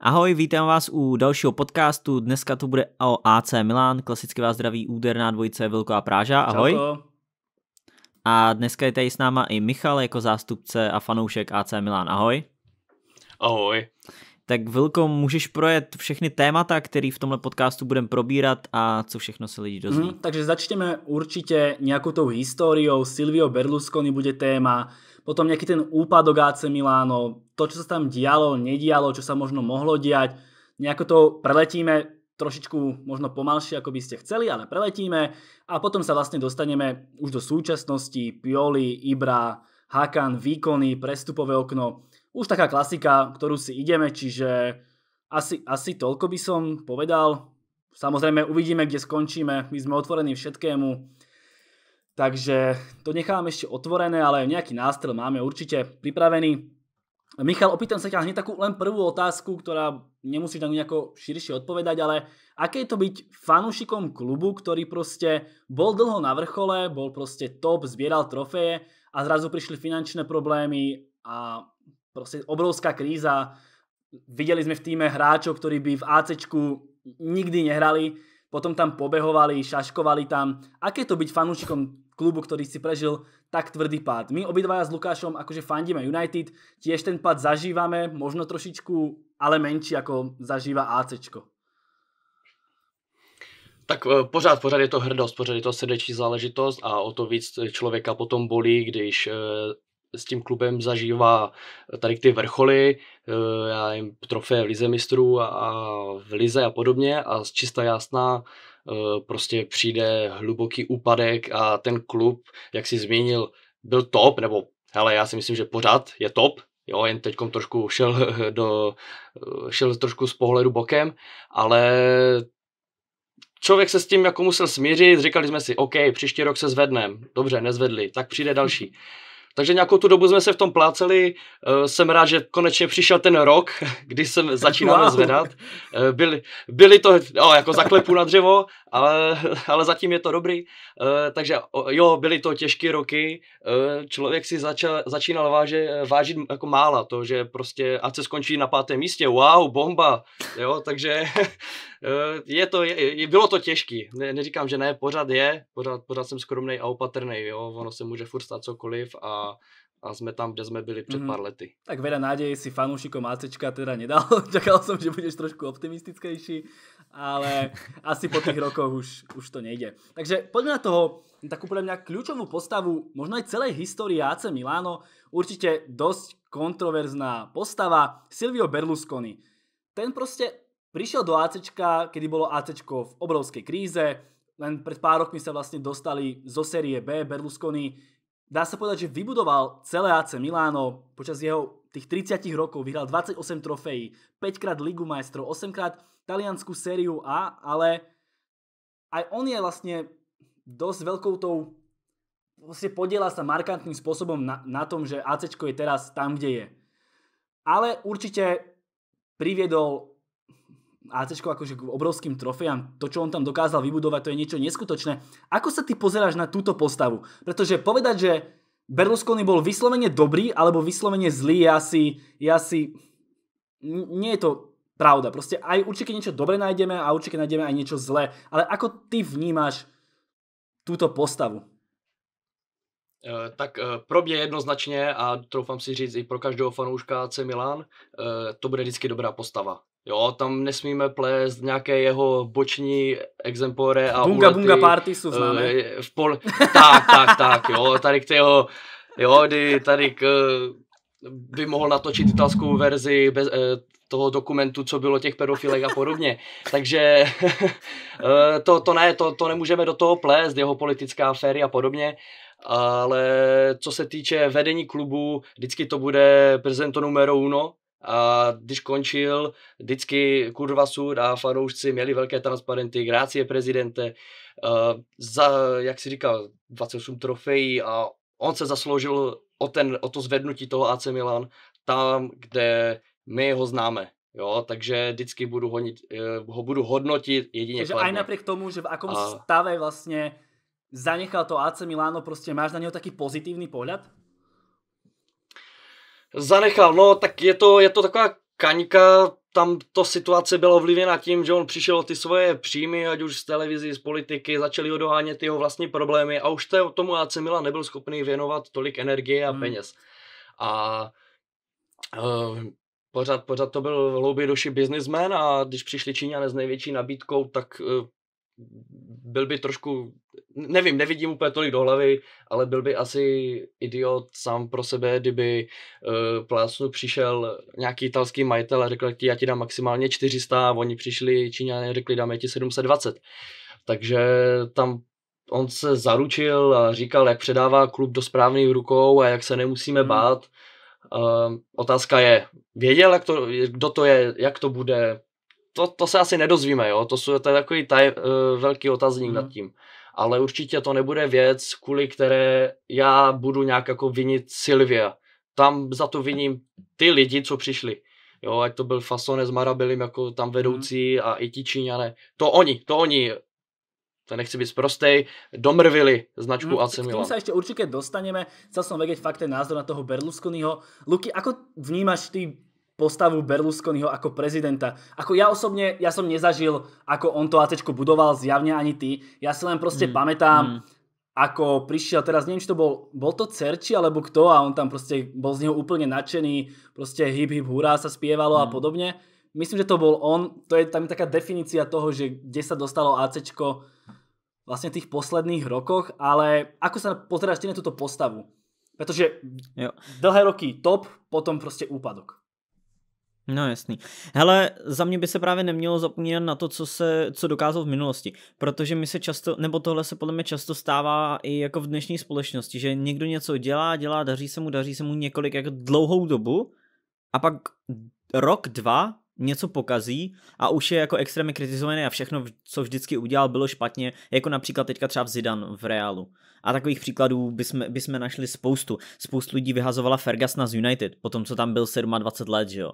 Ahoj, vítám vás u dalšího podcastu. Dneska to bude o AC Milan. Klasicky vás zdraví úderná dvojice Vilko a Práža. Ahoj. A dneska je tady s náma i Michal jako zástupce a fanoušek AC Milan. Ahoj. Ahoj. Tak Vilko, můžeš projet všechny témata, které v tomhle podcastu budeme probírat a co všechno se lidi dozví. Mm, takže začneme určitě nějakou tou historiou, Silvio Berlusconi bude téma, potom nějaký ten úpadok AC Miláno, to, co se tam dialo, nedialo, co se možno mohlo dělat. nějak to preletíme trošičku možno pomalší, ako by ste chceli, ale preletíme a potom sa vlastne dostaneme už do súčasnosti, Pioli, Ibra, Hakan, výkony, prestupové okno, už taká klasika, ktorú si ideme, čiže asi, asi toľko by som povedal. Samozrejme uvidíme, kde skončíme, my sme otvorení všetkému. Takže to nechám ešte otvorené, ale nejaký nástrel máme určite pripravený. Michal, opýtam sa ťa hneď takú len prvú otázku, ktorá nemusíš tam nejako širšie odpovedať, ale aké je to byť fanúšikom klubu, ktorý proste bol dlho na vrchole, bol proste top, zbieral trofeje a zrazu prišli finančné problémy a Proste obrovská kríza. Videli sme v týme hráčov, ktorí by v AC nikdy nehrali, potom tam pobehovali, šaškovali tam. Aké to byť fanúšikom klubu, ktorý si prežil tak tvrdý pád? My obidvaja s Lukášom akože fandíme United, tiež ten pád zažívame, možno trošičku, ale menší ako zažíva AC. Tak eh, pořád, pořád je to hrdost, pořád je to srdeční záležitost a o to víc člověka potom bolí, když eh, s tím klubem zažívá tady ty vrcholy, eh, já jim trofé v Lize mistrů a v Lize a podobně a z čista jasná eh, prostě přijde hluboký úpadek a ten klub, jak si zmínil, byl top, nebo hele, já si myslím, že pořád je top, jo, jen teď trošku šel, do, eh, šel trošku z pohledu bokem, ale člověk se s tím jako musel smířit, říkali jsme si, OK, příští rok se zvedneme, dobře, nezvedli, tak přijde další. Takže nějakou tu dobu jsme se v tom pláceli. Eh, jsem rád, že konečně přišel ten rok, kdy jsem začínal wow. zvedat. Eh, byli, byli to o, jako zaklepu na dřevo, ale, ale zatím je to dobrý. Eh, takže jo, byly to těžké roky. Člověk si začal, začínal váže, vážit jako mála to, že prostě se skončí na pátém místě. Wow, bomba. Jo, takže je to, je, bylo to těžký. Ne, neříkám, že ne, pořád je. Pořád, pořád jsem skromný a opatrný. Jo, ono se může furt stát cokoliv a a, jsme tam, kde jsme byli před mm. pár lety. Tak veľa nádej si fanúšikom ACčka teda nedal. Čakal som, že budeš trošku optimistickejší, ale asi po tých rokoch už, už to nejde. Takže poďme na toho takú pre mňa kľúčovú postavu možno aj celej histórii AC Milano. Určite dosť kontroverzná postava Silvio Berlusconi. Ten proste prišiel do ACčka, kedy bolo ACčko v obrovskej kríze, len pred pár rokmi sa vlastne dostali zo série B. Berlusconi dá sa povedať, že vybudoval celé AC Miláno počas jeho tých 30 rokov, vyhral 28 trofejí, 5 krát Ligu majstrov, 8 krát talianskú sériu A, ale aj on je vlastne dosť veľkou tou vlastne podiela sa markantným spôsobom na, na tom, že AC je teraz tam, kde je. Ale určite priviedol AC akože k obrovským trofejám, to, čo on tam dokázal vybudovať, to je niečo neskutočné. Ako sa ty pozeráš na túto postavu? Pretože povedať, že Berlusconi bol vyslovene dobrý alebo vyslovene zlý, je asi, je asi... Nie je to pravda. Proste aj určite niečo dobre nájdeme a určite nájdeme aj niečo zlé. Ale ako ty vnímáš tuto postavu? Eh, tak eh, pro mě jednoznačně a troufám si říct i pro každého fanouška AC Milan, eh, to bude vždycky dobrá postava. Jo, tam nesmíme plést nějaké jeho boční exempore a Bunga ulety, Bunga Party jsou eh, známe. V pol... tak, tak, tak, jo, tady k tého jo, kdy tady k, by mohl natočit italskou verzi bez, eh, toho dokumentu, co bylo těch pedofilek a podobně. Takže eh, to, to ne, to, to nemůžeme do toho plést, jeho politická aféry a podobně ale co se týče vedení klubu, vždycky to bude prezento numero uno, a když končil, vždycky kurvasud a fanoušci měli velké transparenty, grácie prezidente, uh, za, jak si říkal, 28 trofejí a on se zasloužil o, ten, o to zvednutí toho AC Milan tam, kde my ho známe. Jo, takže vždycky budu honit, uh, ho budu hodnotit jedině Takže aj napriek tomu, že v akom a... stave vlastně zanechal to AC Milano, prostě máš na něho taký pozitivní pohled? Zanechal, no tak je to, je to taková kaňka, tam to situace byla ovlivněna tím, že on přišel o ty svoje příjmy, ať už z televizi, z politiky, začali ho dohánět jeho vlastní problémy a už to, tomu AC Milan nebyl schopný věnovat tolik energie a hmm. peněz. Hmm. A uh, pořád, pořád to byl doši businessman a když přišli Číňané s největší nabídkou, tak uh, byl by trošku, nevím, nevidím úplně tolik do hlavy, ale byl by asi idiot sám pro sebe, kdyby uh, eh, plásnu přišel nějaký italský majitel a řekl ti, já ti dám maximálně 400 a oni přišli Číňané řekli, dáme ti 720. Takže tam on se zaručil a říkal, jak předává klub do správných rukou a jak se nemusíme hmm. bát. Uh, otázka je, věděl, jak to, kdo to je, jak to bude, to, to se asi nedozvíme, jo? To, jsou, to je takový taj, uh, velký otazník mm. nad mhm. tím. Ale určitě to nebude věc, kvůli které já budu nějak jako vinit Silvia. Tam za to viním ty lidi, co přišli. Jo, ať to byl Fasone s Marabilim jako tam vedoucí mm. a i ti Číňané. To oni, to oni to nechci být sprostej, domrvili značku mm, AC Milan. K tomu určitě dostaneme. Chcel jsem vědět fakt ten názor na toho Berlusconiho. Luky, ako vnímaš ty postavu Berlusconiho ako prezidenta. Ako ja osobne, ja som nezažil, ako on to ACčko budoval, zjavne ani ty. Ja si len proste mm. pamätám, mm. ako prišiel, teraz neviem, či to bol, bol to Cerči alebo kto a on tam proste bol z neho úplne nadšený, proste hip hip hurá sa spievalo mm. a podobne. Myslím, že to bol on, to je tam taká definícia toho, že kde sa dostalo ACčko vlastne v tých posledných rokoch, ale ako sa pozeráš ty na túto postavu? pretože jo. dlhé roky top, potom prostě úpadok. No jasný. Hele, za mě by se právě nemělo zapomínat na to, co se, co dokázal v minulosti, protože mi se často, nebo tohle se podle mě často stává i jako v dnešní společnosti, že někdo něco dělá, dělá, daří se mu, daří se mu několik jako dlouhou dobu a pak rok, dva něco pokazí a už je jako extrémně kritizovaný a všechno, co vždycky udělal, bylo špatně, jako například teďka třeba v Zidan v Realu. A takových příkladů bychom, bychom našli spoustu. Spoustu lidí vyhazovala Fergasna z United, po tom, co tam byl 27 let, že jo.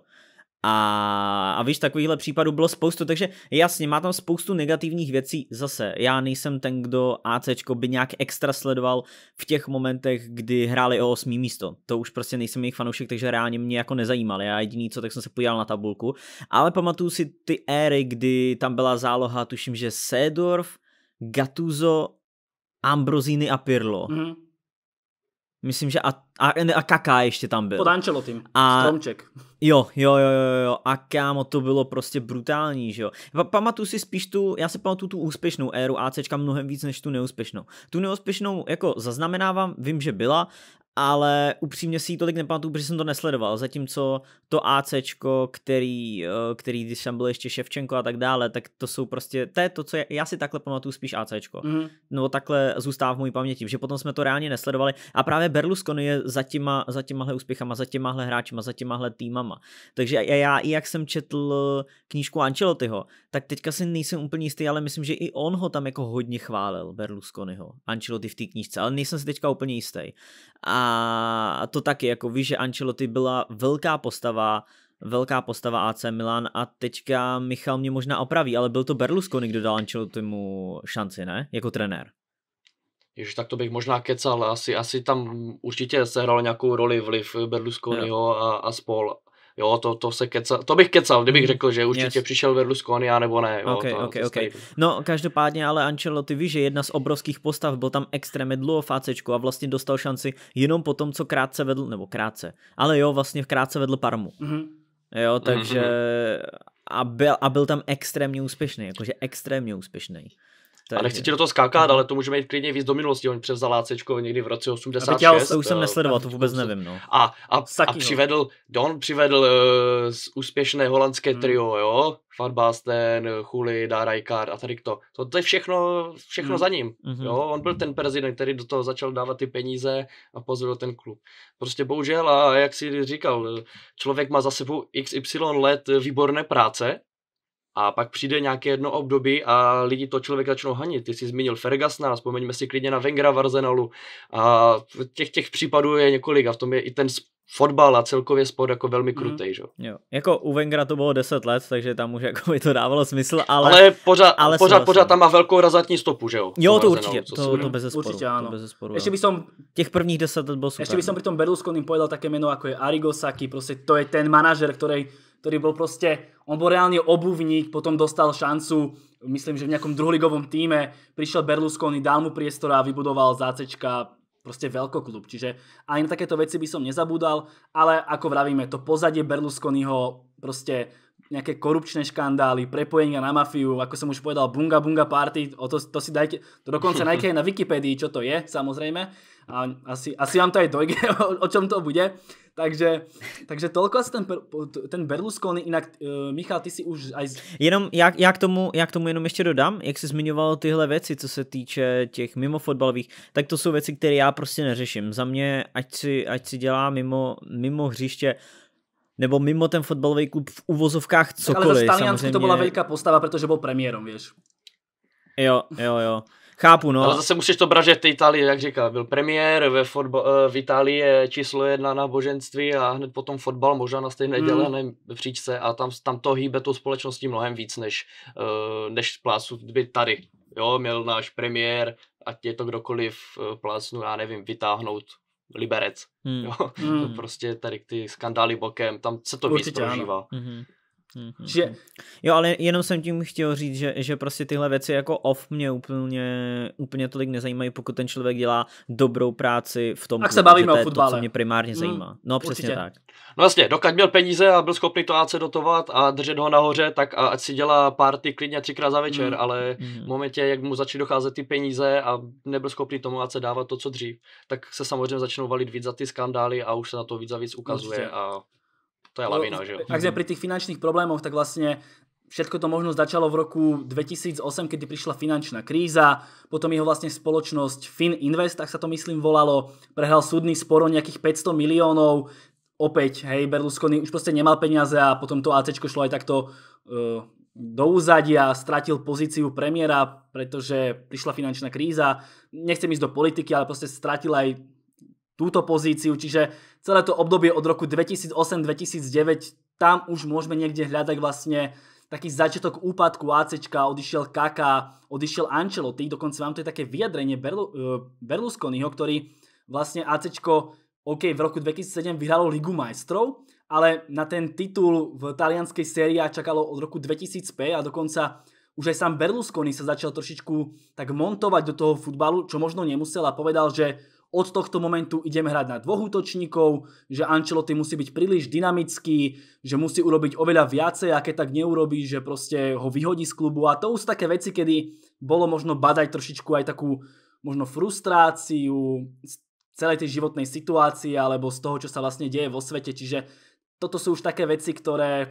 A, a víš, takovýchhle případů bylo spoustu, takže jasně, má tam spoustu negativních věcí. Zase, já nejsem ten, kdo AC by nějak extra sledoval v těch momentech, kdy hráli o 8. místo. To už prostě nejsem jejich fanoušek, takže reálně mě jako nezajímal. Já jediný co, tak jsem se podíval na tabulku. Ale pamatuju si ty éry, kdy tam byla záloha, tuším, že Sedorf, Gatuzo, Ambrosini a Pirlo. Mm-hmm Myslím, že a, a, a Kaká ještě tam byl. Pod Ancelotým, a, stromček. Jo, jo, jo, jo, jo, a kámo, to bylo prostě brutální, že jo. pamatuju si spíš tu, já si pamatuju tu úspěšnou éru ACčka mnohem víc než tu neúspěšnou. Tu neúspěšnou jako zaznamenávám, vím, že byla ale upřímně si ji tolik nepamatuju, protože jsem to nesledoval, zatímco to AC, který, eh, který když jsem byl ještě Ševčenko a tak dále, tak to jsou prostě, to je to, co já, já si takhle pamatuju spíš AC. mm. no takhle zůstává v mojí paměti, že potom jsme to reálně nesledovali a právě Berlusconi je za, těma, za těmahle úspěchama, za těmahle hráčima, za těmahle týmama, takže já, já i jak jsem četl eh, knížku Ancelottiho, tak teďka si nejsem úplně jistý, ale myslím, že i on ho tam jako hodně chválil, Berlusconiho, Ancelotti v té knížce, ale nejsem si teďka úplně jistý. A a to taky, jako víš, že Ancelotti byla velká postava, velká postava AC Milan a teďka Michal mě možná opraví, ale byl to Berlusconi, kdo dal mu šanci, ne? Jako trenér. Jež tak to bych možná kecal. Asi, asi tam určitě sehrál nějakou roli vliv Berlusconiho a, a spol jo, to, to se kecal, to bych kecal, kdybych mhm. řekl, že určitě yes. přišel Berlusconi, a nebo ne. Jo, okay, to, okay, to okay. No, každopádně ale ty ví, že jedna z obrovských postav byl tam extrémně dlouho v ACčku a vlastně dostal šanci jenom po tom, co krátce vedl, nebo krátce, ale jo, vlastně krátce vedl Parmu. Mm-hmm. Jo, takže mm-hmm. a byl, a byl tam extrémně úspěšný, jakože extrémně úspěšný. A nechci ti do toho skákat, mhm. ale to můžeme jít klidně víc do minulosti. On převzal Lácečko někdy v roce 86. Já už jsem eh, nesledoval, to vůbec nevím. No. A, a, a přivedl, Don no, přivedl uh, z úspěšné holandské hmm. trio, jo? Van Basten, Chuli, Darajkar a tady to. To, to je všechno, všechno hmm. za ním. hmm Jo? On byl ten prezident, který do toho začal dávat ty peníze a pozvedl ten klub. Prostě bohužel, a jak si říkal, člověk má za sebou XY let výborné práce, a pak přijde nějaké jedno období a lidi to člověk začnou hanit. Ty jsi zmínil Fergasna, vzpomeňme si klidně na Vengra v Arsenalu. A těch, těch případů je několik a v tom je i ten fotbal a celkově sport jako velmi mhm. krutej, mm. že? jo. Jako u Vengra to bylo 10 let, takže tam už jako by to dávalo smysl, ale... Ale pořád, ale pořád, pořád tam má velkou razatní stopu, že jo? Jo, to určitě, to, to, to bez zesporu. Určitě ano. To bez zesporu, Ještě by som... Těch prvních 10 let bylo super. Ještě by som pri tom Berlusconim povedal také meno, jako je Arigosaki. prostě to je ten manažer, který ktorý bol prostě, on bol reálne obuvník, potom dostal šancu, myslím, že v nejakom druholigovom týme, prišiel Berlusconi, dal mu priestor a vybudoval zácečka prostě klub, Čiže aj na takéto veci by som nezabúdal, ale ako vravíme, to pozadie Berlusconiho prostě nějaké korupčné škandály, prepojenia na mafiu, ako som už povedal, bunga bunga party, o to, to si dajte, to dokonce najkej na Wikipedii, čo to je, samozrejme. A asi, asi vám to aj dojde, o, o čom to bude takže, takže tolko asi ten, ten Berlusconi, jinak uh, Michal, ty si už aj... Jenom, já, já, k tomu, já k tomu jenom ještě dodám, jak jsi zmiňoval tyhle věci, co se týče těch mimo fotbalových, tak to jsou věci, které já prostě neřeším. Za mě, ať si, ať si dělá mimo, mimo hřiště, nebo mimo ten fotbalový klub v uvozovkách cokoliv. Tak ale v Taliansku samozřejmě... to byla velká postava, protože byl premiérem, víš. Jo, jo, jo. Chápu, no. Ale zase musíš to brát, že v té Itálii, jak říká, byl premiér, ve fotba, eh, v Itálii je číslo jedna na boženství a hned potom fotbal možná na stejné mm. dělené příčce a tam, tam to hýbe tu společností mnohem víc, než, eh, než plásu by tady. Jo, měl náš premiér, ať je to kdokoliv eh, plásnu, já nevím, vytáhnout liberec. Mm. Jo? Mm. prostě tady ty skandály bokem, tam se to Určitě víc prožívá. Ano. Mm-hmm hmm Že... Jo, ale jenom jsem tím chtěl říct, že, že prostě tyhle věci jako off mě úplně, úplně tolik nezajímají, pokud ten člověk dělá dobrou práci v tom, tak se bavíme to o fotbale. To, co mě primárně mm, zajímá. Mm, no, přesně určitě. tak. No jasně, dokud měl peníze a byl schopný to AC dotovat a držet ho nahoře, tak a, ať si dělá party klidně třikrát za večer, mm. ale mm. v momentě, jak mu začaly docházet ty peníze a nebyl schopný tomu AC dávat to, co dřív, tak se samozřejmě začnou valit víc za ty skandály a už se na to víc a víc ukazuje. Určitě. A to je lavina, že jo? Ak sme mhm. pri tých finančných problémoch, tak vlastne Všetko to možno začalo v roku 2008, kedy prišla finančná kríza, potom jeho vlastne spoločnosť Fininvest, tak sa to myslím volalo, prehral súdny spor o nejakých 500 miliónov, opäť, hej, Berlusconi už proste nemal peniaze a potom to ACčko šlo aj takto uh, do úzadia, stratil pozíciu premiéra, pretože prišla finančná kríza, nechcem ísť do politiky, ale proste stratil aj túto pozíciu, čiže celé to obdobie od roku 2008-2009, tam už môžeme niekde hľadať vlastne taký začiatok úpadku ACčka, odišiel Kaka, odišiel Ancelotti, dokonce vám to je také vyjadrenie Berlu, e, Berlusconiho, ktorý vlastne ACčko, OK, v roku 2007 vyhralo Ligu majstrov, ale na ten titul v talianskej sérii čakalo od roku 2005 a dokonca už aj sám Berlusconi sa začal trošičku tak montovať do toho futbalu, čo možno nemusel a povedal, že od tohto momentu idem hrať na dvoch útočníkov, že Ancelotti musí byť príliš dynamický, že musí urobiť oveľa viacej a keď tak neurobí, že proste ho vyhodí z klubu a to už sú také veci, kedy bolo možno badať trošičku aj takú možno frustráciu z celej tej životnej situácie alebo z toho, čo sa vlastne deje vo svete, čiže toto sú už také veci, ktoré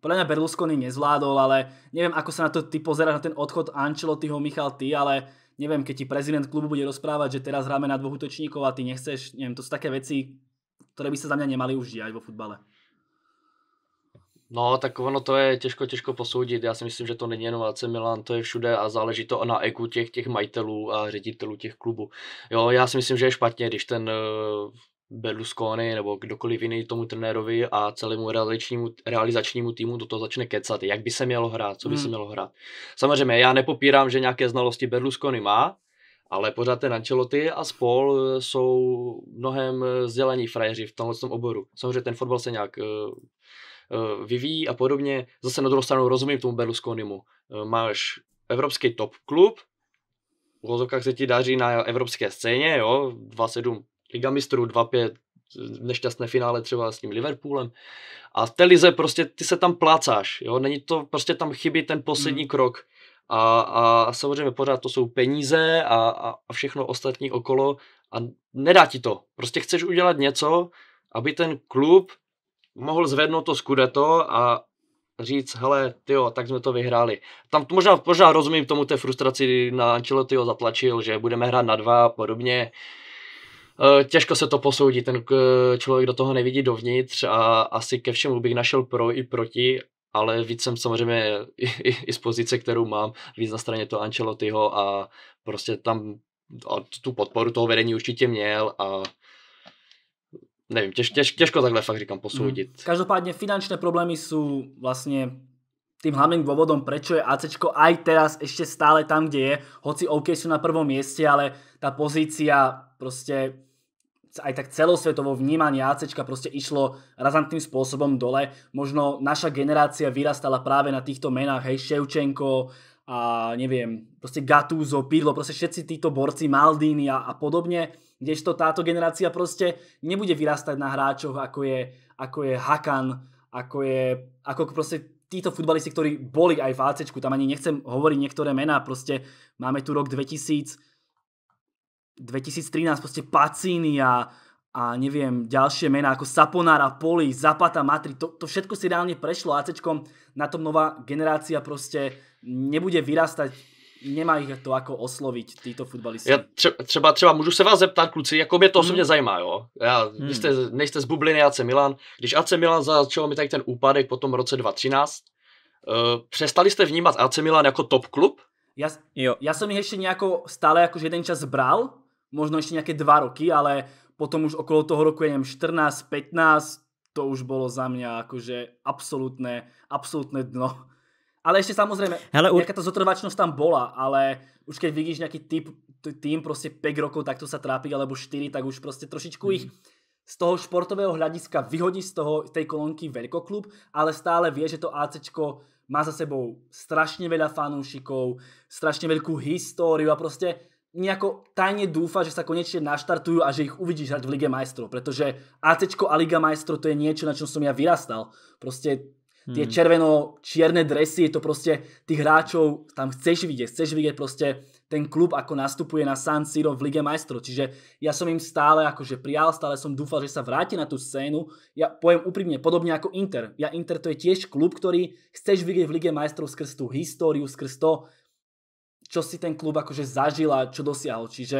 podľa mňa Berlusconi nezvládol, ale neviem, ako sa na to ty pozeraš, na ten odchod Ancelottiho, Michal, ty, ale neviem, keď ti prezident klubu bude rozprávať, že teraz hráme na dvoch útočníkov a ty nechceš, neviem, to sú také veci, ktoré by sa za mňa nemali už diať vo futbale. No, tak ono to je těžko, těžko posoudit. Já si myslím, že to není jenom AC Milan, to je všude a záleží to na eku těch, těch majitelů a ředitelů těch klubů. Jo, já si myslím, že je špatně, když ten eh, Berlusconi nebo kdokoliv jiný tomu trenérovi a celému realizačnímu, realizačnímu týmu do toho začne kecat, jak by se mělo hrát, co by hmm. se mělo hrát. Samozřejmě, já nepopírám, že nějaké znalosti Berlusconi má, ale pořád ten Ancelotti a spol eh, jsou mnohem eh, vzdělaní frajeři v tomhle oboru. Samozřejmě ten fotbal se nějak eh, vyvíjí a podobně. Zase na druhou stranu rozumím tomu Berlusconimu. Máš evropský top klub, v se ti daří na evropské scéně, jo, 27 Liga mistrů 2-5, nešťastné finále třeba s tím Liverpoolem. A v té lize prostě ty se tam plácáš, jo, není to, prostě tam chybí ten poslední mm. krok. A, a samozřejmě pořád to jsou peníze a, a, a všechno ostatní okolo a nedá ti to. Prostě chceš udělat něco, aby ten klub mohl zvednout to skudeto a říct, hele, tyjo, tak jsme to vyhráli. Tam možná, možná rozumím tomu té frustraci na ho zatlačil, že budeme hrát na dva a podobně, Eh, těžko se to posoudí, ten eh, člověk do toho nevidí dovnitř a asi ke všemu bych našel pro i proti, ale víc jsem samozřejmě i, i, i z pozice, kterou mám, víc na straně to Ancelottiho a prostě tam a tu podporu toho vedení určitě měl a nevím, těž, těž, těžko takhle fakt říkám posoudit. Hmm. Každopádně finančné problémy jsou vlastně tým hlavným důvodem proč je ACčko aj teraz ještě stále tam, kde je. Hoci OK jsou na prvom místě, ale ta pozícia proste aj tak celosvetovo vnímanie ACčka proste išlo razantným spôsobom dole. Možno naša generácia vyrastala práve na týchto menách, hej, Ševčenko a neviem, proste Gattuso, Pirlo, proste všetci títo borci, Maldini a, podobne, kdežto táto generácia proste nebude vyrastať na hráčoch, ako je, ako je Hakan, ako je, ako proste títo futbalisti, ktorí boli aj v ACčku, tam ani nechcem hovoriť niektoré mená, proste máme tu rok 2000, 2013 proste Pacini a, a neviem, ďalšie mená ako Saponara, Poli, Zapata, Matri, to, to všetko si reálne prešlo ACčkom, na tom nová generácia proste nebude vyrastať nemá jich to jako oslovit, tyto futbalisty. Já třeba, třeba, třeba můžu se vás zeptat, kluci, jako mě to mhm. osobně hmm. zajímá, jo. Já, hmm. jste, nejste z bubliny AC Milan. Když AC Milan začal mi tady ten úpadek po tom roce 2013, uh, eh, přestali jste vnímat AC Milan jako top klub? Já, jo. já jsem jich ještě nějakou stále jakože jeden čas bral, možno ešte nejaké 2 roky, ale potom už okolo toho roku, ja neviem, 14, 15, to už bolo za mňa akože absolútne, absolútne dno. Ale ešte samozrejme, Hele, u... nejaká tá zotrvačnosť tam bola, ale už keď vidíš nejaký typ, tým proste 5 rokov takto sa trápi, alebo 4, tak už proste trošičku mm. ich mhm. z toho športového hľadiska vyhodí z toho, tej kolónky veľkoklub, ale stále vie, že to ACčko má za sebou strašne veľa fanúšikov, strašne veľkú históriu a proste nejako tajne dúfa, že sa konečne naštartujú a že ich uvidíš hrať v Lige majstrov, pretože ACčko a Liga majstrov to je niečo, na čom som ja vyrastal. Proste tie hmm. červeno-čierne dresy, je to proste tých hráčov tam chceš vidieť, chceš vidieť proste ten klub, ako nastupuje na San Siro v Lige majstrov. Čiže ja som im stále akože prijal, stále som dúfal, že sa vráti na tú scénu. Ja poviem úprimne, podobne ako Inter. Ja Inter to je tiež klub, ktorý chceš vidieť v Lige majstrov skrz tú históriu, skrz to, čo si ten klub akože zažil a čo dosiahol. Čiže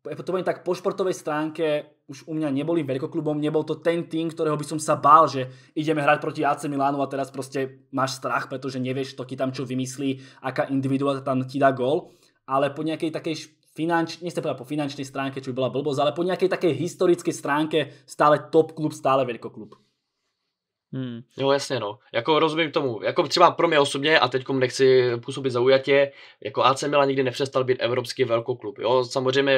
to poviem tak, po športovej stránke už u mňa neboli veľkoklubom, nebol to ten tým, ktorého by som sa bál, že ideme hrať proti AC Milánu a teraz proste máš strach, pretože nevieš, to ti tam čo vymyslí, aká individuálna tam ti dá gol. Ale po nejakej takej finanč, nechcem povedať po finančnej stránke, čo by bola blbosť, ale po nejakej takej historickej stránke stále top klub, stále veľkoklub. Hmm. Jo, no, jasně, no. Jako rozumím tomu. Jako třeba pro mě osobně, a teď nechci působit zaujatě, jako AC Milan nikdy nepřestal být evropský velkoklub. Jo, samozřejmě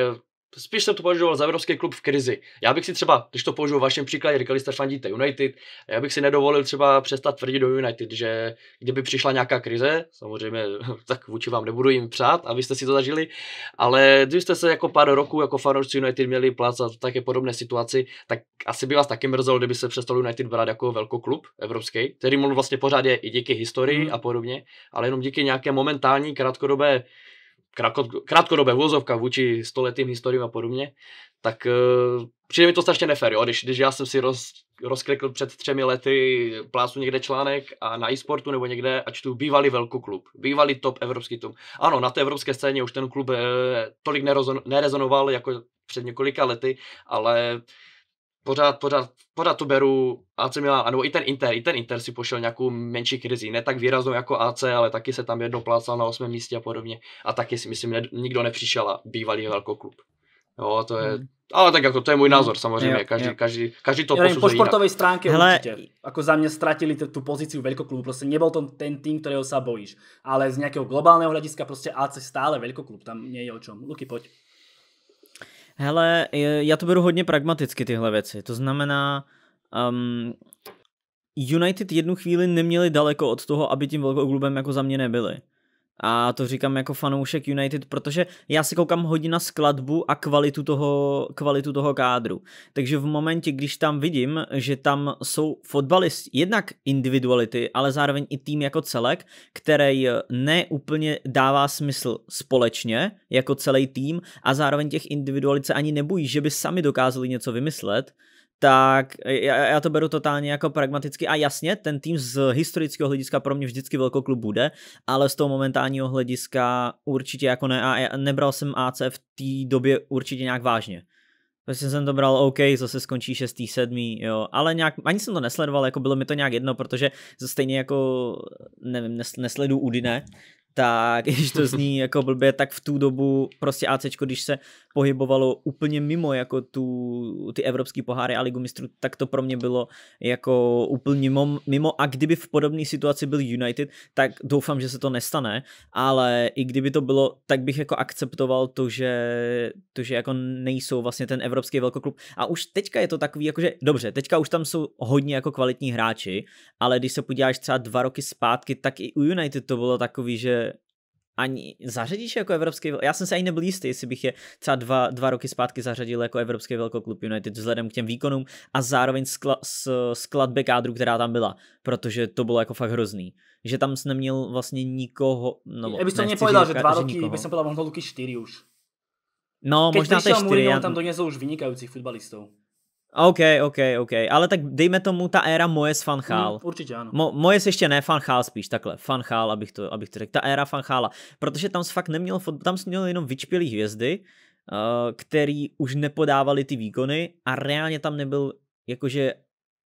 spíš jsem to považoval za evropský klub v krizi. Já bych si třeba, když to použiju v vašem příkladě, říkali jste fandíte United, já bych si nedovolil třeba přestat tvrdit do United, že kdyby přišla nějaká krize, samozřejmě tak vůči vám nebudu jim přát, abyste si to zažili, ale když jste se jako pár roků jako fanoušci United měli plácat v také podobné situaci, tak asi by vás taky mrzelo, kdyby se přestal United brát jako velký klub evropský, který mu vlastně pořád je i díky historii mm. a podobně, ale jenom díky nějaké momentální krátkodobé krátkodobé vůzovka vůči stoletým historiím a podobně, tak uh, přijde mi to strašně nefér, jo? Když, když já jsem si roz, rozklikl před třemi lety, plásu někde článek a na e-sportu nebo někde a čtu bývalý velký klub, bývalý top evropský klub. Ano, na té evropské scéně už ten klub eh, tolik nerezonoval jako před několika lety, ale pořád, pořád, pořád to beru AC Milan, ano i ten Inter, i ten Inter si pošel nějakou menší krizi, ne tak výraznou jako AC, ale taky se tam jedno plácal na osmém místě a podobně. A taky si myslím, ne, nikdo nepřišel a bývalý klub Jo, to je, hmm. ale tak jako to je můj názor hmm. samozřejmě, jo, každý, každý, každý to posuzuje Po sportové stránce Hele... určitě, jako za mě ztratili tu pozici velkoklubu, prostě nebyl to ten tým, kterého se bojíš, ale z nějakého globálního hlediska prostě AC stále velkoklub, tam nie je o čem. Luky, pojď. Hele, já to beru hodně pragmaticky tyhle věci. To znamená, um, United jednu chvíli neměli daleko od toho, aby tím velkou klubem jako za mě nebyli. A to říkám jako fanoušek United, protože já si koukám hodně na skladbu a kvalitu toho, kvalitu toho kádru. Takže v momentě, když tam vidím, že tam jsou fotbalisti, jednak individuality, ale zároveň i tým jako celek, který neúplně dává smysl společně jako celý tým a zároveň těch individualit se ani nebojí, že by sami dokázali něco vymyslet, tak e, já, já to beru totálně jako pragmaticky a jasně, ten tým z historického hlediska pro mě vždycky velkou klub bude, ale z toho momentálního hlediska určitě jako ne a já nebral jsem AC v té době určitě nějak vážně. Prostě jsem to bral, OK, zase skončí 6. 7. jo, ale nějak, ani jsem to nesledoval, jako bylo mi to nějak jedno, protože stejně jako, nevím, nes, nesledu Udine, tak když to zní jako blbě, tak v tu dobu prostě AC, když se pohybovalo úplně mimo jako tu, ty evropský poháry a ligu mistrů, tak to pro mě bylo jako úplně mimo a kdyby v podobné situaci byl United, tak doufám, že se to nestane, ale i kdyby to bylo, tak bych jako akceptoval to, že, to, že jako nejsou vlastně ten evropský velkoklub a už teďka je to takový, jakože dobře, teďka už tam jsou hodně jako kvalitní hráči, ale když se podíváš třeba dva roky zpátky, tak i u United to bylo takový, že ani zařadíš jako evropský, já jsem se ani nebyl jistý, jestli bych je třeba dva, dva roky zpátky zařadil jako evropský velkoklub United vzhledem k těm výkonům a zároveň skla, s, skladbě kádru, která tam byla, protože to bylo jako fakt hrozný. Že tam jsem neměl vlastně nikoho, no Já bych to nepovedal, že dva roky, bych jsem povedal možno roky čtyři už. No, Keď možná to čtyři. tam donesol už vynikajících futbalistov. OK, OK, OK, ale tak dejme tomu ta éra s fanchál. Mm, určitě ano. Mo, Mojes ještě ne, fanchál spíš, takhle, Fanchál, abych to, abych to řekl, ta éra Fanchála, protože tam fakt neměl tam tam měl jenom vyčpělý hvězdy, eh, který už nepodávali ty výkony a reálně tam nebyl, jakože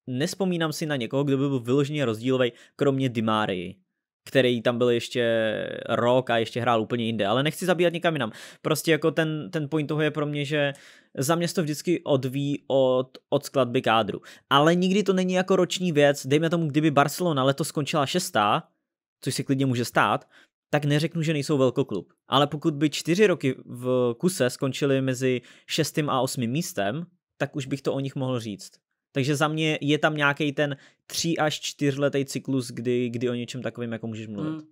nespomínám si na někoho, kdo by byl vyloženě rozdílový, kromě Dimárii který tam byl ještě rok a ještě hrál úplně jinde, ale nechci zabíjat nikam jinam. Prostě jako ten, ten point toho je pro mě, že za mě to vždycky odví, od, od skladby kádru. Ale nikdy to není jako roční věc, dejme tomu, kdyby Barcelona letos skončila šestá, což si klidně může stát, tak neřeknu, že nejsou velkoklub. Ale pokud by čtyři roky v kuse skončili mezi šestým a osmým místem, tak už bych to o nich mohl říct. Takže za mě je tam nějaký ten tři až čtyřletý cyklus, kdy, kdy o něčem takovým jako můžeš mluvit. Hmm.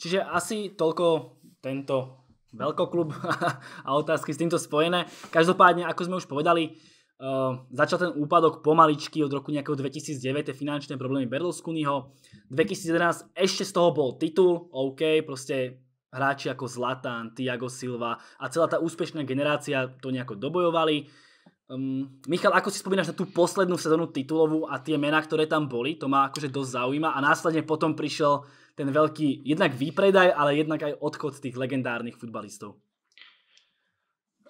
Čiže asi toľko tento veľkoklub a otázky s týmto spojené. Každopádne, ako sme už povedali, uh, začal ten úpadok pomaličky od roku nejakého 2009, tie finančné problémy Berlusconiho. 2011 ešte z toho bol titul, OK, proste hráči ako Zlatan, Tiago Silva a celá tá úspešná generácia to nejako dobojovali. Um, Michal, ako si spomínaš na tú poslednú sezónu titulovú a tie mená, ktoré tam boli, to ma akože dosť zaujíma a následne potom prišiel ten veľký jednak výpredaj, ale jednak aj odchod tých legendárnych futbalistov.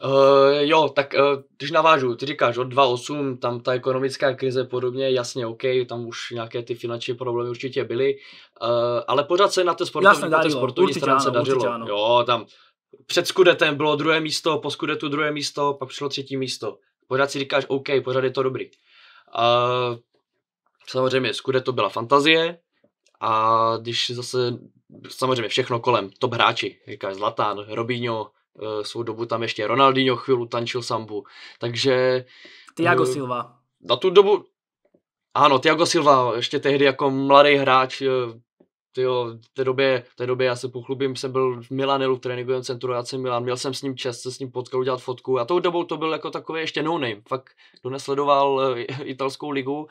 Uh, jo, tak uh, když navážu, ty říkáš od 2.8, tam ta ekonomická krize podobně, jasně, OK, tam už nějaké ty finanční problémy určitě byly, uh, ale pořád se na té sportovní, na té sportovní ano, určitě dařilo. Jo, tam před skudetem bylo druhé místo, po skudetu druhé místo, pak přišlo třetí místo. Pořád si říkáš, OK, pořád je to dobrý. A samozřejmě, skude to byla fantazie a když zase, samozřejmě všechno kolem, top hráči, říkáš Zlatan, Robinho, eh, svou dobu tam ještě Ronaldinho chvíli tančil sambu, takže... Tiago eh, Silva. Na tu dobu, ano, Tiago Silva, ještě tehdy jako mladý hráč, eh, tyjo, v, té době, v té době já se pochlubím, jsem byl v Milanelu v tréninkovém centru AC Milan, měl jsem s ním čest se s ním potkal udělat fotku a tou dobou to byl jako takový ještě no name. Fakt, kdo nesledoval eh, italskou ligu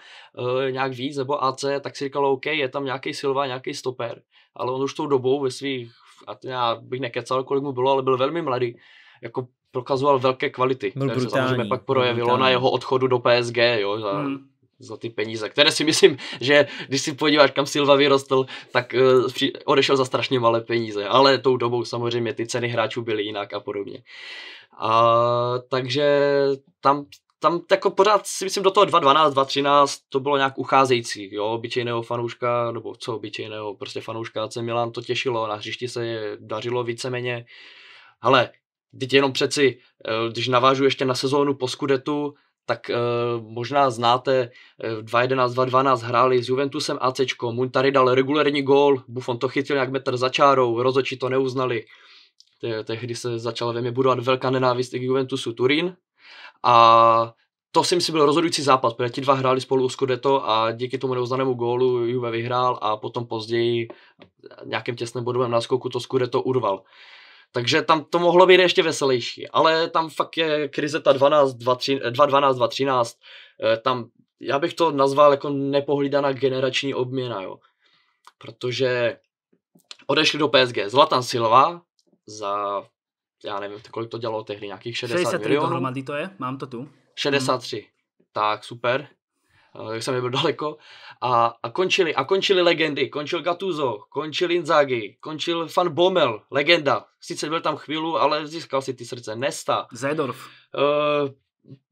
e, nějak víc nebo AC, tak si říkal, OK, je tam nějaký Silva, nějaký stoper, ale on už tou dobou ve svých, a já bych nekecal, kolik mu bylo, ale byl velmi mladý, jako prokazoval velké kvality, byl které brutální, se samozřejmě pak projevilo brutální. na jeho odchodu do PSG, jo, za, hmm za ty peníze, které si myslím, že když si podíváš, kam Silva vyrostl, tak eh, odešel za strašně malé peníze, ale tou dobou samozřejmě ty ceny hráčů byly jinak a podobně. A, takže tam tam jako pořád si myslím do toho 2.12, 2.13 to bylo nějak ucházející, jo, obyčejného fanouška, nebo co obyčejného, prostě fanouška AC Milan to těšilo, na hřišti se je dařilo víceméně, ale teď jenom přeci, eh, když navážu ještě na sezónu po Skudetu, tak uh, možná znáte, v 2011, 2012 hráli s Juventusem AC. Muntari dal regulární gól, Buffon to chytil nějak metr za čárou, rozoči to neuznali. Tehdy se začala ve mě budovat velká nenávist k Juventusu Turín a to si myslím byl rozhodující zápas, protože ti dva hráli spolu u Scudetto a díky tomu neuznanému gólu Juve vyhrál a potom později eh, nějakým těsným bodovém náskoku to Scudetto urval. Takže tam to mohlo být ještě veselější, ale tam fakt je krize ta 12, 2, 3, 2, 12, 2, 13, tam já bych to nazval jako nepohlídaná generační obměna, jo. Protože odešli do PSG Zlatan Silva za, já nevím, kolik to dělalo tehdy, nějakých 60 63 milionů. 63 to je, mám to tu. 63, hmm. tak super. Eh, jak jsem nebyl daleko, a, a končili, a končili legendy, končil Gattuso, končil Inzaghi, končil Fan Bommel, legenda, sice byl tam chvíli, ale získal si ty srdce, Nesta. Zedorf. Uh, eh,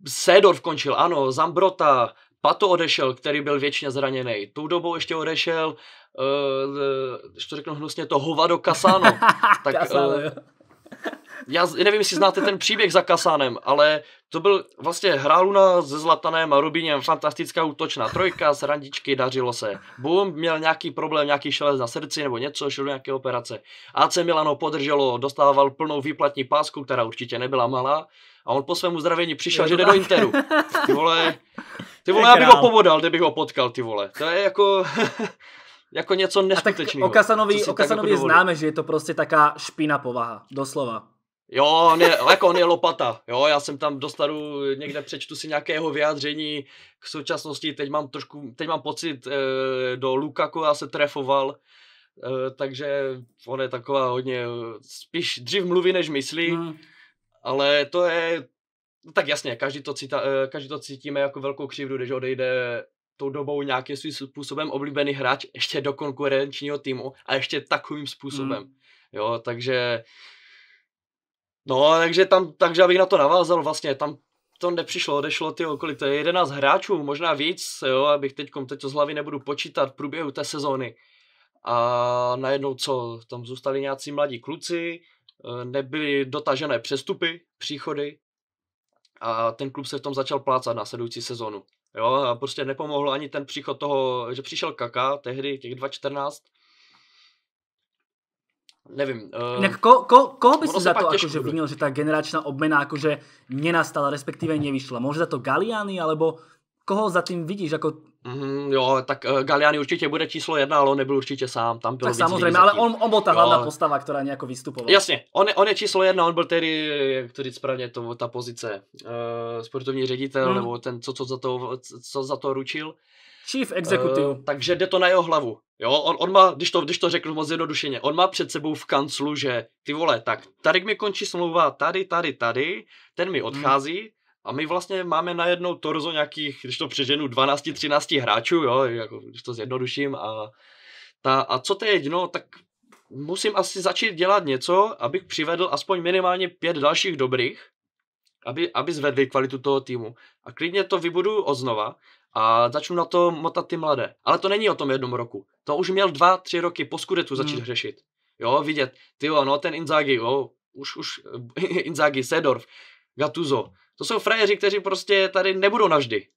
Sedorf končil, ano, Zambrota, Pato odešel, který byl věčně zraněný. Tou dobou ještě odešel, uh, ještě to řeknu hnusně, to Hovado Kasano. tak, Kasano, uh, eh, já nevím, jestli znáte ten příběh za Kasánem, ale to byl vlastně Hráluna se Zlatanem a Rubiněm, fantastická útočná trojka, z randičky, dařilo se. Bum, měl nějaký problém, nějaký šelez na srdci nebo něco, šel do nějaké operace. AC Milano podrželo, dostával plnou výplatní pásku, která určitě nebyla malá. A on po svém uzdravení přišel, že jde do Interu. Ty vole, ty vole, já bych ho povodal, kdybych ho potkal, ty vole. To je jako... jako něco neskutečného. O Kasanovi, o Kasanovi jako známe, že je to prostě taká špína povaha, doslova. Jo, on je, jako on je lopata. Jo, já jsem tam dostanu, někde přečtu si nějakého vyjádření k současnosti. Teď mám trošku, teď mám pocit, e, do Lukaku já se trefoval. E, takže on je taková hodně, spíš dřív mluví, než myslí. Hmm. Ale to je, no tak jasně, každý to, cita, eh, každý to cítíme jako velkou křivdu, když odejde tou dobou nějakým svým způsobem oblíbený hráč ještě do konkurenčního týmu a ještě takovým způsobem. Hmm. Jo, takže No, takže tam, takže abych na to navázal vlastně, tam to nepřišlo, odešlo ty okolí, to je 11 hráčů, možná víc, jo, abych teď to z hlavy nebudu počítat v průběhu té sezóny. A najednou co, tam zůstali nějací mladí kluci, eh, nebyly dotažené přestupy, příchody a ten klub se v tom začal plácat na následující sezónu. Jo, a prostě nepomohlo ani ten příchod toho, že přišel Kaka tehdy, těch 2014. Nevím. Uh, eh, Jak ko, ko, koho bys za to akože vinil, že ta generačná obmena akože nenastala, respektive nevyšla? Může za to Galiany, alebo koho za tím vidíš? jako? Mm, jo, tak uh, eh, Galiany určitě bude číslo jedna, ale on nebyl určitě sám. Tam bylo tak samozřejmě, ale on, on byl ta hlavná postava, která nějak jako vystupovala. Jasně, on, on je číslo jedna, on byl tedy, jak to říct správně, to, ta pozice, uh, sportovní ředitel, mm. nebo ten, co, co, za to, co za to ručil. Chief Executive. Uh, takže jde to na jeho hlavu. Jo, on, on má, když to, když to řeknu moc jednodušeně, on má před sebou v kanclu, že ty vole, tak tady mi končí smlouva tady, tady, tady, ten mi hmm. odchází, hmm. A my vlastně máme najednou torzo nějakých, když to přeženu, 12-13 hráčů, jo, jako, když to zjednoduším. A, ta, a co teď, no, tak musím asi začít dělat něco, abych přivedl aspoň minimálně pět dalších dobrých, aby, aby zvedli kvalitu toho týmu. A klidně to vybudu od znova, a začnu na to motat ty mladé. Ale to není o tom jednom roku. To už měl dva, tři roky po skudetu začít hmm. řešit. Jo, vidět, ty jo, no ten Inzaghi, jo, už, už Inzaghi, Sedorf, Gattuso. To jsou frajeři, kteří prostě tady nebudou navždy.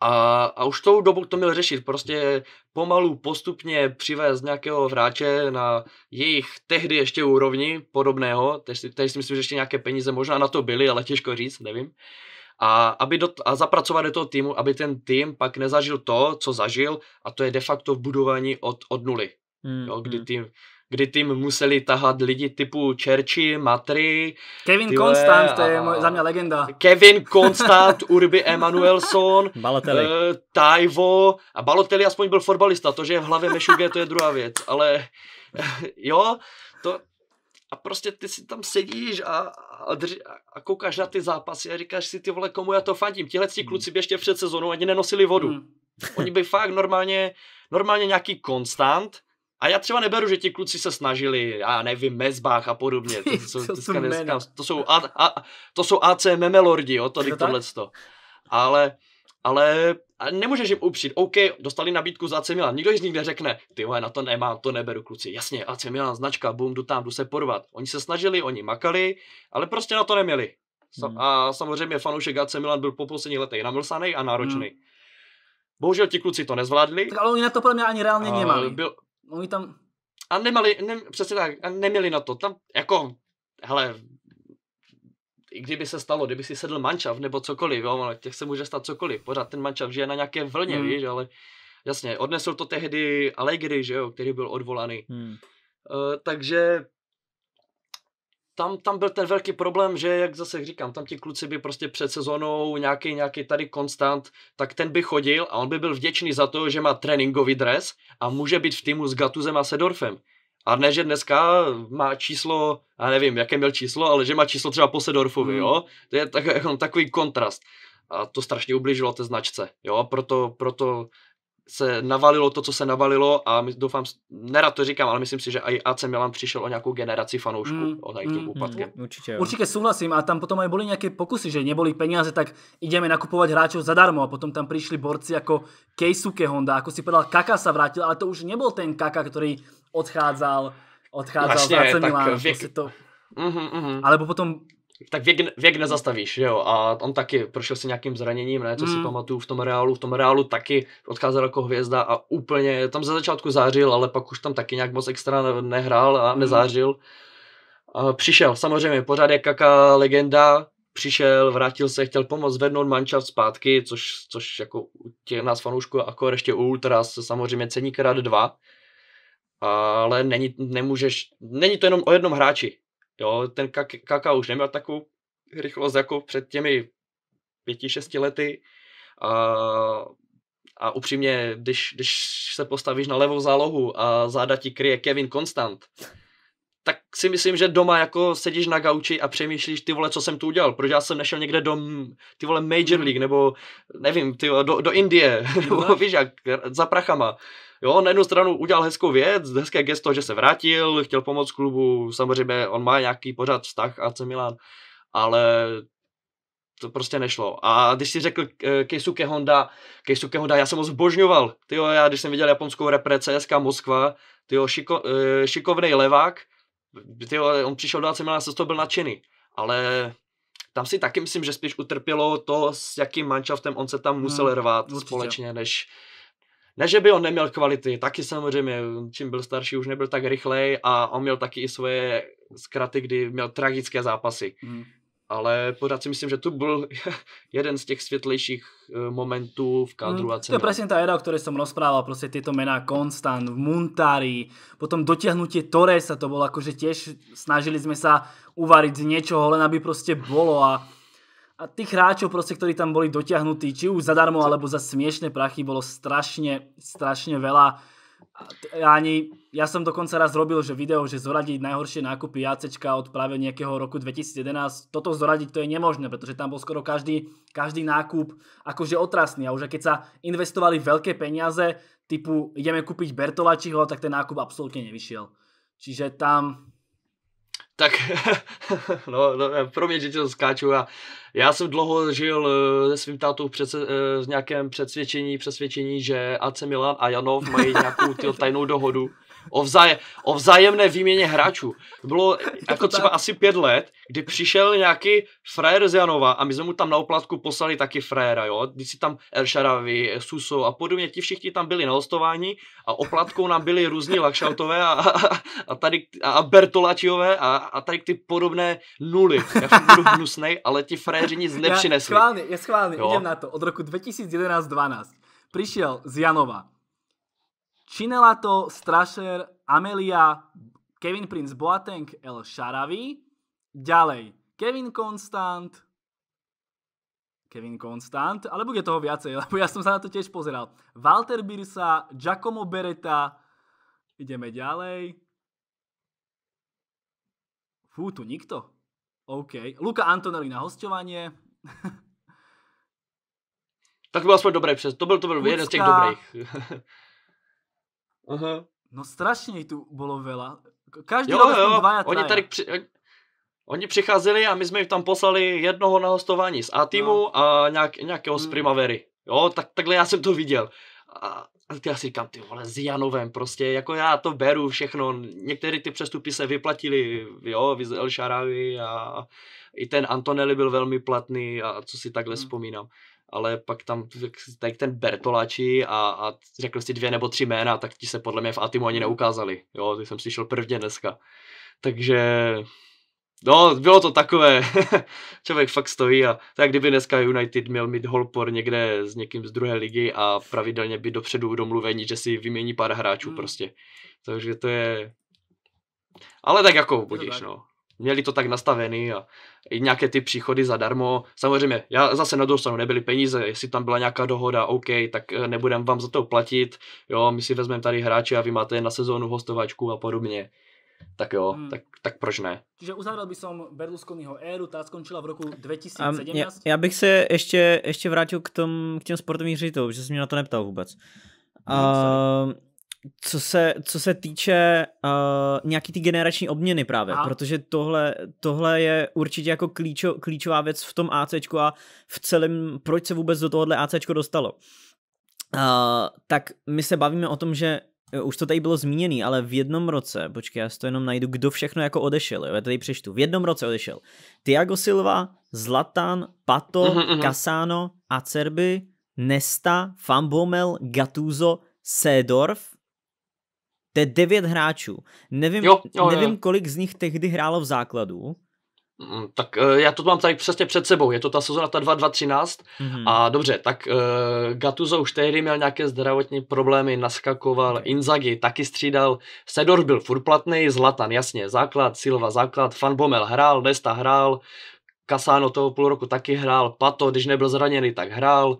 A, a už tou dobu to měl řešit, prostě pomalu, postupně přivést nějakého hráče na jejich tehdy ještě úrovni podobného, teď si, teď si myslím, že ještě nějaké peníze možná na to byly, ale těžko říct, nevím. Uh, a, aby do, a zapracovat do toho týmu, aby ten tým pak nezažil to, co zažil a to je de facto v budování od, od nuly. Hmm. jo, kdy, hmm. tým, kdy tým museli tahat lidi typu Čerči, Matry. Kevin tyhle, Constant, to je a, za mě legenda. Kevin Constant, Urbi Emanuelson, Balotelli. Uh, eh, Tajvo a Balotelli aspoň byl fotbalista, to, že je v hlavě Mešuge, to je druhá věc, ale jo, to, a prostě ty si tam sedíš a, a, drž, a koukáš na ty zápasy a říkáš si, ty vole, komu já to fandím. Tihle ti hmm. kluci by ještě před sezonou ani nenosili vodu. Mm. Oni by fakt normálně, normálně nějaký konstant, a já třeba neberu, že ti kluci se snažili, já nevím, mezbách a podobně. To, jsou, to, to, to, to, jsou, to jsou AC Memelordi, jo, tady to to. Ale ale nemůžeš jim upřít, OK, dostali nabídku za AC Milan, nikdo z nich neřekne, ty na to nemám, to neberu kluci, jasně, AC Milan značka, bum, jdu tam, jdu se porvat. Oni se snažili, oni makali, ale prostě na to neměli. hmm. A samozřejmě fanoušek AC Milan byl po poslední letech namlsaný a náročný. Hmm. Bohužel ti kluci to nezvládli. Tak ale oni na to podle mě ani reálně nemali. Byl... Oni tam... A nemali, ne, přesně tak, a neměli na to. Tam jako, hele, i kdyby se stalo, kdyby si sedl mančav nebo cokoliv, jo, těch se může stát cokoliv, pořád ten mančav žije na nějaké vlně, mm. víš, ale jasně, odnesl to tehdy Allegri, že jo, který byl odvolaný. Mm. Uh, takže tam, tam byl ten velký problém, že jak zase říkám, tam ti kluci by prostě před sezónou nějaký, nějaký tady konstant, tak ten by chodil a on by byl vděčný za to, že má tréninkový dres a může být v týmu s Gatuzem a Sedorfem. A ne, že dneska má číslo, já nevím, jaké měl číslo, ale že má číslo třeba po Sedorfovi, mm. jo? To je tak, jako takový kontrast. A to strašně ubližilo té značce, jo? Proto, proto se navalilo to, co se navalilo a my, doufám, nerad to říkám, ale myslím si, že i AC Milan přišel o nějakou generaci fanoušků mm, o tady tím mm, úpadkem. Mm, určitě, určitě souhlasím a tam potom aj byly nějaké pokusy, že neboli peníze, tak ideme nakupovat hráčů zadarmo a potom tam přišli borci jako Keisuke Honda, jako si povedal, Kaka se vrátil, ale to už nebyl ten Kaka, který odcházel, odcházel Vlastně, z tak Milán. Věk... Prostě to... Mm-hmm, mm-hmm. Alebo potom tak věk, věk nezastavíš, jo, a on taky prošel si nějakým zraněním, ne, co mm. si mhm. pamatuju v tom reálu, v tom reálu taky odcházel jako hvězda a úplně, tam ze začátku zářil, ale pak už tam taky nějak moc extra nehrál a mhm. nezářil. A přišel, samozřejmě, pořád je kaká legenda, přišel, vrátil se, chtěl pomoct zvednout manšaft zpátky, což, což jako u těch nás fanoušků jako ještě u Ultras samozřejmě cení krát dva, ale není, nemůžeš, není to jenom o jednom hráči. Jo, ten Kaka už neměl takovou rychlost jako před těmi pěti, šesti lety a, a upřímně, když, když se postavíš na levou zálohu a záda ti kryje Kevin Constant, tak si myslím, že doma jako sedíš na gauči a přemýšlíš, ty vole, co jsem tu udělal, proč já jsem nešel někde do, ty vole, Major hmm. League, nebo nevím, ty vole, do, do Indie, nebo víš jak, za prachama jo, na jednu stranu udělal hezkou věc, hezké gesto, že se vrátil, chtěl pomoct klubu, samozřejmě on má nějaký pořád vztah AC Milan, ale to prostě nešlo. A když si řekl eh, Keisuke Honda, Keisuke Honda, já jsem ho zbožňoval. Tyjo, já když jsem viděl japonskou repre CSK Moskva, tyjo, šiko, eh, šikovný levák, tyjo, on přišel do AC Milan, se to byl nadšený. Ale tam si taky myslím, že spíš utrpělo to, s jakým manšaftem on se tam musel hmm, rvat určitě. společně, než, ne, že by on neměl kvality, taky samozřejmě, čím byl starší, už nebyl tak rychlej a on měl taky i svoje zkraty, kdy měl tragické zápasy. Hmm. Ale pořád si myslím, že to byl jeden z těch světlejších eh, momentů v kádru hmm, a cenu. To je přesně ta éra, o které jsem rozprával, prostě tyto mená Konstant, Muntari, potom dotiahnutie Torresa, to bylo jakože těž, snažili jsme se uvarit z něčeho, len aby prostě bolo a a tých hráčov, proste, ktorí tam boli dotiahnutí, či už zadarmo, alebo za smiešné prachy, bolo strašne, strašne veľa. Ani, ja som dokonca raz robil, že video, že zoradiť najhoršie nákupy JACčka od práve nejakého roku 2011, toto zoradiť to je nemožné, pretože tam bol skoro každý, každý nákup akože otrasný a už keď sa investovali veľké peniaze, typu ideme kúpiť Bertolačiho, tak ten nákup absolútne nevyšiel. Čiže tam tak no, no, pro mě děti to skáču a já jsem dlouho žil eh, se svým tátou v, přece, eh, v nějakém předsvědčení, přesvědčení, že AC Milan a Janov mají nějakou tajnou dohodu o, vzáje, o vzájemné výměně hráčů. bylo jako třeba asi pět let, kdy přišel nějaký frajer z Janova a my jsme mu tam na oplatku poslali taky frajera, jo. Když si tam Eršaravi, Suso a podobně, ti všichni tam byli na hostování a oplatkou nám byli různí Lakšautové a, a, a, tady, a Bertolačiové a, a tady ty podobné nuly. Já jsem budu hnusnej, ale ti frajeři nic nepřinesli. Já, schválně, je schválně, jdem na to. Od roku 2011-12 přišel z Janova Chinelato, Strasher, Amelia, Kevin Prince Boateng, El Sharavi. Ďalej Kevin Constant, Kevin Constant, ale bude toho viacej, lebo ja som sa na to tiež pozeral. Walter Birsa, Giacomo Beretta, ideme ďalej. Fú, tu nikto. OK. Luka Antonelli na hostovanie. tak to bylo aspoň dobrý To byl, to byl jeden z těch dobrých. Aha. No strašně jich tu bylo vela. Každý jo, rok jo, dva oni tady při, Oni přicházeli a my jsme jim tam poslali jednoho na hostování z A-týmu no. a nějak, nějakého z hmm. Primavery. Jo, tak, takhle já jsem to viděl. A, a ty asi říkám, ty vole, s Janovem prostě, jako já to beru všechno. Některé ty přestupy se vyplatili. jo, z El a i ten Antonelli byl velmi platný a co si takhle hmm. vzpomínám ale pak tam tak ten Bertolači a, a řekl si dvě nebo tři jména, tak ti se podle mě v Atimu ani neukázali. Jo, ty jsem slyšel prvně dneska. Takže No, bylo to takové. Člověk fakt stojí a tak kdyby dneska United měl mít holpor někde s někým z druhé ligy a pravidelně by dopředu domluvení, že si vymění pár hráčů hmm. prostě. Takže to je... Ale tak jako budíš, no měli to tak nastavený a i nějaké ty příchody zadarmo. Samozřejmě, já zase na druhou nebyly peníze, jestli tam byla nějaká dohoda, OK, tak eh, nebudem vám za to platit, jo, my si vezmeme tady hráče a vy máte na sezónu hostovačku a podobně. Tak jo, hmm. tak, tak proč ne? Čiže uzavřel by som Berlusconiho éru, ta skončila v roku 2017. já, já, bych se ještě, ještě vrátil k, tom, k těm sportovním ředitelům, že jsem mě na to neptal vůbec. No, uh, co se, co se týče uh, nějaký ty generační obměny právě, a? protože tohle, tohle je určitě jako klíčo, klíčová věc v tom ACčku a v celém, proč se vůbec do tohohle ACčko dostalo. Uh, tak my se bavíme o tom, že už to tady bylo zmíněné, ale v jednom roce, počkej, já si to jenom najdu, kdo všechno jako odešel, jo, já tady přečtu, v jednom roce odešel Tiago Silva, Zlatan, Pato, uh-huh, mhm, mhm. uh-huh. Casano, Acerby, Nesta, Fambomel, Gattuso, Sedorf, to je devět hráčů. Nevím, jo, jo, nevím jo. kolik z nich tehdy hrálo v základu. Mm, tak eh, já to mám tady přesně před sebou, je to ta sezona ta 2-2-13 mm-hmm. a dobře, tak uh, Gattuso už tehdy měl nějaké zdravotní problémy, naskakoval, Inzaghi taky střídal, Sedor byl furplatný, Zlatan jasně, základ, Silva základ, Fanbomel hrál, Nesta hrál, Kasáno toho půl roku taky hrál, Pato, když nebyl zraněný, tak hrál,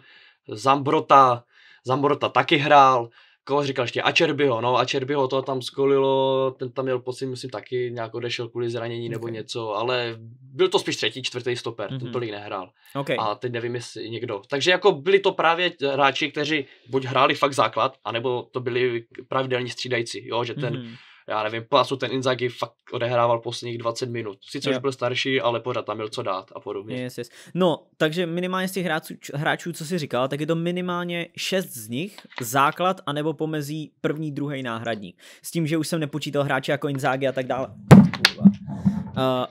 Zambrota, Zambrota taky hrál, koho říkal ještě, Ačerbyho, no Ačerbyho to tam skolilo, ten tam měl pocit, myslím taky, nějak odešel kvůli zranění okay. nebo něco, ale byl to spíš třetí, čtvrtý stoper, mm-hmm. ten mhm. tolik nehrál. Okay. A teď nevím, jestli někdo. Takže jako byli to právě hráči, kteří buď hráli fakt základ, anebo to byli pravidelní střídající, jo, že ten mm-hmm já nevím, pásu ten Inzaghi fakt odehrával posledních 20 minut. Sice jo. už byl starší, ale pořád tam měl co dát a podobně. Yes, yes. No, takže minimálně z těch hráčů, hráčů, co si říkal, tak je to minimálně 6 z nich základ anebo pomezí první, druhý náhradník. S tím, že už jsem nepočítal hráče jako Inzaghi a tak dále. Uh,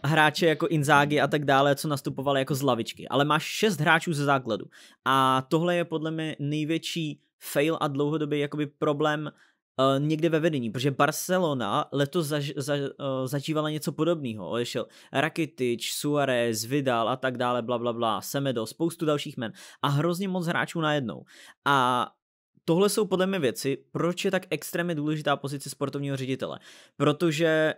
hráče jako Inzaghi a tak dále, co nastupovali jako z lavičky. Ale máš šest hráčů ze základu. A tohle je podle mě největší fail a dlouhodobý jakoby problém Eh, někde ve vedení, protože Barcelona letos zaž, za, uh, zažívala něco podobného. Odešel Rakitic, Suarez, Vidal a tak dále, bla, bla, bla, Semedo, spoustu dalších men a hrozně moc hráčů najednou. A tohle jsou podle mě věci, proč je tak extrémně důležitá pozice sportovního ředitele. Protože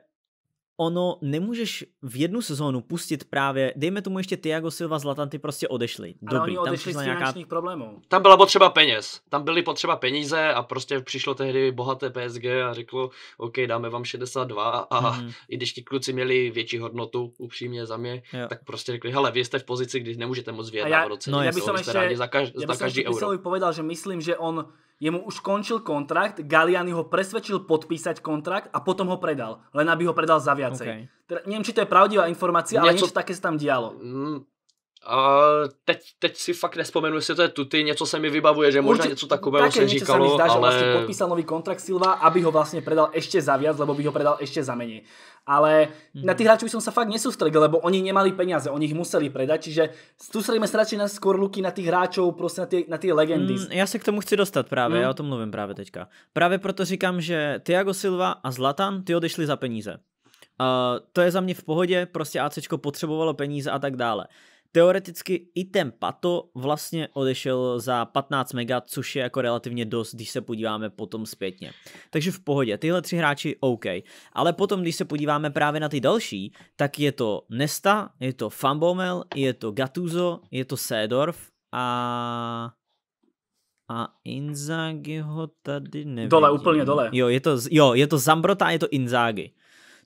ono nemůžeš v jednu sezónu pustit právě, dejme tomu ještě Tiago Silva z Latanty prostě odešli. Ale oni odešli tam z nějaká... problémů. Tam byla potřeba peněz, tam byly potřeba peníze a prostě přišlo tehdy bohaté PSG a řeklo, OK, dáme vám 62 a hmm. i když ti kluci měli větší hodnotu, upřímně za mě, jo. tak prostě řekli, hele, vy jste v pozici, když nemůžete moc vědět, Já, no, já bych ještě, za, kaž, já za každý euro. povedal, že myslím, že on jemu už končil kontrakt, Galiani ho presvedčil podpísať kontrakt a potom ho predal, len aby ho predal za viac viacej. Okay. Teda, neviem, či to je pravdivá informácia, ale niečo také sa tam dialo. Mm, A teď, teď si fakt nespomenu, jestli to je tuty, něco se mi vybavuje, že možná něco takového se říkalo, se mi zdá, ale... že vlastně podpísal nový kontrakt Silva, aby ho vlastně predal ještě za viac, lebo by ho predal ještě za méně. Ale hmm. na těch hráčů jsem se fakt nesústredil, lebo oni nemali peniaze, oni ich museli predať, čiže sústredíme sa radšej na skôr luky na těch hráčů, prostě na ty, na ty legendy. Hmm, já se k tomu chci dostat právě, hmm. já o tom mluvím právě teďka. Právě proto říkám, že Tiago Silva a Zlatan, ty odešli za peníze. Uh, to je za mě v pohodě, prostě ACčko potřebovalo peníze a tak dále. Teoreticky i ten Pato vlastně odešel za 15 mega, což je jako relativně dost, když se podíváme potom zpětně. Takže v pohodě, tyhle tři hráči OK. Ale potom, když se podíváme právě na ty další, tak je to Nesta, je to Fambomel, je to Gatuzo, je to Sedorf a... A Inzaghiho tady nevidím. Dole, úplně dole. Jo, je to, jo, je to Zambrota a je to Inzaghi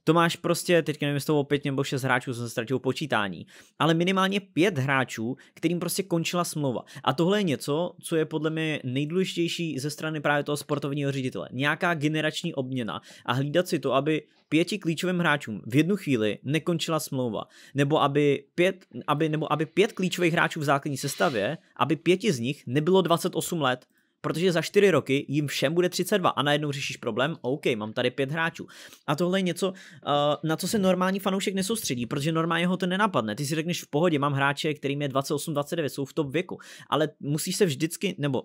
to máš prostě, teď nevím, jestli to opět nebo šest hráčů, jsem ztratil počítání, ale minimálně pět hráčů, kterým prostě končila smlouva. A tohle je něco, co je podle mě nejdůležitější ze strany právě toho sportovního ředitele. Nějaká generační obměna a hlídat si to, aby pěti klíčovým hráčům v jednu chvíli nekončila smlouva, nebo aby pět, aby, nebo aby pět klíčových hráčů v základní sestavě, aby pěti z nich nebylo 28 let, protože za 4 roky jim všem bude 32 a najednou řešíš problém, OK, mám tady 5 hráčů. A tohle je něco, eh, na co se normální fanoušek nesoustředí, protože normálně ho to nenapadne. Ty si řekneš v pohodě, mám hráče, kterým je 28, 29, jsou v tom věku, ale musíš se vždycky, nebo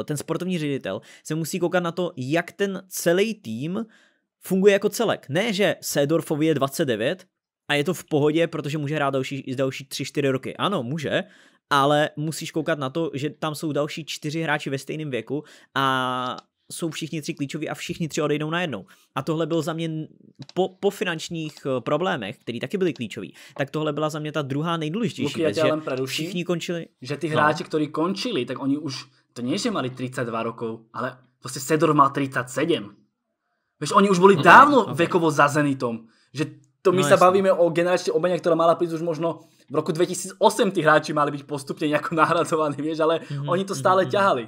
eh, ten sportovní ředitel se musí koukat na to, jak ten celý tým funguje jako celek. Ne, že Sedorfovi je 29 a je to v pohodě, protože může hrát další, další 3-4 roky. Ano, může, ale musíš koukat na to, že tam jsou další čtyři hráči ve stejném věku a jsou všichni tři klíčoví a všichni tři odejdou najednou. A tohle byl za mě po, po finančních eh, problémech, které taky byly klíčový, tak tohle byla za mě ta druhá nejdůležitější věc, že preruší, všichni končili. Že ty no. hráči, no. kteří končili, tak oni už, to nie, že mali 32 rokov, ale prostě Sedor má 37. Víš, oni už byli okay, no, dávno okay. vekovo za Zenitom. Že to my no, se bavíme o generačnej obeně, která mala prísť už možno v roku 2008 tí hráči mali byť postupne nejako nahradovaní, vieš, ale mm-hmm. oni to mhm, stále mm-hmm. ťahali.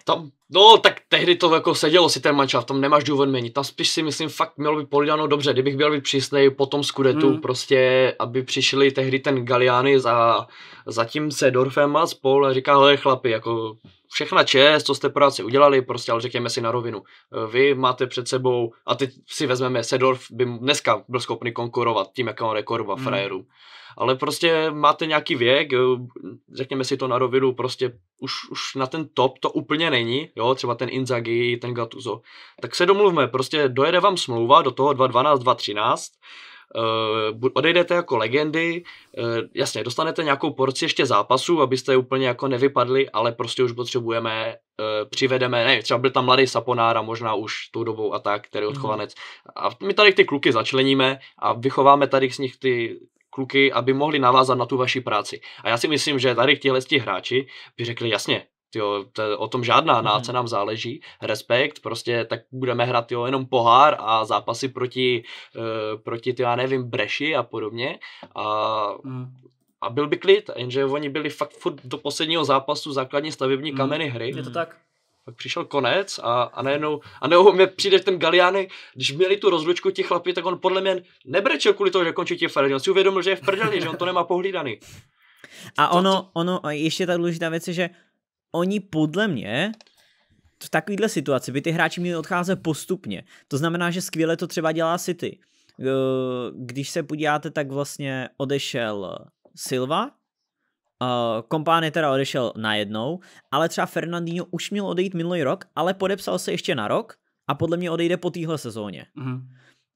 Tam, no, tak tehdy to jako sedělo si ten manča, v tom nemáš důvod měnit. Tam spíš si myslím, fakt mělo by polidáno dobře, kdybych byl být přísnej po tom skudetu, mm. prostě, aby přišli tehdy ten Galiani za, za tím Sedorfem a spol a říká, hele chlapi, jako všechna čest, co jste práci udělali, prostě, ale řekněme si na rovinu. Eh, vy máte před sebou, a teď si vezmeme, Sedorf by dneska byl schopný konkurovat tím, jak on rekord hmm. Ale prostě máte nějaký věk, eh, řekněme si to na rovinu, prostě už, už na ten top to úplně není, jo, třeba ten Inzaghi, ten Gattuso. Tak se domluvme, prostě dojede vám smlouva do toho 2012, 2013, Eh, odejdete jako legendy, eh, jasně, dostanete nějakou porci ještě zápasů, abyste úplně jako nevypadli, ale prostě už potřebujeme, eh, přivedeme, ne, třeba byl tam mladý Saponára, možná už tou dobou a tak, který mhm. odchovanec. A my tady ty kluky začleníme a vychováme tady z nich ty kluky, aby mohli navázat na tu vaši práci. A já si myslím, že tady těhle hráči by řekli, jasně, jo, to, o tom žádná náce mhm. nám záleží, respekt, prostě tak budeme hrát jo, jenom pohár a zápasy proti, uh, proti ty, já nevím, breši a podobně a mm. A byl by klid, jenže oni byli fakt furt do posledního zápasu základní stavební mm. kameny hry. Je to tak pak přišel konec a, a najednou, a nebo mě přijde ten Galiány, když měli tu rozlučku ti chlapí, tak on podle mě nebrečel kvůli toho, že končí tě Ferdinand, on si uvědomil, že je v prdeli, že on to nemá pohlídaný. A ono, ono, ještě ta důležitá věc je, že oni podle mě v takovýhle situaci by ty hráči měli odcházet postupně. To znamená, že skvěle to třeba dělá City. Eh, když se podíváte, tak vlastně odešel Silva, eh, Kompán teda odešel najednou, ale třeba Fernandinho už měl odejít minulý rok, ale podepsal se ještě na rok a podle mě odejde po téhle sezóně. Mm.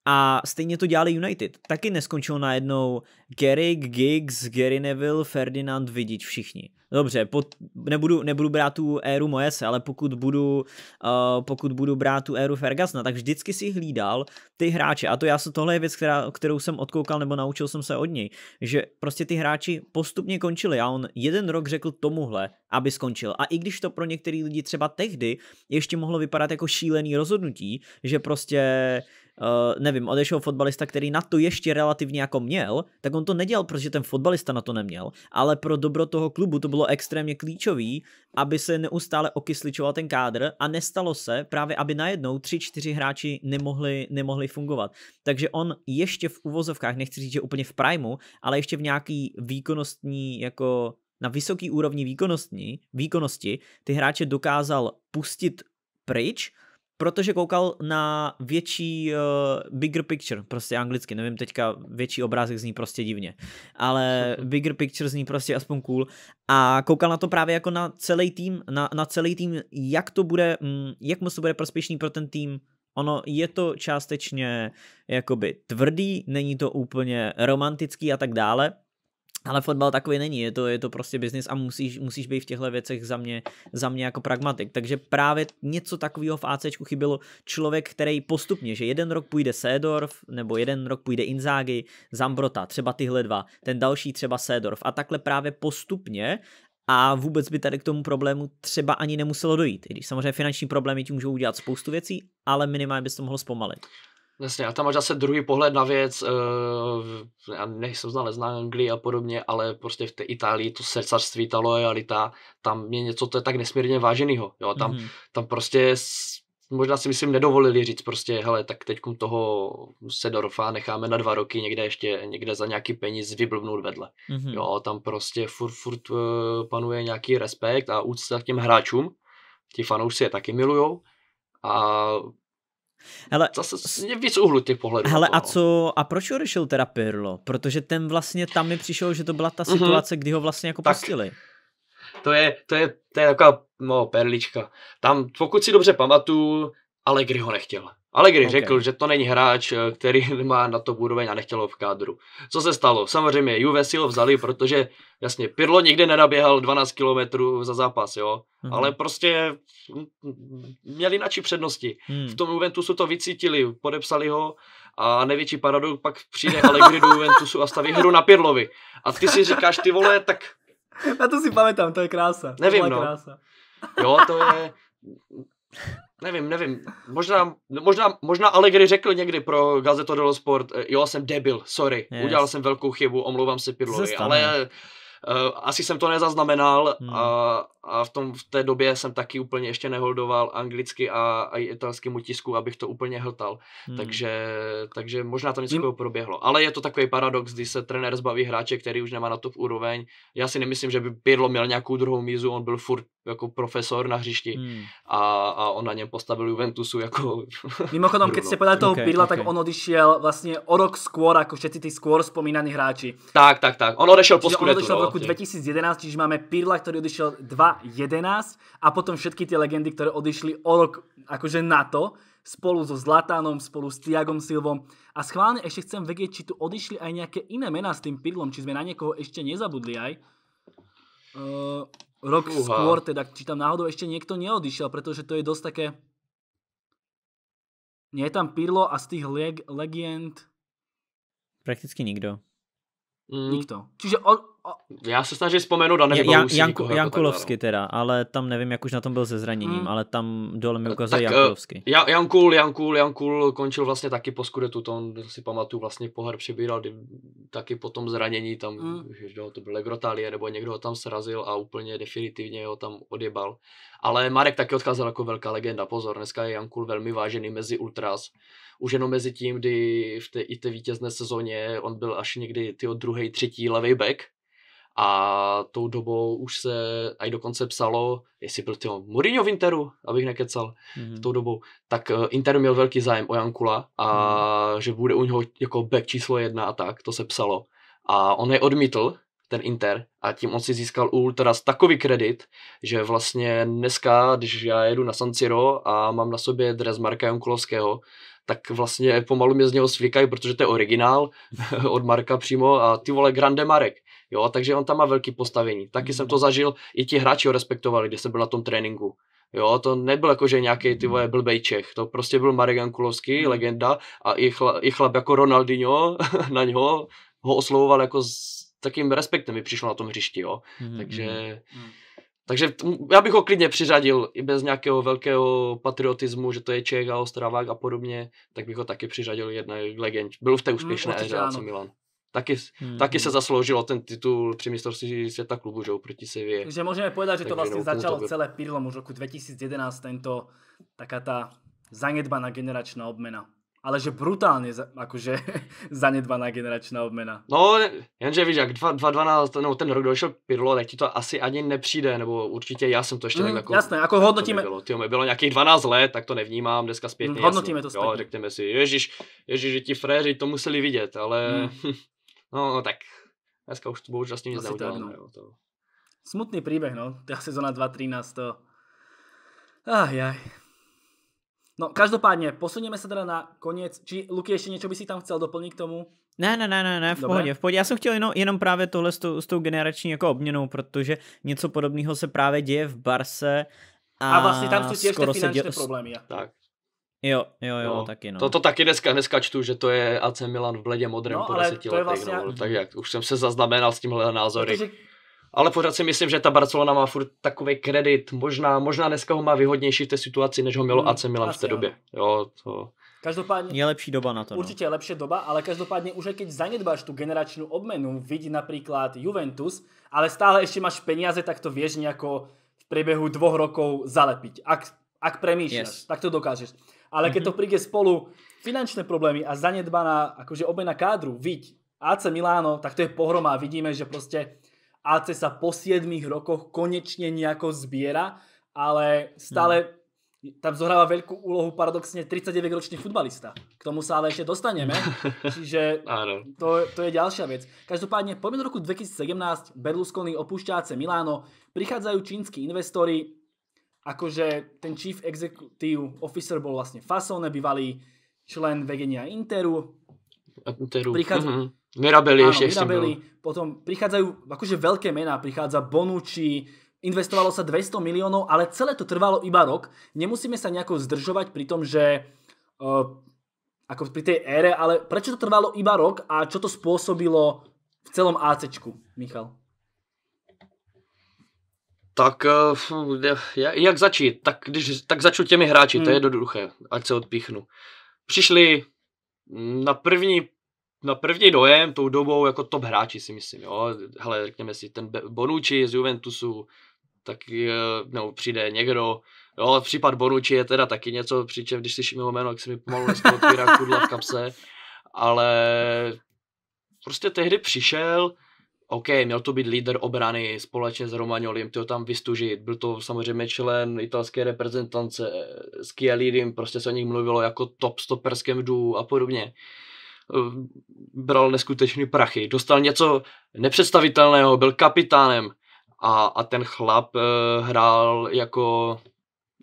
A stejně to dělali United. Taky neskončilo najednou Gary, Giggs, Gary Neville, Ferdinand, Vidič, všichni. Dobře, pod, nebudu, nebudu brát tu éru Moese, ale pokud budu, uh, pokud budu brát tu éru Fergasna, tak vždycky si hlídal ty hráče. A to já se tohle je věc, která, kterou jsem odkoukal nebo naučil jsem se od něj, že prostě ty hráči postupně končili a on jeden rok řekl tomuhle, aby skončil. A i když to pro některý lidi třeba tehdy ještě mohlo vypadat jako šílený rozhodnutí, že prostě uh, nevím, odešel fotbalista, který na to ještě relativně jako měl, tak on to nedělal, protože ten fotbalista na to neměl, ale pro dobro toho klubu to bylo extrémně klíčový, aby se neustále okysličoval ten kádr a nestalo se právě, aby najednou tři, čtyři hráči nemohli, nemohli fungovat. Takže on ještě v uvozovkách, nechci říct, že úplně v primu, ale ještě v nějaký výkonnostní jako na vysoký úrovni výkonnosti, výkonnosti ty hráče dokázal pustit pryč protože koukal na větší uh, bigger picture, prostě anglicky, nevím teďka, větší obrázek zní prostě divně, ale bigger picture zní prostě aspoň cool a koukal na to právě jako na celý tým, na, na celý tým, jak to bude, mm, jak moc to bude prospěšný pro ten tým, Ono je to částečně jakoby tvrdý, není to úplně romantický a tak dále, ale fotbal takový není, je to, je to prostě biznis a musíš, musíš být v těchto věcech za mě, za mě jako pragmatik. Takže právě něco takového v ACčku chybělo člověk, který postupně, že jeden rok půjde Sédorf, nebo jeden rok půjde Inzági, Zambrota, třeba tyhle dva, ten další třeba Sédorf a takhle právě postupně a vůbec by tady k tomu problému třeba ani nemuselo dojít. I když samozřejmě finanční problémy ti můžou udělat spoustu věcí, ale minimálně bys to mohl zpomalit. Jasně, a tam máš zase druhý pohled na věc, uh, já nejsem znal, neznám Anglii a podobně, ale prostě v té Itálii to srdcařství, ta lojalita, tam je něco, to je tak nesmírně váženýho, jo, tam, mm-hmm. tam prostě možná si myslím nedovolili říct prostě, hele, tak teď toho Sedorfa necháme na dva roky někde ještě, někde za nějaký peníz vyblbnout vedle. Mm-hmm. Jo, tam prostě furt, furt eh, panuje nějaký respekt a úcta k těm hráčům, ti fanoušci je taky milujou a Hele, Zase víc uhlu těch pohledů. Hele, jako a no. co, a proč odešel teda Pirlo? Protože ten vlastně tam mi přišel, že to byla ta mhm. situace, mm-hmm. kdy ho vlastně jako tak. pustili. To je, to je, to je taková no, perlička. Tam, pokud si dobře pamatuju, Allegri ho nechtěl. Ale když okay. řekl, že to není hráč, eh, který má na to úroveň a nechtěl ho v kádru. Co se stalo? Samozřejmě Juve si ho vzali, protože jasně Pirlo nikdy nenaběhal 12 km za zápas, jo. Mm-hmm. Ale prostě měli nači přednosti. Mm. V tom Juventusu to vycítili, podepsali ho a největší paradox pak přijde Allegri do Juventusu a staví hru na Pirlovi. A ty si říkáš, ty vole, tak... Na to si pamatám, to je krása. Nevím, to no. Krása. Jo, to je Nevím, nevím. Možná, možná, možná Allegri řekl někdy pro Gazeto dello Sport, eh, jo, jsem debil, sorry, yes. udělal jsem velkou chybu, omlouvám se Pirlovi, ale uh, asi jsem to nezaznamenal hmm. a a v, tom, v té době jsem taky úplně ještě neholdoval anglicky a, a italskému tisku, abych to úplně hltal. Hmm. Takže, takže možná to něco proběhlo. Ale je to takový paradox, když se trenér zbaví hráče, který už nemá na to v úroveň. Já si nemyslím, že by Pirlo měl nějakou druhou mízu, on byl furt jako profesor na hřišti hmm. a, a on na něm postavil Juventusu jako... Mimochodem, když se podal toho okay, Pirla, okay. tak on odišel vlastně o rok skôr, jako všetci ty skôr spomínaní hráči. Tak, tak, tak. On odešel po skudetu. On odešel v no. roku 2011, čiže máme Pirla, který odešel dva 11 a potom všetky tie legendy, ktoré odišli o rok akože na to, spolu so Zlatánom, spolu s Tiagom Silvom. A schválne ešte chcem vedieť, či tu odišli aj nejaké iné mená s tým pidlom, či sme na niekoho ešte nezabudli aj. Uh, rok Uha. skôr, teda, či tam náhodou ešte niekto neodišiel, pretože to je dosť také... Nie je tam Pirlo a z tých leg- legend... Prakticky nikdo. Mm. Nikto. Čiže já se snažím vzpomenout a nevím, Jan, Janku, Jankulovsky teda, ale tam nevím, jak už na tom byl se zraněním, hmm. ale tam dole mi eh, ukazuje tak, eh, Jankulovsky. Ja, Jankul, Jankul, Jankul končil vlastně taky po skudetu, to on si pamatuju vlastně pohár přebíral kdy, taky po tom zranění, tam hmm. že, to byl Grotalie, nebo někdo ho tam srazil a úplně definitivně ho tam odjebal. Ale Marek taky odcházel jako velká legenda, pozor, dneska je Jankul velmi vážený mezi Ultras, už jenom mezi tím, kdy v té, i té vítězné sezóně on byl až někdy ty druhý, třetí levý back, a tou dobou už se aj dokonce psalo, jestli byl to Mourinho v Interu, abych nekecal, mm-hmm. tou dobou, tak eh, Inter měl velký zájem o Jankula a mm-hmm. že bude u něho jako back číslo jedna a tak, to se psalo. A on je odmítl, ten Inter a tím on si získal u Ultras takový kredit, že vlastně dneska, když já jedu na San Siro a mám na sobě dres Marka Jankulovského, tak vlastně pomalu mě z něho svíkají, protože to je originál od Marka přímo a ty vole Grande Marek. Jo, takže on tam má velký postavení. Taky jsem to mhm. zažil, i ti hráči ho respektovali, když jsem byl na tom tréninku. Jo, to nebyl jako, že nějaký ty vole mhm. blbej Čech, to prostě byl Marek Jankulovský, mhm. legenda, a i, chla, i chlap jako Ronaldinho na něho ho oslovoval jako s takým respektem, mi přišlo na tom hřišti, jo. mm Takže, mm. takže já bych ho klidně přiřadil i bez nějakého velkého patriotismu, že to je Čech a Ostravák a podobně, tak bych ho taky přiřadil jedné legend. Byl v té úspěšné mm, éře Milan taky, hmm. taky se zasloužilo ten titul při mistrovství světa klubu, že se vě. Takže můžeme povedať, že to vlastně no, začalo to... celé pirlo, už roku 2011, tento taká ta zanedbaná generačná obmena. Ale že brutálně jakože zanedbaná generačná obmena. No, jenže víš, jak 2012, no ten rok došel Pirlo, tak ti to asi ani nepřijde, nebo určitě já jsem to ještě mm, tak mhm, jako... Jasné, jako hodnotíme... Bylo, tyjo, bylo nějakých 12 let, tak to nevnímám, dneska zpětně. Mm, hodnotíme jasný, to zpětně. Jo, řekněme si, ježiš, ježiš, že ti fréři to museli vidět, ale... Mm. No, no tak dneska už to bude s tým nic to... Smutný príbeh, no. Tá sezóna 2-13, to... Ah jaj. No, každopádně, posunieme se teda na konec. Či, Luky, ještě něco by si tam chcel doplnit k tomu? Ne, ne, ne, ne, ne v pohodě, v pohodě. Já jsem chtěl jenom, jenom právě tohle s tou, s tou generační jako obměnou, protože něco podobného se právě děje v Barse. A, a vlastně tam jsou ještě finanční problémy. Jako. Tak. Jo, jo, jo, no. taky no. To, to taky dneska, dneska čtu, že to je AC Milan v bledě modrém no, po deseti letech. Vlastně... No, tak jak, už jsem se zaznamenal s tímhle názory. Protože... Ale pořád si myslím, že ta Barcelona má furt takový kredit. Možná, možná dneska ho má výhodnější v té situaci, než ho mělo hmm, AC Milan v té době. Jo, to... Každopádně je lepší doba na to. No. Určitě no. lepší doba, ale každopádně už keď zanedbáš tu generační obmenu, vidí například Juventus, ale stále ještě máš peníze, tak to vieš jako v průběhu dvou rokov zalepit. Ak, ak premýšľaš, yes. tak to dokážeš ale keď mhm. to príde spolu finančné problémy a zanedbaná akože obmena kádru, viď AC Miláno, tak to je pohroma. Vidíme, že proste AC sa po 7 rokoch konečne nejako zbiera, ale stále mhm. tam zohráva veľkú úlohu paradoxne 39-ročný futbalista. K tomu sa ale ešte dostaneme. Čiže to, to je ďalšia vec. Každopádne, poďme do roku 2017, Berlusconi AC Miláno, prichádzajú čínsky investori, akože ten chief executive officer bol vlastne Fasone, bývalý člen vegenia Interu. Interu. Prichádza... Uh-huh. Mhm. Mirabeli Áno, ešte Mirabelli. Potom prichádzajú akože veľké mená, prichádza Bonucci, investovalo sa 200 miliónov, ale celé to trvalo iba rok. Nemusíme sa nejako zdržovať pri tom, že uh, ako pri tej ére, ale prečo to trvalo iba rok a čo to spôsobilo v celom AC, Michal? Tak eh, jak začít? Tak, když, tak začnu těmi hráči, hmm. to je hmm. jednoduché, ať se odpíchnu. Přišli mm, na první, na první dojem tou dobou jako top hráči si myslím, jo. Hele, řekněme si, ten Bonucci z Juventusu, tak eh, nebo přijde někdo, jo, případ Bonucci je teda taky něco, přičem když slyším jeho jméno, jak se mi pomalu dneska otvírá kudla v kapse, ale prostě tehdy přišel, OK, měl to být líder obrany společně s Romagnolím, to tam vystužit. Byl to samozřejmě člen italské reprezentance, eh, s Kielidim, prostě se o nich mluvilo jako top stoperském dů a podobně. Eh, bral neskutečný prachy, dostal něco nepředstavitelného, byl kapitánem a, a ten chlap e, hrál jako,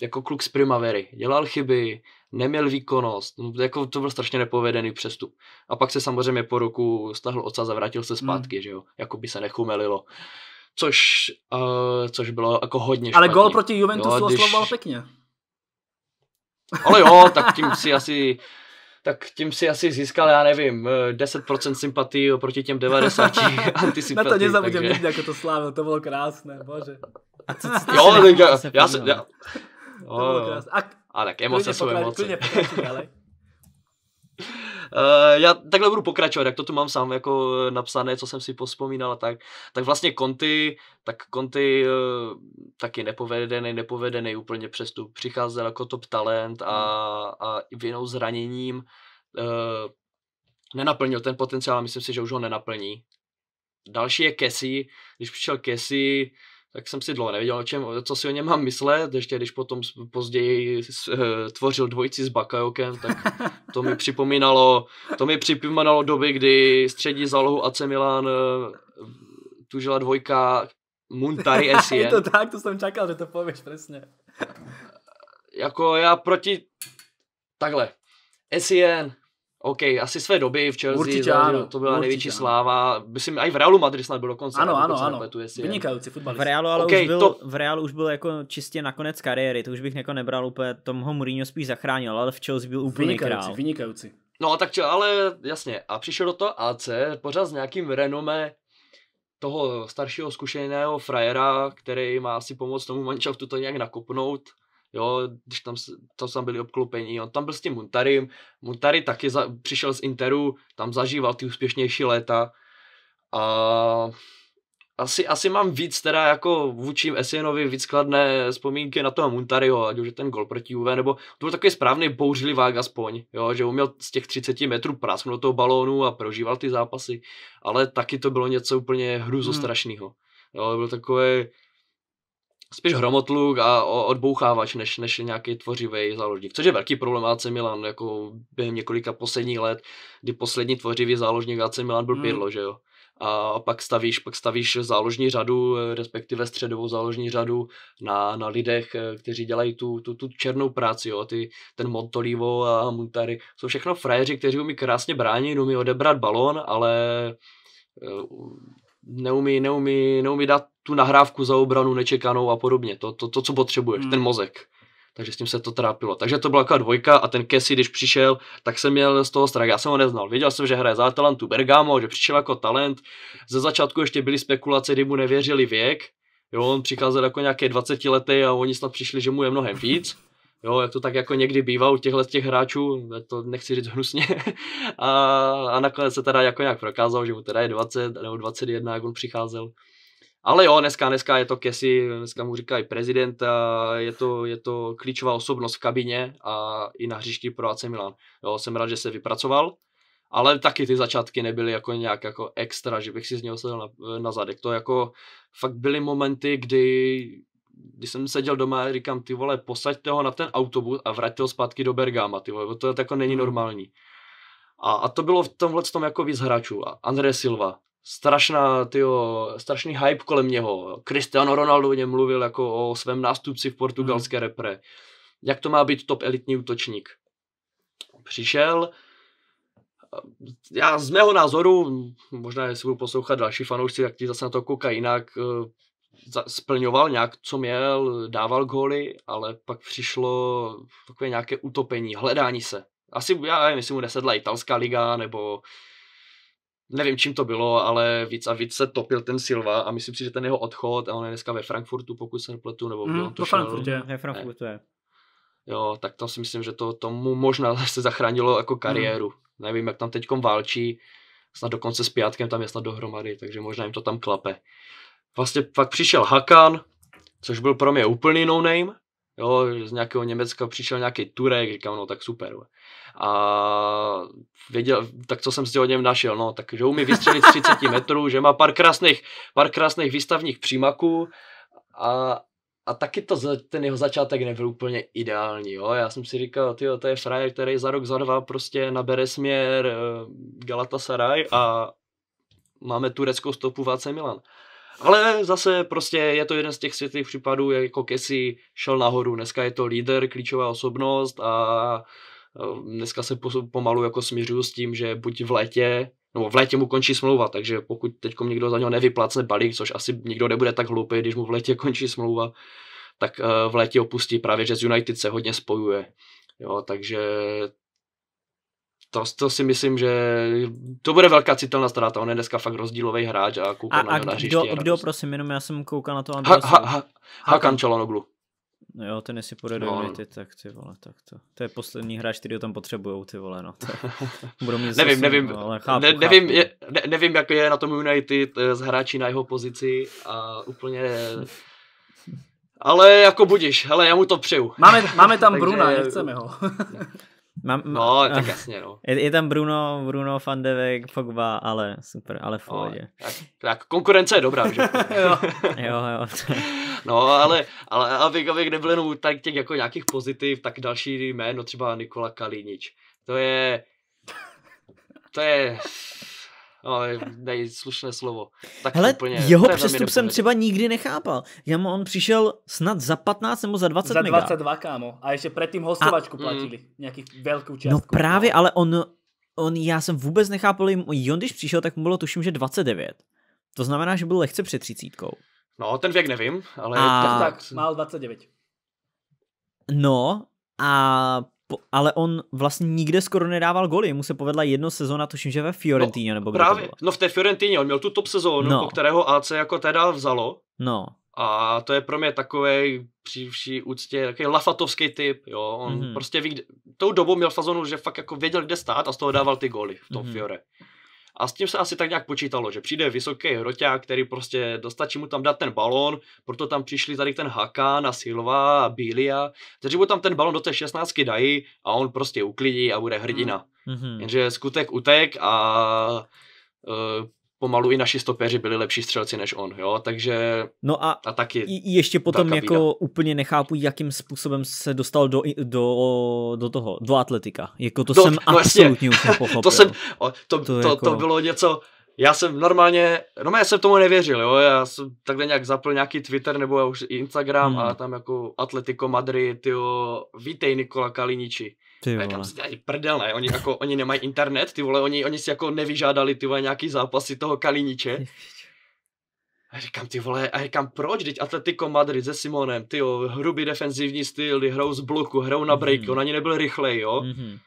jako kluk z Primavery. Dělal chyby, neměl výkonnost, no, jako to byl strašně nepovedený přestup. A pak se samozřejmě po roku stahl oca, zavrátil se zpátky, hmm. že jo, jako by se nechumelilo. Což, uh, což bylo jako hodně špatný. Ale gol proti Juventusu když... oslovoval pěkně. Ale jo, tak tím si asi tak tím si asi získal, já nevím, 10% sympatii oproti těm 90 antisympatii. Na to nezabudím takže... jako to slávil, to bylo krásné, bože. A co, co co jo, tak já, já, já, já, já, já, já, já, já, já, já, já, a tak emoce klidně jsou pokrač, emoce. Uh, já takhle budu pokračovat, jak to tu mám sám jako napsané, co jsem si pospomínal tak. Tak vlastně Conti, tak Conti uh, eh, taky nepovedený, nepovedený úplně přestup. Přicházel jako top talent a, hmm. a vinou zraněním uh, nenaplnil ten potenciál, myslím si, že už ho nenaplní. Další je Kessi, když přišel Kessi, tak jsem si dlouho nevěděl, o čem, co si o něm mám myslet, ještě když potom později eh, tvořil dvojici s Bakajokem, tak to mi připomínalo, to mi připomínalo doby, kdy střední zálohu AC Milan eh, tužila dvojka Muntari Essien. Je to tak, to jsem čekal, že to pověš, přesně. jako já proti... Takhle. Essien, OK, asi své doby v Chelsea určitě, ano, to byla určitě, největší ano. sláva. Myslím, i v Realu Madrid snad byl dokonce. Ano, ano, ano. Nepletu, Vynikající fotbalista. V Realu, ale okay, už byl, to... v Realu už byl jako čistě na konec kariéry, to už bych jako nebral úplně, Tom ho Mourinho spíš zachránil, ale v Chelsea byl úplně vynikající, král. Vynikající. No a tak, ale jasně, a přišel do toho AC pořád s nějakým renomé toho staršího zkušeného frajera, který má asi pomoct tomu manšaftu to nějak nakopnout jo, když tam, tam, tam byli obklopení, on tam byl s tím Muntarim, Muntari taky za, přišel z Interu, tam zažíval ty úspěšnější léta a asi, asi mám víc teda jako vůči Essenovi víc skladné vzpomínky na toho Muntariho, ať už je ten gol proti UV, nebo to byl takový správný bouřlivý aspoň, jo, že uměl z těch 30 metrů prásknout toho balónu a prožíval ty zápasy, ale taky to bylo něco úplně hmm. hruzostrašného. Hmm. Jo, byl takový spíš hromotluk a odbouchávač, než, než nějaký tvořivý záložník. Což je velký problém AC Milan, jako během několika posledních let, kdy poslední tvořivý záložník AC Milan byl hmm. že jo. A pak stavíš, pak stavíš záložní řadu, respektive středovou záložní řadu na, na lidech, eh, kteří dělají tu, tu, tu černou práci, jo. Ty, ten Montolivo a Muntari jsou všechno frajeři, kteří umí krásně bránit, umí odebrat balón, ale eh, neumí, neumí, neumí dát tu nahrávku za obranu nečekanou a podobně. To, to, to co potřebuješ, hmm. ten mozek. Takže s tím se to trápilo. Takže to byla taková dvojka a ten Kesi, když přišel, tak jsem měl z toho strach. Já jsem ho neznal. Věděl jsem, že hraje za Atalantu Bergamo, že přišel jako talent. Ze začátku ještě byly spekulace, kdy mu nevěřili věk. Jo, on přicházel jako nějaké 20 lety a oni snad přišli, že mu je mnohem víc. Jo, jak to tak jako někdy bývá u těchhle těch hráčů, to nechci říct hnusně. A, a nakonec se teda jako nějak prokázal, že mu teda je 20 nebo 21, jak on přicházel. Ale jo, dneska, dneska je to Kesi, dneska mu říkají prezident, a je, to, je to klíčová osobnost v kabině a i na hřišti pro AC Milan. Jo, jsem rád, že se vypracoval, ale taky ty začátky nebyly jako nějak jako extra, že bych si z něho sedl na, na zadek. To jako fakt byly momenty, kdy když jsem seděl doma, říkám, ty vole, posaď toho na ten autobus a vrať ho zpátky do Bergama, ty vole, to jako není mhm. normální. A, a to bylo v tomhle tom jako víc hráčů. André Silva, strašná, tyjo, strašný hype kolem něho. Cristiano Ronaldo o něm mluvil jako o svém nástupci v portugalské mm. repre. Jak to má být top elitní útočník? Přišel, já z mého názoru, možná jestli budu poslouchat další fanoušci, jak ti zase na to koukají jinak, splňoval nějak, co měl, dával góly, ale pak přišlo takové nějaké utopení, hledání se. Asi, já nevím, jestli mu nesedla italská liga, nebo nevím, čím to bylo, ale víc a víc se topil ten Silva a myslím si, že ten jeho odchod, a on je dneska ve Frankfurtu, pokud se nepletu, nebo mm, to Frankfurtě. Ve Frankfurtu je. Jo, tak tam si myslím, že to tomu možná se zachránilo jako mhm. kariéru. Mm. Nevím, jak tam teďkom válčí, snad dokonce s Pijátkem tam je snad dohromady, takže možná jim to tam klape vlastně pak přišel Hakan, což byl pro mě úplný no-name, jo, z nějakého Německa přišel nějaký Turek, říkám, no tak super. A věděl, tak co jsem si o něm našel, no, tak že umí vystřelit 30 metrů, že má pár krásných, pár krásných výstavních přímaků a, a taky to, ten jeho začátek nebyl úplně ideální, jo. Já jsem si říkal, ty to je frajer, který za rok, za dva prostě nabere směr eh, Galatasaray a máme tureckou stopu Váce Milan. Ale zase prostě je to jeden z těch světlých případů, jako Kesi šel nahoru, dneska je to líder, klíčová osobnost a eh, dneska se pomalu jako směřuju s tím, že buď v létě, nebo v létě mu končí smlouva, takže pokud teď někdo za něho nevyplácne balík, což asi nikdo nebude tak hloupý, když mu v létě končí smlouva, tak eh, v létě opustí právě, že z United se hodně spojuje. Jo, takže to, to si myslím, že to bude velká citelná ztráta. On je dneska fakt rozdílový hráč a koukal a, na, a na kdo, kdo, kdo prosím, jenom já jsem koukal na to Hakan Ha, ha, ha, Hakan Čalanoglu. No jo, ten si půjde no, do no. United, tak ty vole, tak to. To je poslední hráč, který ho tam potřebují, ty vole, no. budou mít nevím, zase, nevím, no, ale chápu, ne, nevím, chápu. Je, ne, nevím, jak je na tom United z eh, hráči na jeho pozici a úplně... Ale jako budíš, hele, já mu to přeju. Máme, máme tam Bruna, nechceme ho. Mám, no, tak jasně, no. Je, je tam Bruno, Bruno, Fandevek, Fogba, ale super, ale v no, pohodě. No, tak, tak konkurence je dobrá, že? jo. jo, jo. no, ale, ale abych, abych nebyl jenom tak těch jako nějakých pozitiv, tak další jméno, třeba Nikola Kalinič. To je, to je ale nejslušné slovo. Tak Hele, úplně, jeho přestup jsem třeba nikdy nechápal. Já mu on přišel snad za 15 nebo za 20 Za 22, mega. kámo. A ještě předtím hostovačku a, platili. Mm. Nějakých velkou no částku. No právě, ale on, on, já jsem vůbec nechápal, jim, on když přišel, tak mu bylo tuším, že 29. To znamená, že byl lehce před třicítkou. No, ten věk nevím, ale... A... Tak, tak, mal 29. No, a ale on vlastně nikde skoro nedával goly. Mu se povedla jedno sezóna, tuším, že ve Fiorentině. No, nebo právě, no v té Fiorentině, on měl tu top sezónu, no. po kterého AC jako teda vzalo. No. A to je pro mě takový při vší úctě takový lafatovský typ, jo. On mm-hmm. prostě ví, tou dobou měl fazonu, že fakt jako věděl, kde stát a z toho dával ty góly v tom mm-hmm. Fiore. A s tím se asi tak nějak počítalo, že přijde vysoký hroťák, který prostě dostačí mu tam dát ten balón, proto tam přišli tady ten Hakan a Silva a Bilia, kteří mu tam ten balón do té 16 dají a on prostě uklidí a bude hrdina. Mm-hmm. Jenže skutek utek a uh, pomalu i naši stopeři byli lepší střelci než on, jo, takže no a, a taky ještě potom jako bída. úplně nechápu, jakým způsobem se dostal do, do, do toho, do atletika, jako to do, jsem no absolutně už pochopil. to jsem, o, to, to, to, jako... to bylo něco, já jsem normálně, no já jsem tomu nevěřil, jo, já jsem takhle nějak zapl nějaký Twitter nebo už Instagram hmm. a tam jako Atletico Madrid, jo, vítej Nikola Kaliniči. Ty vole. Tam si ty prdel, ne? Oni, jako, oni nemají internet, ty vole, oni, oni si jako nevyžádali ty vole nějaký zápasy toho Kaliniče. A říkám, ty vole, a říkám, proč, teď Atletico Madrid se Simonem, ty jo, hrubý defenzivní styl, hrou z bloku, hrou na break, mm-hmm. on ani nebyl rychlej, jo. Mm-hmm.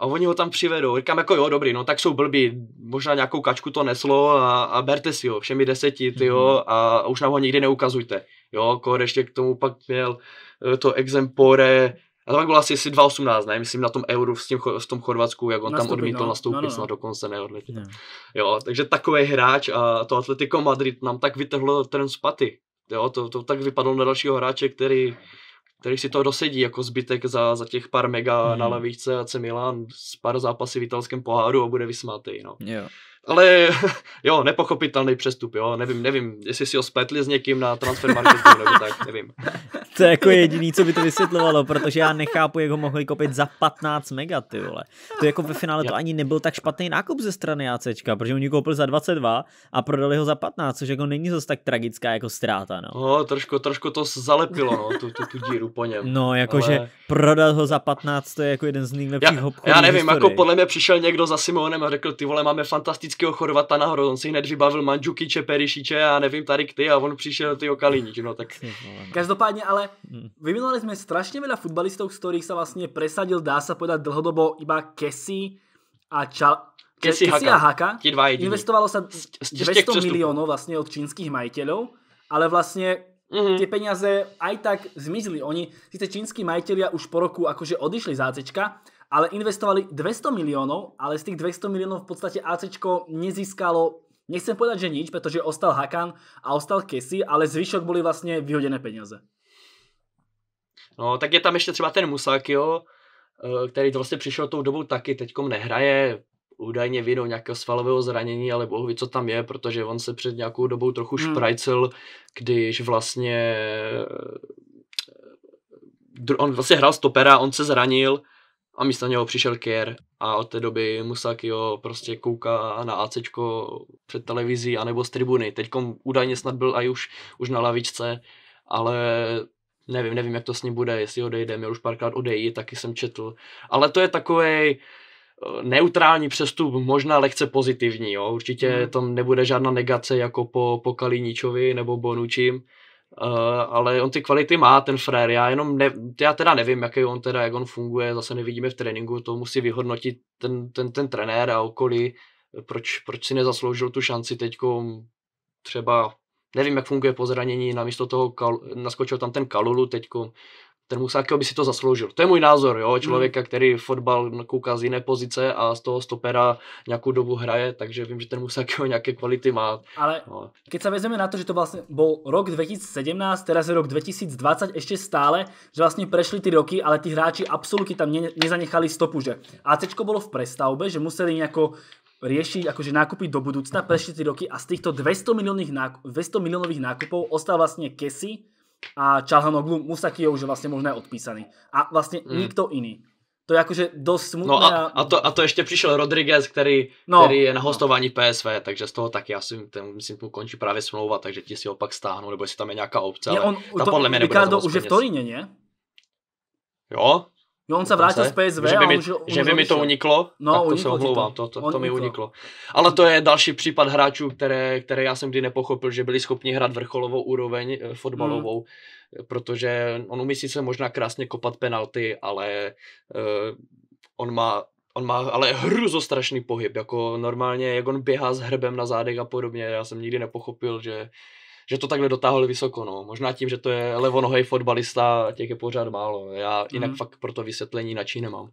A oni ho tam přivedou. Říkám, jako jo, dobrý, no tak jsou blbí. Možná nějakou kačku to neslo a, a berte si ho, všemi deseti, ty jo, mhm. a už nám ho nikdy neukazujte. Jo, kor ještě k tomu pak měl eh, to exempore a to pak bylo asi, asi 2018, ne? Myslím na tom euru s, tím, v tom Chorvatsku, jak on nastoupit, tam odmítl no, nastoupit, no, no. no. dokonce neodletěl. No. Jo, takže takový hráč a to Atletico Madrid nám tak vytrhlo ten paty. Jo, to, to tak vypadlo na dalšího hráče, který, který si to dosedí jako zbytek za, za těch pár mega mm. na levíce a C Milan s pár zápasy v italském poháru a bude vysmátý. No. Jo. Ale jo, nepochopitelný přestup, jo, nevím, nevím, jestli si ho spletli s někým na transfer marketu nebo tak, nevím. To je jako jediný, co by to vysvětlovalo, protože já nechápu, jak ho mohli koupit za 15 mega, ty vole. To jako ve finále to ani nebyl tak špatný nákup ze strany ACčka, protože oni koupil za 22 a prodali ho za 15, což jako není zase tak tragická jako ztráta, no. No, trošku, trošku to zalepilo, no, tu, tu, tu díru po něm. No, jakože ale... prodat ho za 15, to je jako jeden z nejlepších já, Já nevím, jako historii. jako podle mě přišel někdo za Simonem a řekl, ty vole, máme fantastický typického Chorvata nahoru, on si hned vybavil Mandžukiče, Perišiče a nevím tady kdy a on přišel ty okalíní. no tak. No. Každopádně ale hmm. vyvinuli jsme strašně veľa futbalistov, z kterých se vlastně presadil, dá se podat dlhodobo iba Kesi a Čal... Kesi, Kesi Haka. a Haka. Ti dva jediní. Investovalo se 200 milionů vlastně od čínských majitelů, ale vlastně Mm-hmm. Tie peniaze aj tak zmizli. Oni, síce čínsky majiteľia už po roku akože odišli z ACčka, ale investovali 200 miliónov, ale z tých 200 miliónov v podstate ACčko nezískalo Nechcem povedať, že nič, pretože ostal Hakan a ostal Kesi, ale zvyšok byly vlastně vyhodené peníze. No, tak je tam ještě třeba ten Musak, jo, eh, který vlastně přišel tou dobou taky, teďkom nehraje, údajně vinou nějakého svalového zranění, ale bohu ví, co tam je, protože on se před nějakou dobou trochu hmm. šprajcel, když vlastně eh, on vlastně hrál stopera, on se zranil, a místo něho přišel Kier a od té doby Musakio prostě kouká na AC před televizí anebo z tribuny. Teď údajně snad byl i už, už na lavičce, ale nevím, nevím, jak to s ním bude, jestli odejde, měl už párkrát odejít, taky jsem četl. Ale to je takový eh, neutrální přestup, možná lehce pozitivní, jo? určitě hmm. tam nebude žádná negace jako po, po Kaliníčovi nebo Bonučím, Uh, ale on ty kvality má, ten frér, já jenom ne, já teda nevím, jaký on teda, jak on funguje, zase nevidíme v tréninku, to musí vyhodnotit ten, ten, ten trenér a okolí, proč, proč si nezasloužil tu šanci teďko třeba nevím, jak funguje po zranění, namísto toho kal, naskočil tam ten Kalulu teďko, ten Musákel by si to zasloužil. To je můj názor, jo, hmm. člověka, který fotbal kouká z jiné pozice a z toho stopera nějakou dobu hraje, takže vím, že ten Musákel nějaké kvality má. Ale no. keď se vezmeme na to, že to vlastně byl rok 2017, teraz je rok 2020 ještě stále, že vlastně prešli ty roky, ale ty hráči absolutně tam ne, nezanechali stopu, že ACčko bylo v prestavbe, že museli nějako riešiť akože nákupy do budúcna, prešli ty roky a z týchto 200 miliónových, nákupov ostal vlastne Kesi, a Čalhanoglu Musaki je už vlastně možná odpísaný. A vlastně hmm. nikto jiný. To je jakože dost smutné. No a, a, to, a to ještě přišel Rodriguez, který, no, který je na hostování no. PSV, takže z toho taky asi, ten, myslím, tu končí právě smlouva, takže ti si ho pak stáhnou, nebo jestli tam je nějaká obce, je, on, ale ta to, podle mě nebude Ricardo už je v Toríně, ne? Jo, Jo, on se vrátil z PSV že by mi, a on, že, že by mi to uniklo, no, tak to uniklo se omlouvám, to, to, to, mi uniklo. Ale to je další případ hráčů, které, které já jsem kdy nepochopil, že byli schopni hrát vrcholovou úroveň eh, fotbalovou, hmm. protože on umí se možná krásně kopat penalty, ale uh, on má On má ale hruzostrašný pohyb, jako normálně, jak on běhá s hrbem na zádech a podobně, já jsem nikdy nepochopil, že že to takhle dotáhli vysoko, no. Možná tím, že to je levonohej fotbalista, těch je pořád málo. Já jinak mm. fakt pro to vysvětlení načí nemám.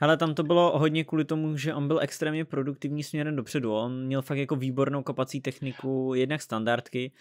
Ale tam to bylo hodně kvůli tomu, že on byl extrémně produktivní směrem dopředu. On měl fakt jako výbornou kapací techniku, jednak standardky,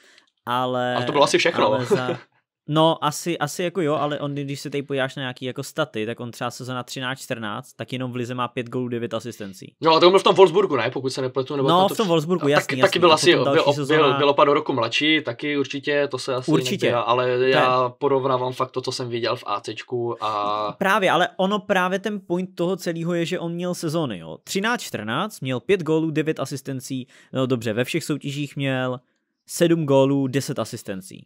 ale... A to bylo asi všechno. Ale za... No, asi, asi jako jo, ale on, když se tady podíváš na nějaký jako staty, tak on třeba sezona 13-14, tak jenom v Lize má 5 gólů, 9 asistencí. No, ale to byl v tom Wolfsburgu, ne, pokud se nepletu. Nebo no, to... v tom Wolfsburgu, jasný, tak, jasný. Taky byl no, asi, byl, sezona... byl, byl, pár roku mladší, taky určitě, to se asi určitě. Nebyla, ale ten... já porovnávám fakt to, co jsem viděl v ACčku a... Právě, ale ono právě ten point toho celého je, že on měl sezony, jo. 13-14 měl 5 gólů, 9 asistencí, no dobře, ve všech soutěžích měl 7 gólů, 10 asistencí.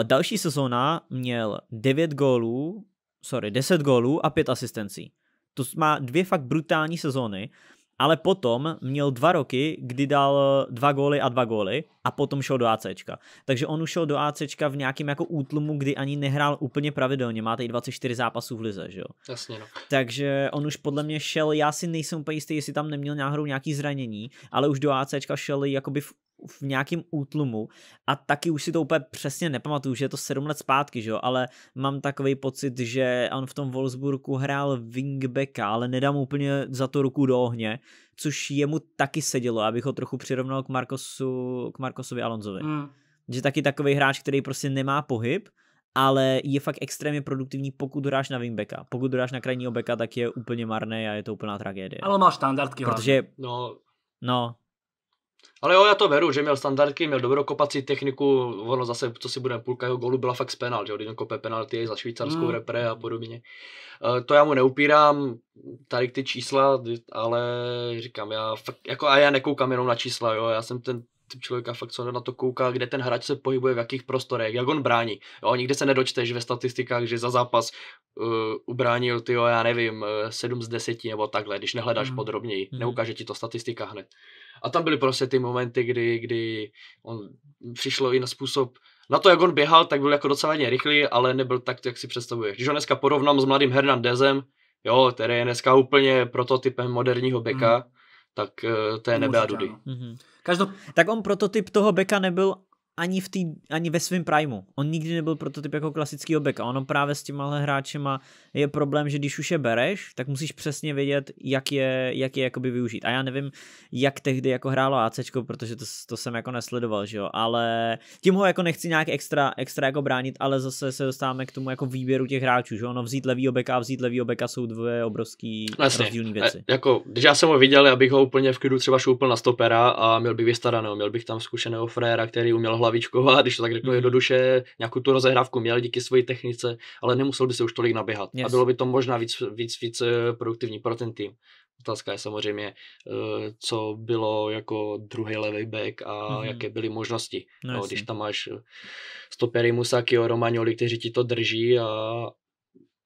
Eh, další sezóna měl 9 gólů, sorry, 10 gólů a 5 asistencí. To má dvě fakt brutální sezóny, ale potom měl dva roky, kdy dal eh, dva góly a dva góly a potom šel do ACčka. Takže on už šel do ACčka v nějakém jako útlumu, kdy ani nehrál úplně pravidelně. Máte i 24 zápasů v lize, že jo? Jasně, no. Takže on už podle mě šel, já si nejsem úplně jistý, jestli tam neměl náhodou nějaký zranění, ale už do ACčka šel jakoby v v nějakém útlumu a taky už si to úplně přesně nepamatuju, že je to sedm let zpátky, že jo, ale mám takový pocit, že on v tom Wolfsburgu hrál wingbacka, ale nedám úplně za to ruku do ohně, což jemu taky sedělo, abych ho trochu přirovnal k, Markosu, k Markosovi Alonzovi. Mm. Že taky takový hráč, který prostě nemá pohyb, ale je fakt extrémně produktivní, pokud hráš na wingbacka. Pokud hráš na krajního beka, tak je úplně marné a je to úplná tragédie. Ale má standardky. Protože... No, no ale jo, já to beru, že měl standardky, měl dobrou kopací techniku, ono zase, co si budeme, půlka jeho golu byla fakt z penal, že jo, kope penalty za švýcarskou mm. repre a podobně. Eh, to já mu neupírám, tady ty čísla, ale říkám, já fakt, jako a já nekoukám jenom na čísla, jo, já jsem ten typ člověka fakt co na to kouká, kde ten hráč se pohybuje, v jakých prostorech, jak on brání. Jo, nikde se nedočteš ve statistikách, že za zápas uh, ubránil, jo já nevím, 7 eh, z 10 nebo takhle, když nehledáš mm. podrobněji, mm. neukáže ti to statistika hned. A tam byly prostě ty momenty, kdy, kdy on přišlo i na způsob, na to, jak on běhal, tak byl jako docela rychlý, ale nebyl tak, jak si představuješ. Když ho dneska porovnám s mladým Hernandezem, jo, který je dneska úplně prototypem moderního beka, mm tak té nebe a dudy. Mhm. Každop... Tak on prototyp toho beka nebyl ani, v tý, ani ve svém primu. On nikdy nebyl prototyp jako klasický obek a ono právě s těma hráčema je problém, že když už je bereš, tak musíš přesně vědět, jak je, jak je jakoby využít. A já nevím, jak tehdy jako hrálo AC, protože to, to jsem jako nesledoval, že jo, ale tím ho jako nechci nějak extra, extra jako bránit, ale zase se dostáváme k tomu jako výběru těch hráčů, že ono vzít levý obeka a vzít levý obeka jsou dvě obrovský no rozdílné věci. E, jako, když já jsem ho viděl, abych ho úplně v klidu třeba šoupil na stopera a měl bych vystaraného, měl bych tam zkušeného fréra, který uměl a když to tak řeknu mhm. jednoduše, nějakou tu rozehrávku měl díky své technice, ale nemusel by se už tolik naběhat. Yes. A bylo by to možná víc, víc, víc eh, produktivní pro ten tým. Otázka je samozřejmě, eh, co bylo jako druhý levý back a mm-hmm. jaké byly možnosti. No, no, když tam máš eh, stopery o Romagnoli, kteří ti to drží a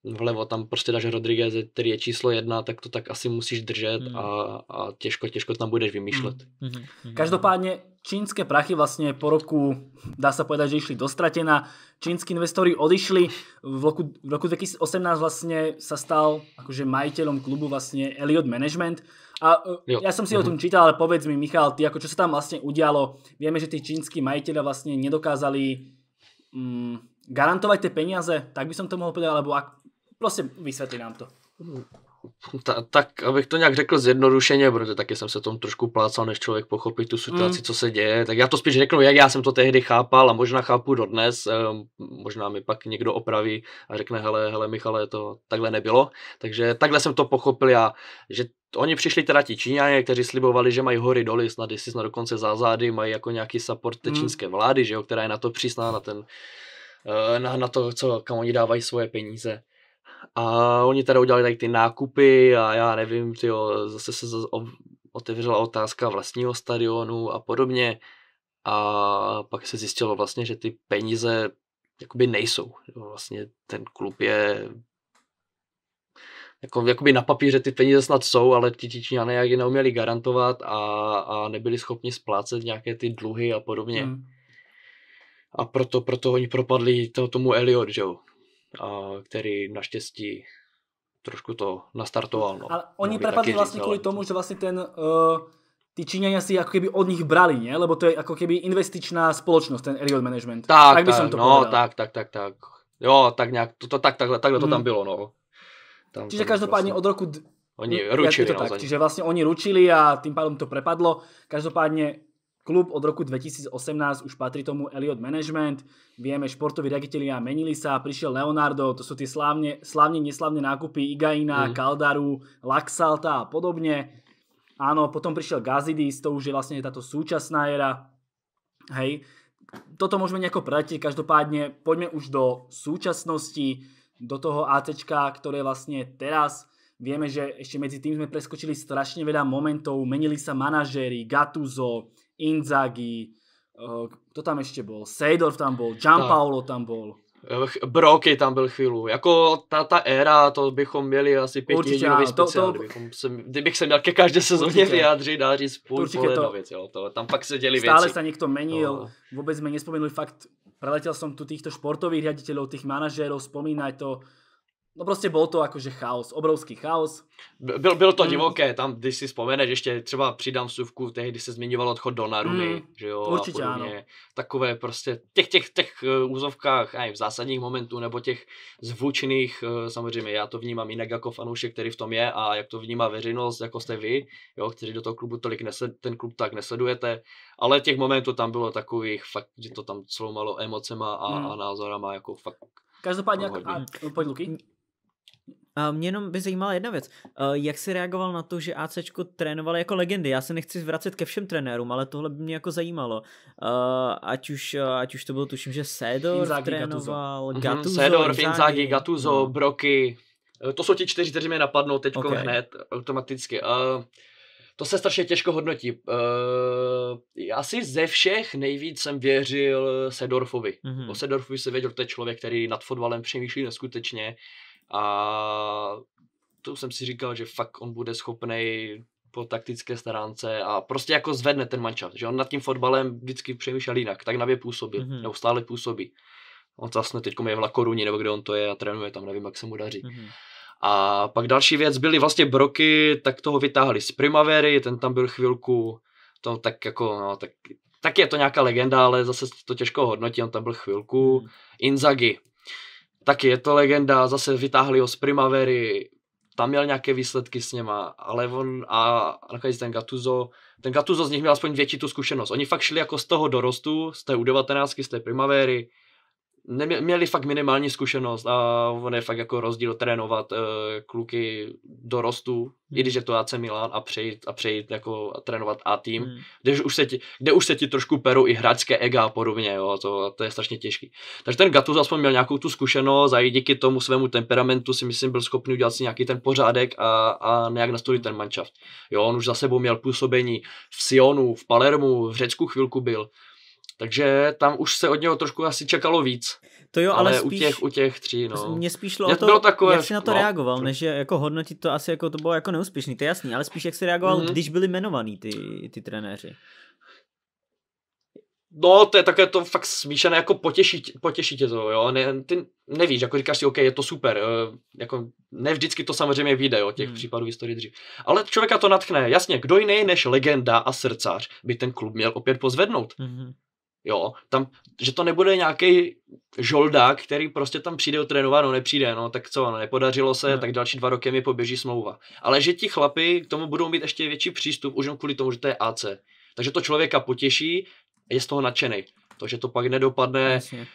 vlevo tam prostě dáš Rodriguez, který je číslo jedna, tak to tak asi musíš držet mm. a, a těžko, těžko tam budeš vymýšlet. Mm. hmm Každopádně čínske prachy vlastne po roku, dá sa povedať, že išli dostratená. Čínsky investori odišli. V roku, v roku 2018 vlastne sa stal akože majiteľom klubu vlastne Elliot Management. A e, jo. ja som si mhm. o tom mhm. čítal, ale povedz mi, Michal, ty, ako čo sa tam vlastne udialo? Vieme, že tí čínsky majiteľa vlastne nedokázali mm, garantovať tie peniaze, tak by som to mohol povedať, alebo ak... Prosím, vysvetli nám to. Mhm ta, tak abych to nějak řekl zjednodušeně, protože taky jsem se tomu trošku plácal, než člověk pochopí tu situaci, mm. co se děje, tak já to spíš řeknu, jak já jsem to tehdy chápal a možná chápu dodnes, ehm, možná mi pak někdo opraví a řekne, hele, hele Michale, to takhle nebylo, takže takhle jsem to pochopil já, že oni přišli teda ti Číňané, kteří slibovali, že mají hory doly, snad jestli snad dokonce za zády, mají jako nějaký support té mm. čínské vlády, že jo, která je na to přísná, na ten eh, na, na to, co, kam oni dávají svoje peníze. A oni tady udělali tady ty nákupy a já nevím, tyjo, zase se otevřela otázka vlastního stadionu a podobně. A pak se zjistilo vlastně, že ty peníze jakoby nejsou. Vlastně ten klub je jako, jakoby na papíře ty peníze snad jsou, ale ti Číňané jak je neuměli garantovat a, a nebyli schopni splácet nějaké ty dluhy a podobně. Hmm. A proto, proto oni propadli to, tomu Elliot, že jo který naštěstí trošku to nastartoval. No. Ale oni prepadli vlastně kvůli tomu, že vlastně ten, uh, ty Číňania si jako keby od nich brali, ne? Lebo to je jako keby investičná společnost ten Elliot Management. Tak, tak, by tak, to no, tak, tak, tak, tak. Jo, tak nějak, to, to, tak, takhle, takhle to mm. tam hmm. bylo, no. Tam, Čiže tam každopádně vlastně... od roku... D... Oni ručili. Ja, to no, tak. Čiže vlastně oni ručili a tým pádem to prepadlo. Každopádně Klub od roku 2018 už patrí tomu Elliot Management, vieme, športoví riaditeľia menili sa, prišiel Leonardo, to sú tie slávne, slávne neslavné nákupy Igaina, mm. Kaldaru, Laxalta a podobne. Áno, potom prišiel Gazidis, to už je vlastne táto súčasná era. Hej, toto môžeme nejako preletiť, každopádne poďme už do súčasnosti, do toho ACčka, ktoré vlastne teraz vieme, že ešte medzi tým sme preskočili strašne veľa momentov, menili sa manažéri, Gattuso, Inzaghi, eh, kto tam ešte bol? Seydorf tam bol, Gianpaolo tam bol. Eh, Broky tam byl chvíli. Jako ta, ta éra, to bychom měli asi pět Určitě, jedinový speciál, to, to... Kdybychom se, kdybych se měl ke každé sezóně vyjádřit, dá říct půl, to... věc, to, tam pak se děli Stále věci. Stále se někdo menil, no. vůbec jsme nespomenuli fakt, preletěl jsem tu těchto športových riaditeľov, těch manažérov, spomínaj to, No prostě byl to jakože chaos, obrovský chaos. Byl, byl to hmm. divoké, tam když si vzpomeneš, ještě třeba přidám vsuvku, tehdy když se zmiňoval odchod do Narumy, mm, že jo, určitě a podobně. Ano. Takové prostě těch, těch, těch eh, úzovkách, nevím, zásadních momentů, nebo těch zvučných, eh, samozřejmě já to vnímám jinak jako fanoušek, který v tom je a jak to vnímá veřejnost, jako jste vy, jo, kteří do toho klubu tolik nesled, ten klub tak nesledujete, ale těch momentů tam bylo takových fakt, že to tam cloumalo emocema a, mm. a názorama, jako fakt Každopádně, no, jak, a, pojď Luky. Mě jenom by zajímala jedna věc. Eh, jak jsi reagoval na to, že AC trénovali jako legendy? Já se nechci vracet ke všem trenérům, ale tohle by mě jako zajímalo. Eh, ať už, eh, ať už to bylo, tuším, že Sedor Inzaghi, trénoval, mhm, Gattuso, Sedor, Inzaghi, Gattuso, no. Broky. To jsou ti čtyři, kteří mě napadnou teď okay. hned automaticky. to se strašně těžko hodnotí. Uh, asi ze všech nejvíc jsem věřil Sedorfovi. Mm-hmm. O Sedorfovi se věděl, to je člověk, který nad fotbalem přemýšlí neskutečně. A to jsem si říkal, že fakt on bude schopný po taktické stránce a prostě jako zvedne ten mančat, že on nad tím fotbalem vždycky přemýšlel jinak, tak na působil, mm-hmm. nebo stále působí. On zase vlastně teď je v Lakoruni, nebo kde on to je a trénuje tam, nevím, jak se mu daří. Mm-hmm. A pak další věc byly vlastně broky, tak toho vytáhli z Primavery, ten tam byl chvilku, to tak jako, no, tak, tak je to nějaká legenda, ale zase to těžko hodnotí, on tam byl chvilku. Mm. Inzagi, taky je to legenda, zase vytáhli ho z Primavery, tam měl nějaké výsledky s něma, ale on a nakonec ten Gatuzo, ten Gatuzo z nich měl aspoň větší tu zkušenost. Oni fakt šli jako z toho dorostu, z té U19, z té Primavery, měli fakt minimální zkušenost a on je fakt jako rozdíl trénovat uh, kluky dorostu, hmm. i když je to AC Milan a přejít, a přejít jako a trénovat A tým, hmm. kde, už se ti, kde už se ti trošku peru i hráčské ega a podobně, jo, to, to je strašně těžký. Takže ten Gattuso aspoň měl nějakou tu zkušenost a i díky tomu svému temperamentu si myslím byl schopný udělat si nějaký ten pořádek a, a nějak nastolit ten manšaft. Jo, on už za sebou měl působení v Sionu, v Palermu, v Řecku chvilku byl, takže tam už se od něho trošku asi čekalo víc. To jo, ale, ale spíš, u, těch, u těch tří, no. Mě prostě spíš šlo mě to, bylo takové, jak jsi na to no. reagoval, než jako hodnotit to asi jako to bylo jako neúspěšný, to je jasný, ale spíš jak jsi reagoval, mm-hmm. když byli jmenovaní ty, ty trenéři. No, to je také to fakt smíšené, jako potěší, potěší tě to, jo, ne, ty nevíš, jako říkáš si, OK, je to super, eh, jako ne vždycky to samozřejmě vyjde, jo, těch hmm. případů historii dřív. Ale člověka to natchne, jasně, kdo jiný než legenda a srdcář by ten klub měl opět pozvednout. Hmm. Jo, tam, že to nebude nějaký žoldák, který prostě tam přijde otrénovat, no nepřijde, no tak co, no nepodařilo se, no. tak další dva roky mi poběží smlouva. Ale že ti chlapi k tomu budou mít ještě větší přístup, už jen kvůli tomu, že to je AC. Takže to člověka potěší, je z toho nadšený. To, že to pak nedopadne, Jasně.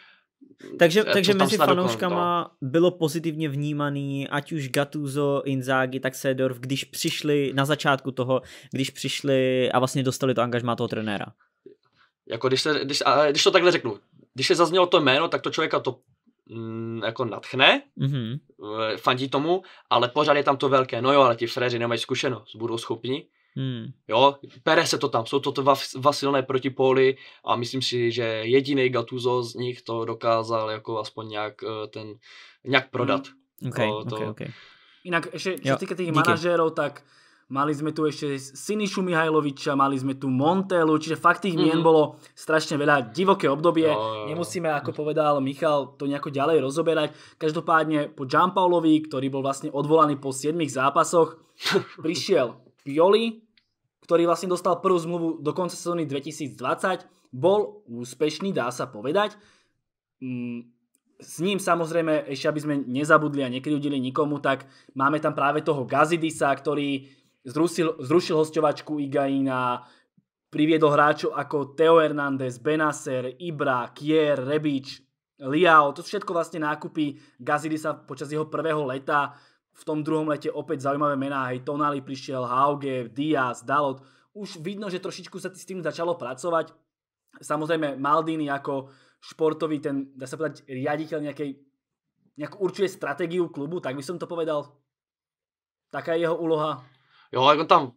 Eh, takže, takže mezi fanouškama dokonal. No. bylo pozitivně vnímaný, ať už Gattuso, Inzaghi, tak Sedorf, když přišli na začátku toho, když přišli a vlastně dostali to angažmá toho trenéra. Jako když, se, když, a když to takhle řeknu, když se zaznělo to jméno, tak to člověka to mm, jako natchne, mm-hmm. Eh, fandí tomu, ale pořád je tam to velké, no jo, ale ti fréři nemají zkušenost, budou schopni, Hmm. Jo, pere se to tam, jsou to dva, dva silné protipóly a myslím si, že jediný Gatuzo z nich to dokázal jako aspoň nějak eh, ten, nějak prodat. Hmm. Okay, to, okay, to... okay. Jinak, ještě, co týká těch manažerů, tak uh, mali sme tu ešte Sinišu Mihajloviča, mali sme tu Montelu, čiže fakt tých mien mhm. bolo strašne veľa, divoké obdobie, nemusíme, ako povedal Michal, to nejako ďalej rozoberať. Každopádne po Gianpaulovi, ktorý bol vlastne odvolaný po 7 zápasoch, prišiel Pioli, ktorý vlastne dostal prvú zmluvu do konca sezóny 2020, bol úspešný, dá sa povedať. Mm, s ním samozrejme, ešte aby sme nezabudli a nekryudili nikomu, tak máme tam práve toho Gazidisa, ktorý zrušil, zrušil hostovačku Igaína, priviedol hráčov ako Teo Hernández, Benacer, Ibra, Kier, Rebič, Liao, to sú všetko vlastne nákupy. Gazidisa počas jeho prvého leta, v tom druhom lete opäť zaujímavé mená, hej, Tonali prišiel, Hauge, Diaz, Dalot. Už vidno, že trošičku sa s tým začalo pracovať. Samozrejme, Maldini ako športový, ten, dá sa povedať, riaditeľ nejakej, nejakú určuje stratégiu klubu, tak by som to povedal. Taká je jeho úloha. Jo, jak on tam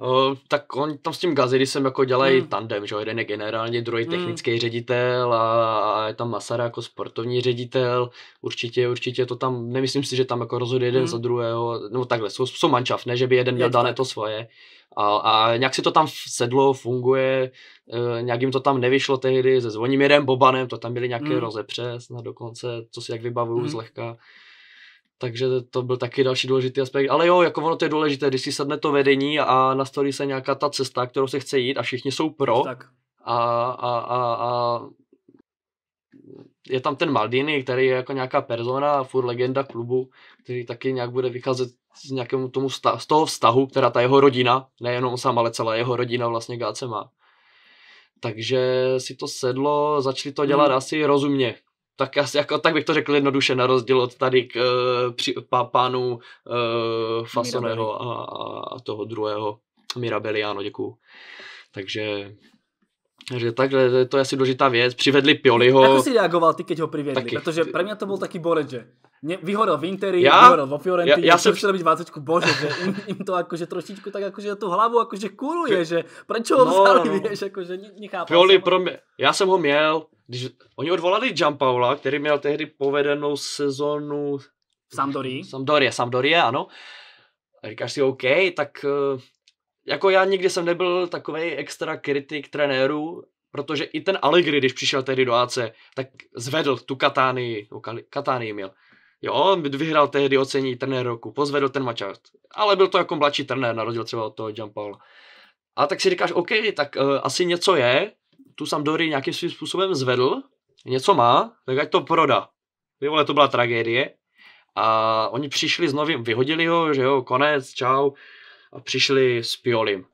Uh, tak on tam s tím Gazidi jsem jako dělají mm. tandem, že jeden je generálně, druhý hmm. technický ředitel a, a je tam Masara jako sportovní ředitel, určitě, určitě to tam, nemyslím si, že tam jako rozhoduje jeden mm. za druhého, no takhle, jsou, jsou mančaf, ne, že by jeden měl dané to svoje a, a nějak si to tam sedlo, funguje, e, nějak jim to tam nevyšlo tehdy se Zvonimirem Bobanem, to tam byly nějaké mm. rozepře snad dokonce, co si jak vybavuju mm. zlehka. Takže to byl taky další důležitý aspekt. Ale jo, jako ono to je důležité, když si sedne to vedení a nastaví se nějaká ta cesta, kterou se chce jít a všichni jsou pro. Tak. A, a, a, a je tam ten Maldini, který je jako nějaká persona, furt legenda klubu, který taky nějak bude vycházet z nějakému tomu vztahu, z toho vztahu, která ta jeho rodina, nejenom sám, ale celá jeho rodina vlastně Gáce má. Takže si to sedlo, začali to dělat hmm. asi rozumně tak asi jako, tak bych to řekl jednoduše na rozdíl od tady k, eh, při, pá, pánu uh, eh, Fasoneho a, a toho druhého Mirabeliano, děkuju. Takže takže takhle, to je, asi důležitá věc. Přivedli Pioliho. Jak si reagoval ty, keď ho přivedli? Taky. Protože pro mě to byl taky borec, že mě vyhodil v Interi, já? vyhodil v Fiorentini, já, já jsem chtěl být 20, bože, že im, to jakože trošičku tak jakože tu hlavu jakože kuruje, že proč ho no, vzali, no. víš, jakože nechápal. Pioli pro mě, já jsem ho měl, když, oni odvolali Jampaula, který měl tehdy povedenou sezonu v Sampdorii. Sampdorie, Sampdorie, ano. A říkáš si, OK, tak eh, jako já nikdy jsem nebyl takový extra kritik trenérů, protože i ten Allegri, když přišel tehdy do AC, tak zvedl tu Katánii, Katánii měl. Jo, on vyhrál tehdy ocení trenér roku, pozvedl ten Mačart, ale byl to jako mladší trenér, narodil třeba od toho Giampaola. A tak si říkáš, OK, tak uh, asi něco je, tu Sampdory nějakým svým způsobem zvedl, něco má, tak ať to proda. Ty vole, to byla tragédie. A oni přišli s novým, vyhodili ho, že jo, konec, čau. A přišli s Piolim.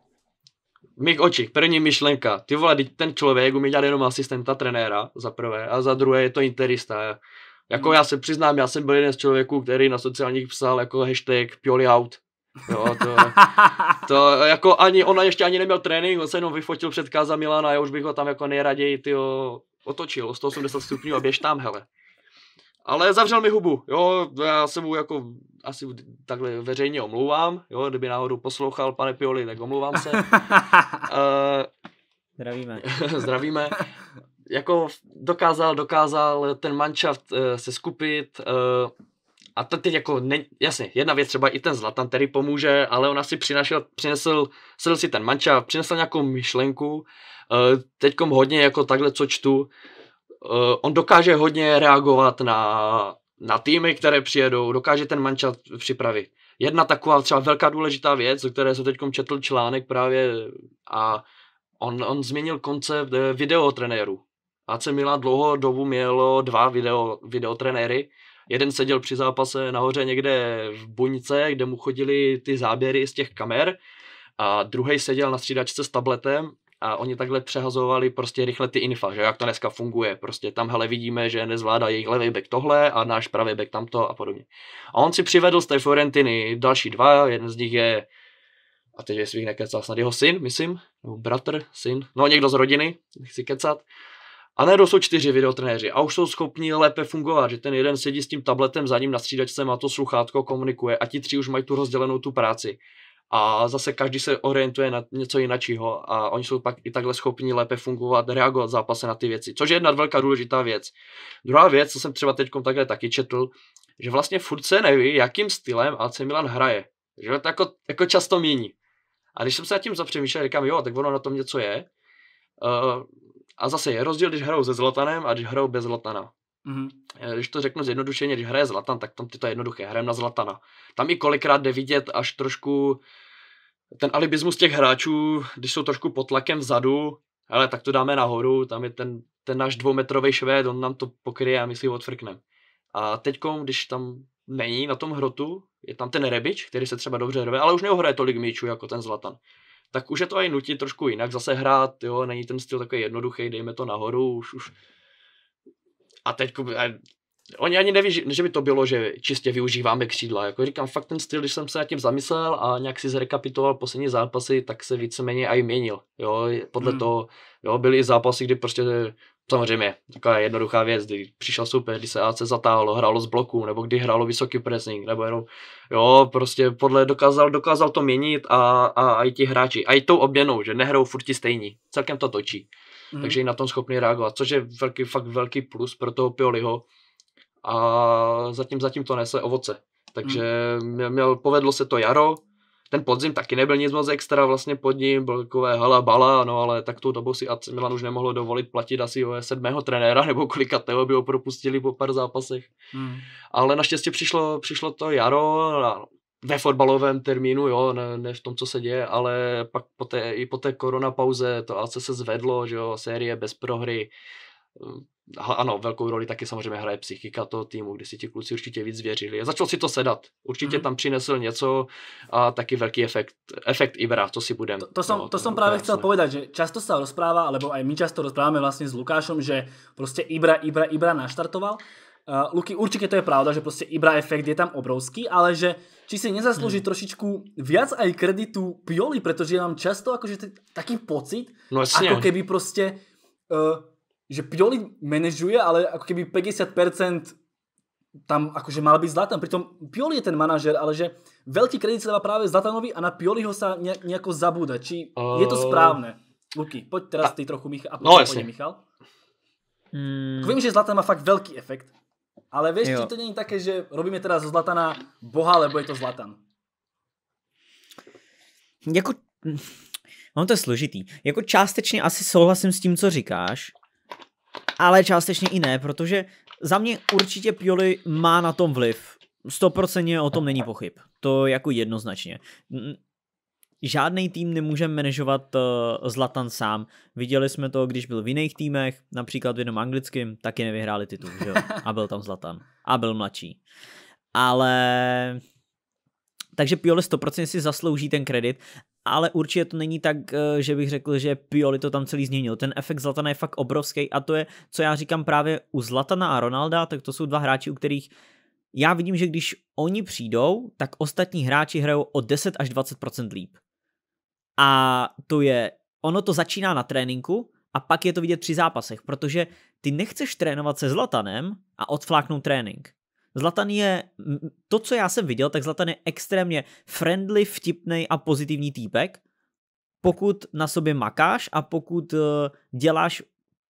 Mých očích, první myšlenka. Ty vole, ten člověk umí dělat jenom asistenta trenéra, za prvé, a za druhé je to interista. Jako hmm. já se přiznám, já jsem byl jeden z člověků, který na sociálních psal jako hashtag Pioli out. Jo, to, to, jako ani, ona ještě ani neměl trénink, on se jenom vyfotil před Káza Milana, já už bych ho tam jako nejraději tyjo, otočil 180 stupňů a běž tam, hele. Ale zavřel mi hubu, jo, já se mu jako asi takhle veřejně omlouvám, jo, kdyby náhodou poslouchal pane Pioli, tak omlouvám se. uh, zdravíme. zdravíme. Jako dokázal, dokázal ten manšaft uh, se skupit, uh, a to teď jako, ne, jasně, jedna věc třeba i ten Zlatan, který pomůže, ale on asi přinašel, přinesl, sedl si ten manča, přinesl nějakou myšlenku, eh, teďkom hodně jako takhle, co čtu, eh, on dokáže hodně reagovat na, na týmy, které přijedou, dokáže ten manča připravit. Jedna taková třeba velká důležitá věc, o které jsem teďkom četl článek právě a on, on změnil koncept eh, A AC Milan dlouho dobu mělo dva video, videotrenéry, Jeden seděl při zápase nahoře někde v buňce, kde mu chodili ty záběry z těch kamer a druhý seděl na střídačce s tabletem a oni takhle přehazovali prostě rychle ty infa, že jak to dneska funguje. Prostě tam hele vidíme, že nezvládá jejich levý back tohle a náš pravý back tamto a podobně. A on si přivedl z té Florentiny další dva, jeden z nich je a teď je svých nekecal, snad jeho syn, myslím, nebo bratr, syn, no někdo z rodiny, nechci kecat. A ne jsou čtyři videotrenéři a už jsou schopni lépe fungovat, že ten jeden sedí s tím tabletem za ním na střídačce, má to sluchátko, komunikuje a ti tři už mají tu rozdělenou tu práci. A zase každý se orientuje na něco jiného a oni jsou pak i takhle schopni lépe fungovat, reagovat v zápase na ty věci, což je jedna velká důležitá věc. Druhá věc, co jsem třeba teď takhle taky četl, že vlastně furt se neví, jakým stylem AC Milan hraje. Že to jako, jako často mění. A když jsem se nad tím zapřemýšlel, říkám, jo, tak ono na tom něco je. Uh, a zase je rozdíl, když hrajou se Zlatanem a když hrajou bez Zlatana. Mm-hmm. Když to řeknu zjednodušeně, když hraje Zlatan, tak tam ty to je jednoduché, hrajeme na Zlatana. Tam i kolikrát jde vidět až trošku ten alibismus těch hráčů, když jsou trošku pod tlakem vzadu, ale tak to dáme nahoru, tam je ten, ten náš dvoumetrový švéd, on nám to pokryje a my si ho odfrkneme. A teď, když tam není na tom hrotu, je tam ten Rebič, který se třeba dobře hraje, ale už neohraje tolik míčů jako ten Zlatan tak už je to i nutí trošku jinak zase hrát, jo, není ten styl takový jednoduchý, dejme to nahoru, už, už. A teď, a oni ani neví, že by to bylo, že čistě využíváme křídla, jako říkám, fakt ten styl, když jsem se nad tím zamyslel a nějak si zrekapitoval poslední zápasy, tak se víceméně i měnil, jo, podle hmm. toho, jo, byly i zápasy, kdy prostě samozřejmě, taková jednoduchá věc, kdy přišel super, kdy se AC zatáhlo, hrálo z bloku, nebo kdy hrálo vysoký pressing, nebo jenom, jo, prostě podle dokázal, dokázal to měnit a, a, a i ti hráči, a i tou obměnou, že nehrou furt ti stejní, celkem to točí. Mm. Takže i na tom schopný reagovat, což je velký, fakt velký plus pro toho Pioliho. A zatím, zatím to nese ovoce. Takže mm. měl, povedlo se to jaro, ten podzim taky nebyl nic moc extra, vlastně pod ním byl takové hala bala, no ale tak tou dobou si AC Milan už nemohlo dovolit platit asi o sedmého trenéra nebo toho by ho propustili po pár zápasech. Hmm. Ale naštěstí přišlo, přišlo to jaro, a ve fotbalovém termínu, jo, ne, ne v tom, co se děje, ale pak po té, i po té koronapauze to AC se zvedlo, že jo, série bez prohry, Hm, ano, velkou roli taky samozřejmě hraje psychika toho týmu, kdy si ti kluci určitě víc věřili. Začal si to sedat. Určitě mm. tam přinesl něco a taky velký efekt, efekt Ibra, to si budem. To, to som, no, to som no, práve chtěl povedat, že často se rozpráva, alebo aj my často rozpráváme vlastně s Lukášem, že prostě Ibra, Ibra, Ibra naštartoval. Uh, Luky, určitě to je pravda, že prostě Ibra efekt je tam obrovský, ale že či si nezaslouží hmm. trošičku viac aj kreditu Pioli, protože mám často akože taký pocit, no, jasne. ako no. keby prostě uh, že Pioli manažuje, ale ako keby 50% tam akože mal byť Zlatan. Pritom Pioli je ten manažer, ale že veľký kredit sa dáva práve Zlatanovi a na Pioliho sa nejako zabúda. Či je to ehm, správne? Luky, poď teraz ty trochu, Michal. A no, jasne. Michal. Mm. že Zlatan má fakt veľký efekt, ale vieš, či to není také, že robíme teraz zo Zlatana boha, lebo je to Zlatan. Jako, ono to je složitý. Jako částečně asi souhlasím s tím, co říkáš, ale částečně i ne, protože za mě určitě Pioli má na tom vliv. 100% o tom není pochyb. To jako jednoznačně. Žádný tým nemůže manažovat uh, Zlatan sám. Viděli jsme to, když byl v jiných týmech, například v jednom anglickém, taky nevyhráli titul, že jo? A byl tam Zlatan. A byl mladší. Ale takže Pioli 100% si zaslouží ten kredit ale určitě to není tak, eh, že bych řekl, že Pioli to tam celý změnil. Ten efekt Zlatana je fakt obrovský a to je, co já říkám právě u Zlatana a Ronalda, tak to jsou dva hráči, u kterých já vidím, že když oni přijdou, tak ostatní hráči hrajou o 10 až 20% líp. A to je, ono to začíná na tréninku a pak je to vidět při zápasech, protože ty nechceš trénovat se Zlatanem a odfláknout trénink. Zlatan je, to co já jsem viděl, tak Zlatan je extrémně friendly, vtipný a pozitivní týpek, pokud na sobě makáš a pokud eh, děláš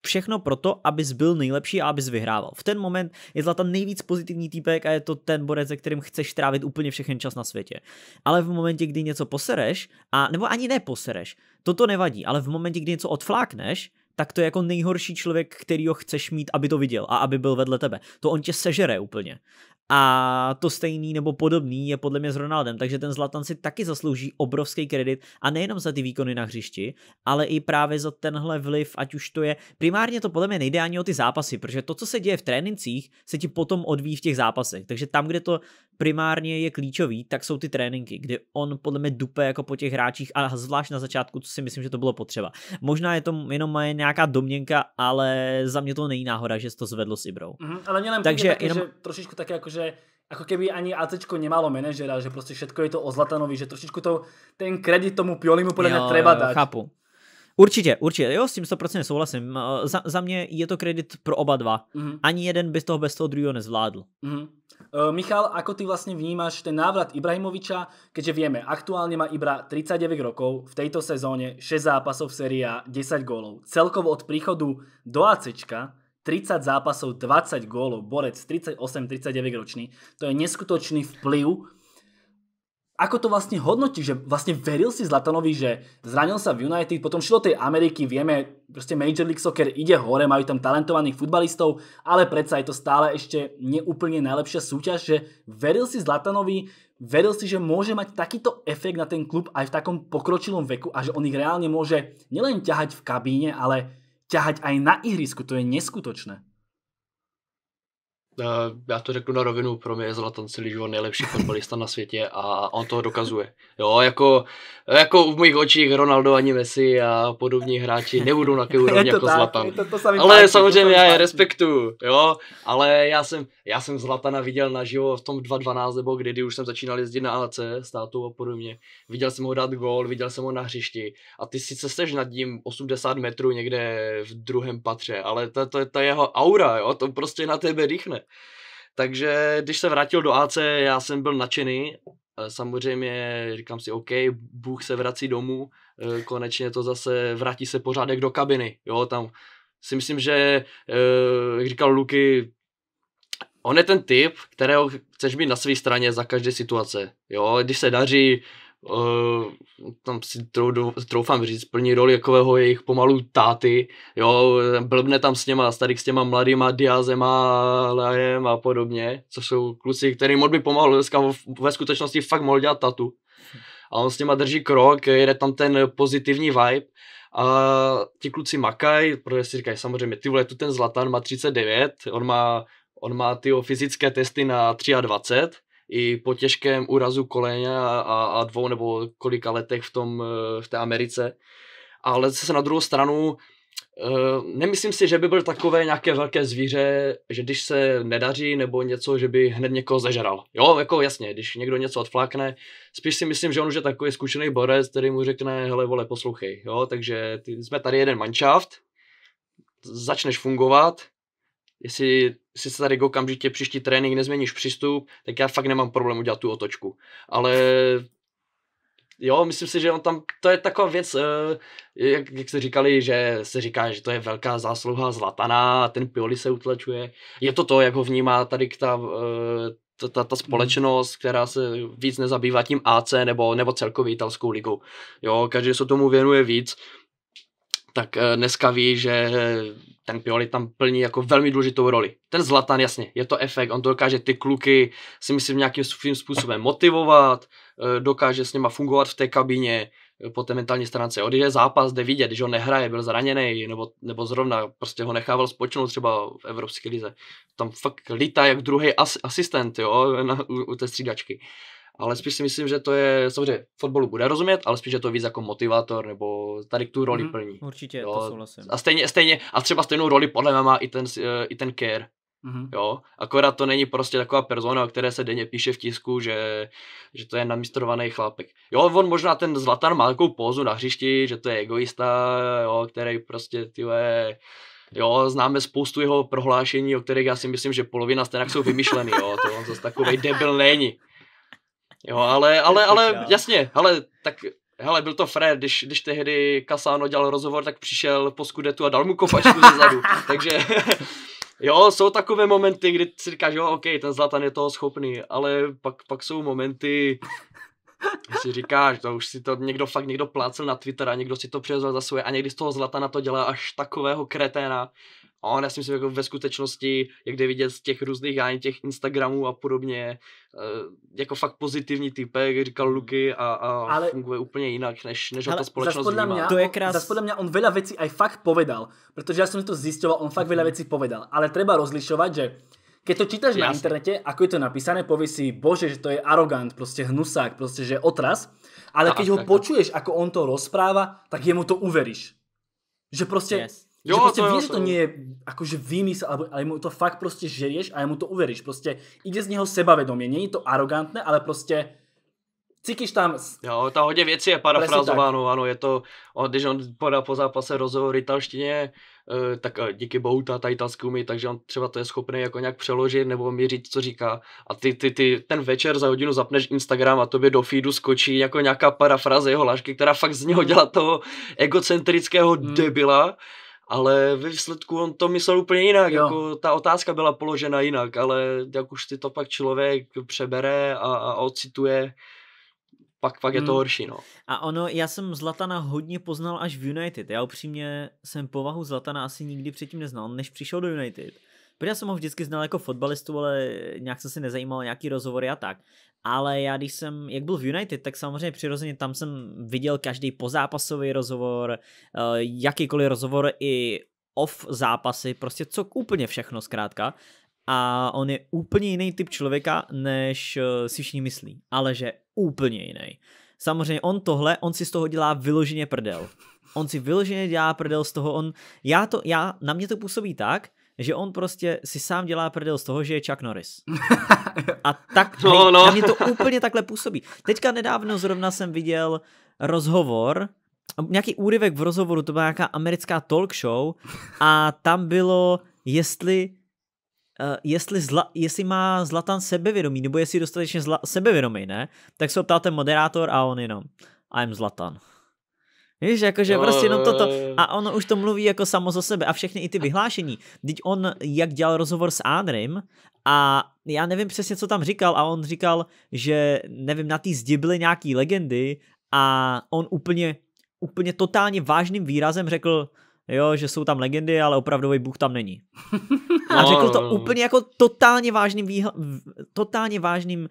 všechno pro to, abys byl nejlepší a abys vyhrával. V ten moment je Zlatan nejvíc pozitivní týpek a je to ten borec, se kterým chceš trávit úplně všechen čas na světě. Ale v momentě, kdy něco posereš, a nebo ani neposereš, toto nevadí, ale v momentě, kdy něco odflákneš, tak to je jako nejhorší člověk, který ho chceš mít, aby to viděl a aby byl vedle tebe. To on tě sežere úplně. A to stejný nebo podobný je podle mě s Ronaldem, takže ten Zlatan si taky zaslouží obrovský kredit a nejenom za ty výkony na hřišti, ale i právě za tenhle vliv, ať už to je. Primárně to podle mě nejde ani o ty zápasy, protože to, co se děje v trénincích, se ti potom odvíjí v těch zápasech. Takže tam, kde to primárně je klíčový, tak jsou ty tréninky, kde on podle mě dupe jako po těch hráčích a zvlášť na začátku, co si myslím, že to bylo potřeba. Možná je to jenom moje nějaká domněnka, ale za mě to není náhoda, že se to zvedlo s Ibrou. Mm, ale mě takže taky, jenom... že trošičku tak jako, že ako keby ani ACčko nemalo manažera, že prostě všetko je to o Zlatanovi, že trošičku to, ten kredit tomu Piolimu podle mě treba dát. Chápu. Určitě, určitě, jo, s tím 100% souhlasím. Eh, za, za mě je to kredit pro oba dva. Mm-hmm. Ani jeden bez toho, bez toho druhého nezvládl. Mm-hmm. Uh, Michal, ako ty vlastně vnímáš ten návrat Ibrahimoviča, keďže víme, aktuálně má Ibra 39 rokov, v této sezóně 6 zápasov v sérii A, 10 gólov. Celkovo od príchodu do ACčka 30 zápasov, 20 gólov, borec 38-39 ročný, to je neskutočný vplyv. Ako to vlastne hodnotí, že vlastne veril si Zlatanovi, že zranil sa v United, potom šlo tej Ameriky, vieme, proste Major League Soccer ide hore, majú tam talentovaných futbalistov, ale predsa je to stále ešte neúplne najlepšia súťaž, že veril si Zlatanovi, veril si, že môže mať takýto efekt na ten klub aj v takom pokročilom veku a že on ich reálne môže nielen ťahať v kabíne, ale ťahať aj na ihrisku, to je neskutočné. Eh, já to řeknu na rovinu, pro mě je Zlatan život nejlepší fotbalista na světě a on to dokazuje. Jo, jako, jako v mých očích Ronaldo ani Messi a podobní hráči nebudou na úrovni jako tak, Zlatan. To, to ale páči, samozřejmě to já je respektuju, jo, ale já jsem, já jsem Zlatana viděl naživo v tom 2012 nebo kdy, kdy už jsem začínal jezdit na AC státu a podobně. Viděl jsem ho dát gól, viděl jsem ho na hřišti a ty sice seš nad ním 80 metrů někde v druhém patře, ale ta, ta, ta jeho aura, jo, to prostě na tebe rychne. Takže když se vrátil do AC, já jsem byl nadšený. Eh, samozřejmě říkám si, OK, Bůh se vrací domů, eh, konečně to zase vrátí se pořádek do kabiny. Jo, tam si myslím, že, eh, jak říkal Luky, on je ten typ, kterého chceš mít na své straně za každé situace. Jo, když se daří, uh, tam si trou, troufám říct, plní roli jakového jejich pomalu táty, jo, blbne tam s něma, starých s těma mladýma Diazema, Lajem a podobně, co jsou kluci, kterým on by pomalu dneska ve skutečnosti fakt mohl dělat tatu. A on s něma drží krok, jede tam ten pozitivní vibe a ti kluci makají, protože si říkají samozřejmě, ty vole, tu ten Zlatan má 39, on má On má ty fyzické testy na 23 i po těžkém úrazu koleně a, a dvou nebo kolika letech v, tom, eh, v té Americe. Ale zase na druhou stranu, eh, nemyslím si, že by byl takové nějaké velké zvíře, že když se nedaří nebo něco, že by hned někoho zežral. Jo, jako jasně, když někdo něco odflákne, spíš si myslím, že on už je takový zkušený borec, který mu řekne, hele vole, poslouchej, jo, takže ty, jsme tady jeden manšaft, začneš fungovat, jestli sice tady okamžitě příští trénink nezměníš přístup, tak já fakt nemám problém udělat tu otočku. Ale jo, myslím si, že on tam, to je taková věc, eh, jak, jak se říkali, že se říká, že to je velká zásluha Zlatana a ten Pioli se utlačuje. Je to to, jak ho vnímá tady ta, eh, ta, ta, ta společnost, hmm. která se víc nezabývá tím AC nebo, nebo celkově italskou ligou. Jo, každý se tomu věnuje víc, tak eh, dneska ví, že ten Pioli tam plní jako velmi důležitou roli. Ten Zlatan, jasně, je to efekt, on to dokáže ty kluky si myslím nějakým svým způsobem motivovat, eh, dokáže s nima fungovat v té kabině, eh, po té mentální stránce je zápas, jde vidět, že on nehraje, byl zraněný, nebo, nebo zrovna prostě ho nechával spočnout třeba v Evropské lize. Tam fakt lítá jak druhý as, asistent jo, na, u, u té střídačky ale spíš si myslím, že to je, samozřejmě fotbalu bude rozumět, ale spíš je to víc jako motivátor nebo tady tu roli mm, plní. Určitě, jo? to souhlasím. A stejně, stejně, a třeba stejnou roli podle mě má i ten, e, i ten care. Mm-hmm. Jo, akorát to není prostě taková persona, o které se denně píše v tisku, že, že to je namistrovaný chlápek. Jo, on možná ten Zlatan má takovou pózu na hřišti, že to je egoista, jo, který prostě tyhle, jo, známe spoustu jeho prohlášení, o kterých já si myslím, že polovina stejnak jsou vymyšlený, jo, to on zase takový debil není. Jo, ale, ale, ale jasně, ale tak Hele, byl to Fred, když, když tehdy Kasano dělal rozhovor, tak přišel po skudetu a dal mu kopačku ze zadu. Takže jo, jsou takové momenty, kdy si říkáš, jo, OK, ten Zlatan je toho schopný, ale pak, pak jsou momenty, si říkáš, to už si to někdo fakt někdo plácel na Twitter a někdo si to přivezl za svoje a někdy z toho Zlatana to dělá až takového kreténa a on, já si myslím, jako ve skutečnosti, jak jde vidět z těch různých já, těch Instagramů a podobně, eh, jako fakt pozitivní jak říkal hmm. Luky a, a ale, funguje úplně jinak, než, než ale ho ta společnost podľa mě, to je krás... Zas podle mě. on veľa věcí aj fakt povedal, protože já jsem to zisťoval, on fakt veľa mhm. věcí povedal, ale treba rozlišovat, že keď to čítaš Jasne. na internete, ako je to napísané, povíš si, bože, že to je arogant, prostě hnusák, prostě že otras. Ale když keď tak, ho tak. počuješ, ako on to rozpráva, tak jemu to uveríš. Že prostě yes. Jo, že prostě to, víš, že to nie je akože výmysel, ale, ale mu to fakt prostě žerieš a mu to uveríš. Prostě ide z něho sebavedomie. Není to arrogantné, ale prostě cítíš tam... Jo, tam hodně věcí je parafrázováno, ano, je to, on, když on podá po zápase rozhovor italštině, eh, tak eh, díky bohu ta, ta umí, takže on třeba to je schopný jako nějak přeložit nebo mi říct, co říká. A ty, ty, ty ten večer za hodinu zapneš Instagram a tobě do feedu skočí jako nějaká parafraze jeho hlášky, která fakt z něho dělá toho egocentrického hmm. debila ale ve výsledku on to myslel úplně jinak, jo. jako ta otázka byla položena jinak, ale jak už ty to pak člověk přebere a, a ocituje, pak, pak je to hmm. horší, no. A ono, já jsem Zlatana hodně poznal až v United, já upřímně jsem povahu Zlatana asi nikdy předtím neznal, než přišel do United. Protože já jsem ho vždycky znal jako fotbalistu, ale nějak jsem se nezajímal nějaký rozhovory a tak. Ale já když jsem, jak byl v United, tak samozřejmě přirozeně tam jsem viděl každý pozápasový rozhovor, eh, jakýkoliv rozhovor i off zápasy, prostě co úplně všechno zkrátka. A on je úplně jiný typ člověka, než eh, si všichni myslí, ale že úplně jiný. Samozřejmě on tohle, on si z toho dělá vyloženě prdel. On si vyloženě dělá prdel z toho, on, já to, já, na mě to působí tak, že on prostě si sám dělá prdel z toho, že je Chuck Norris. A tak no, no. mě to úplně takhle působí. Teďka nedávno zrovna jsem viděl rozhovor, nějaký úryvek v rozhovoru, to byla nějaká americká talk show a tam bylo, jestli Uh, jestli, zla, jestli má Zlatan sebevědomí, nebo jestli dostatečně zla, sebevědomý, ne? Tak se ptá ten moderátor a on jenom I'm Zlatan. Víš, jakože prostě jenom toto. A on už to mluví jako samo za sebe a všechny i ty vyhlášení. Teď on, jak dělal rozhovor s Andrem a já nevím přesně, co tam říkal a on říkal, že nevím, na té zdi byly nějaký legendy a on úplně, úplně totálně vážným výrazem řekl, jo, že jsou tam legendy, ale opravdový Bůh tam není. A no, řekl to no. úplně jako totálně vážným, výhla, totálně vážným uh,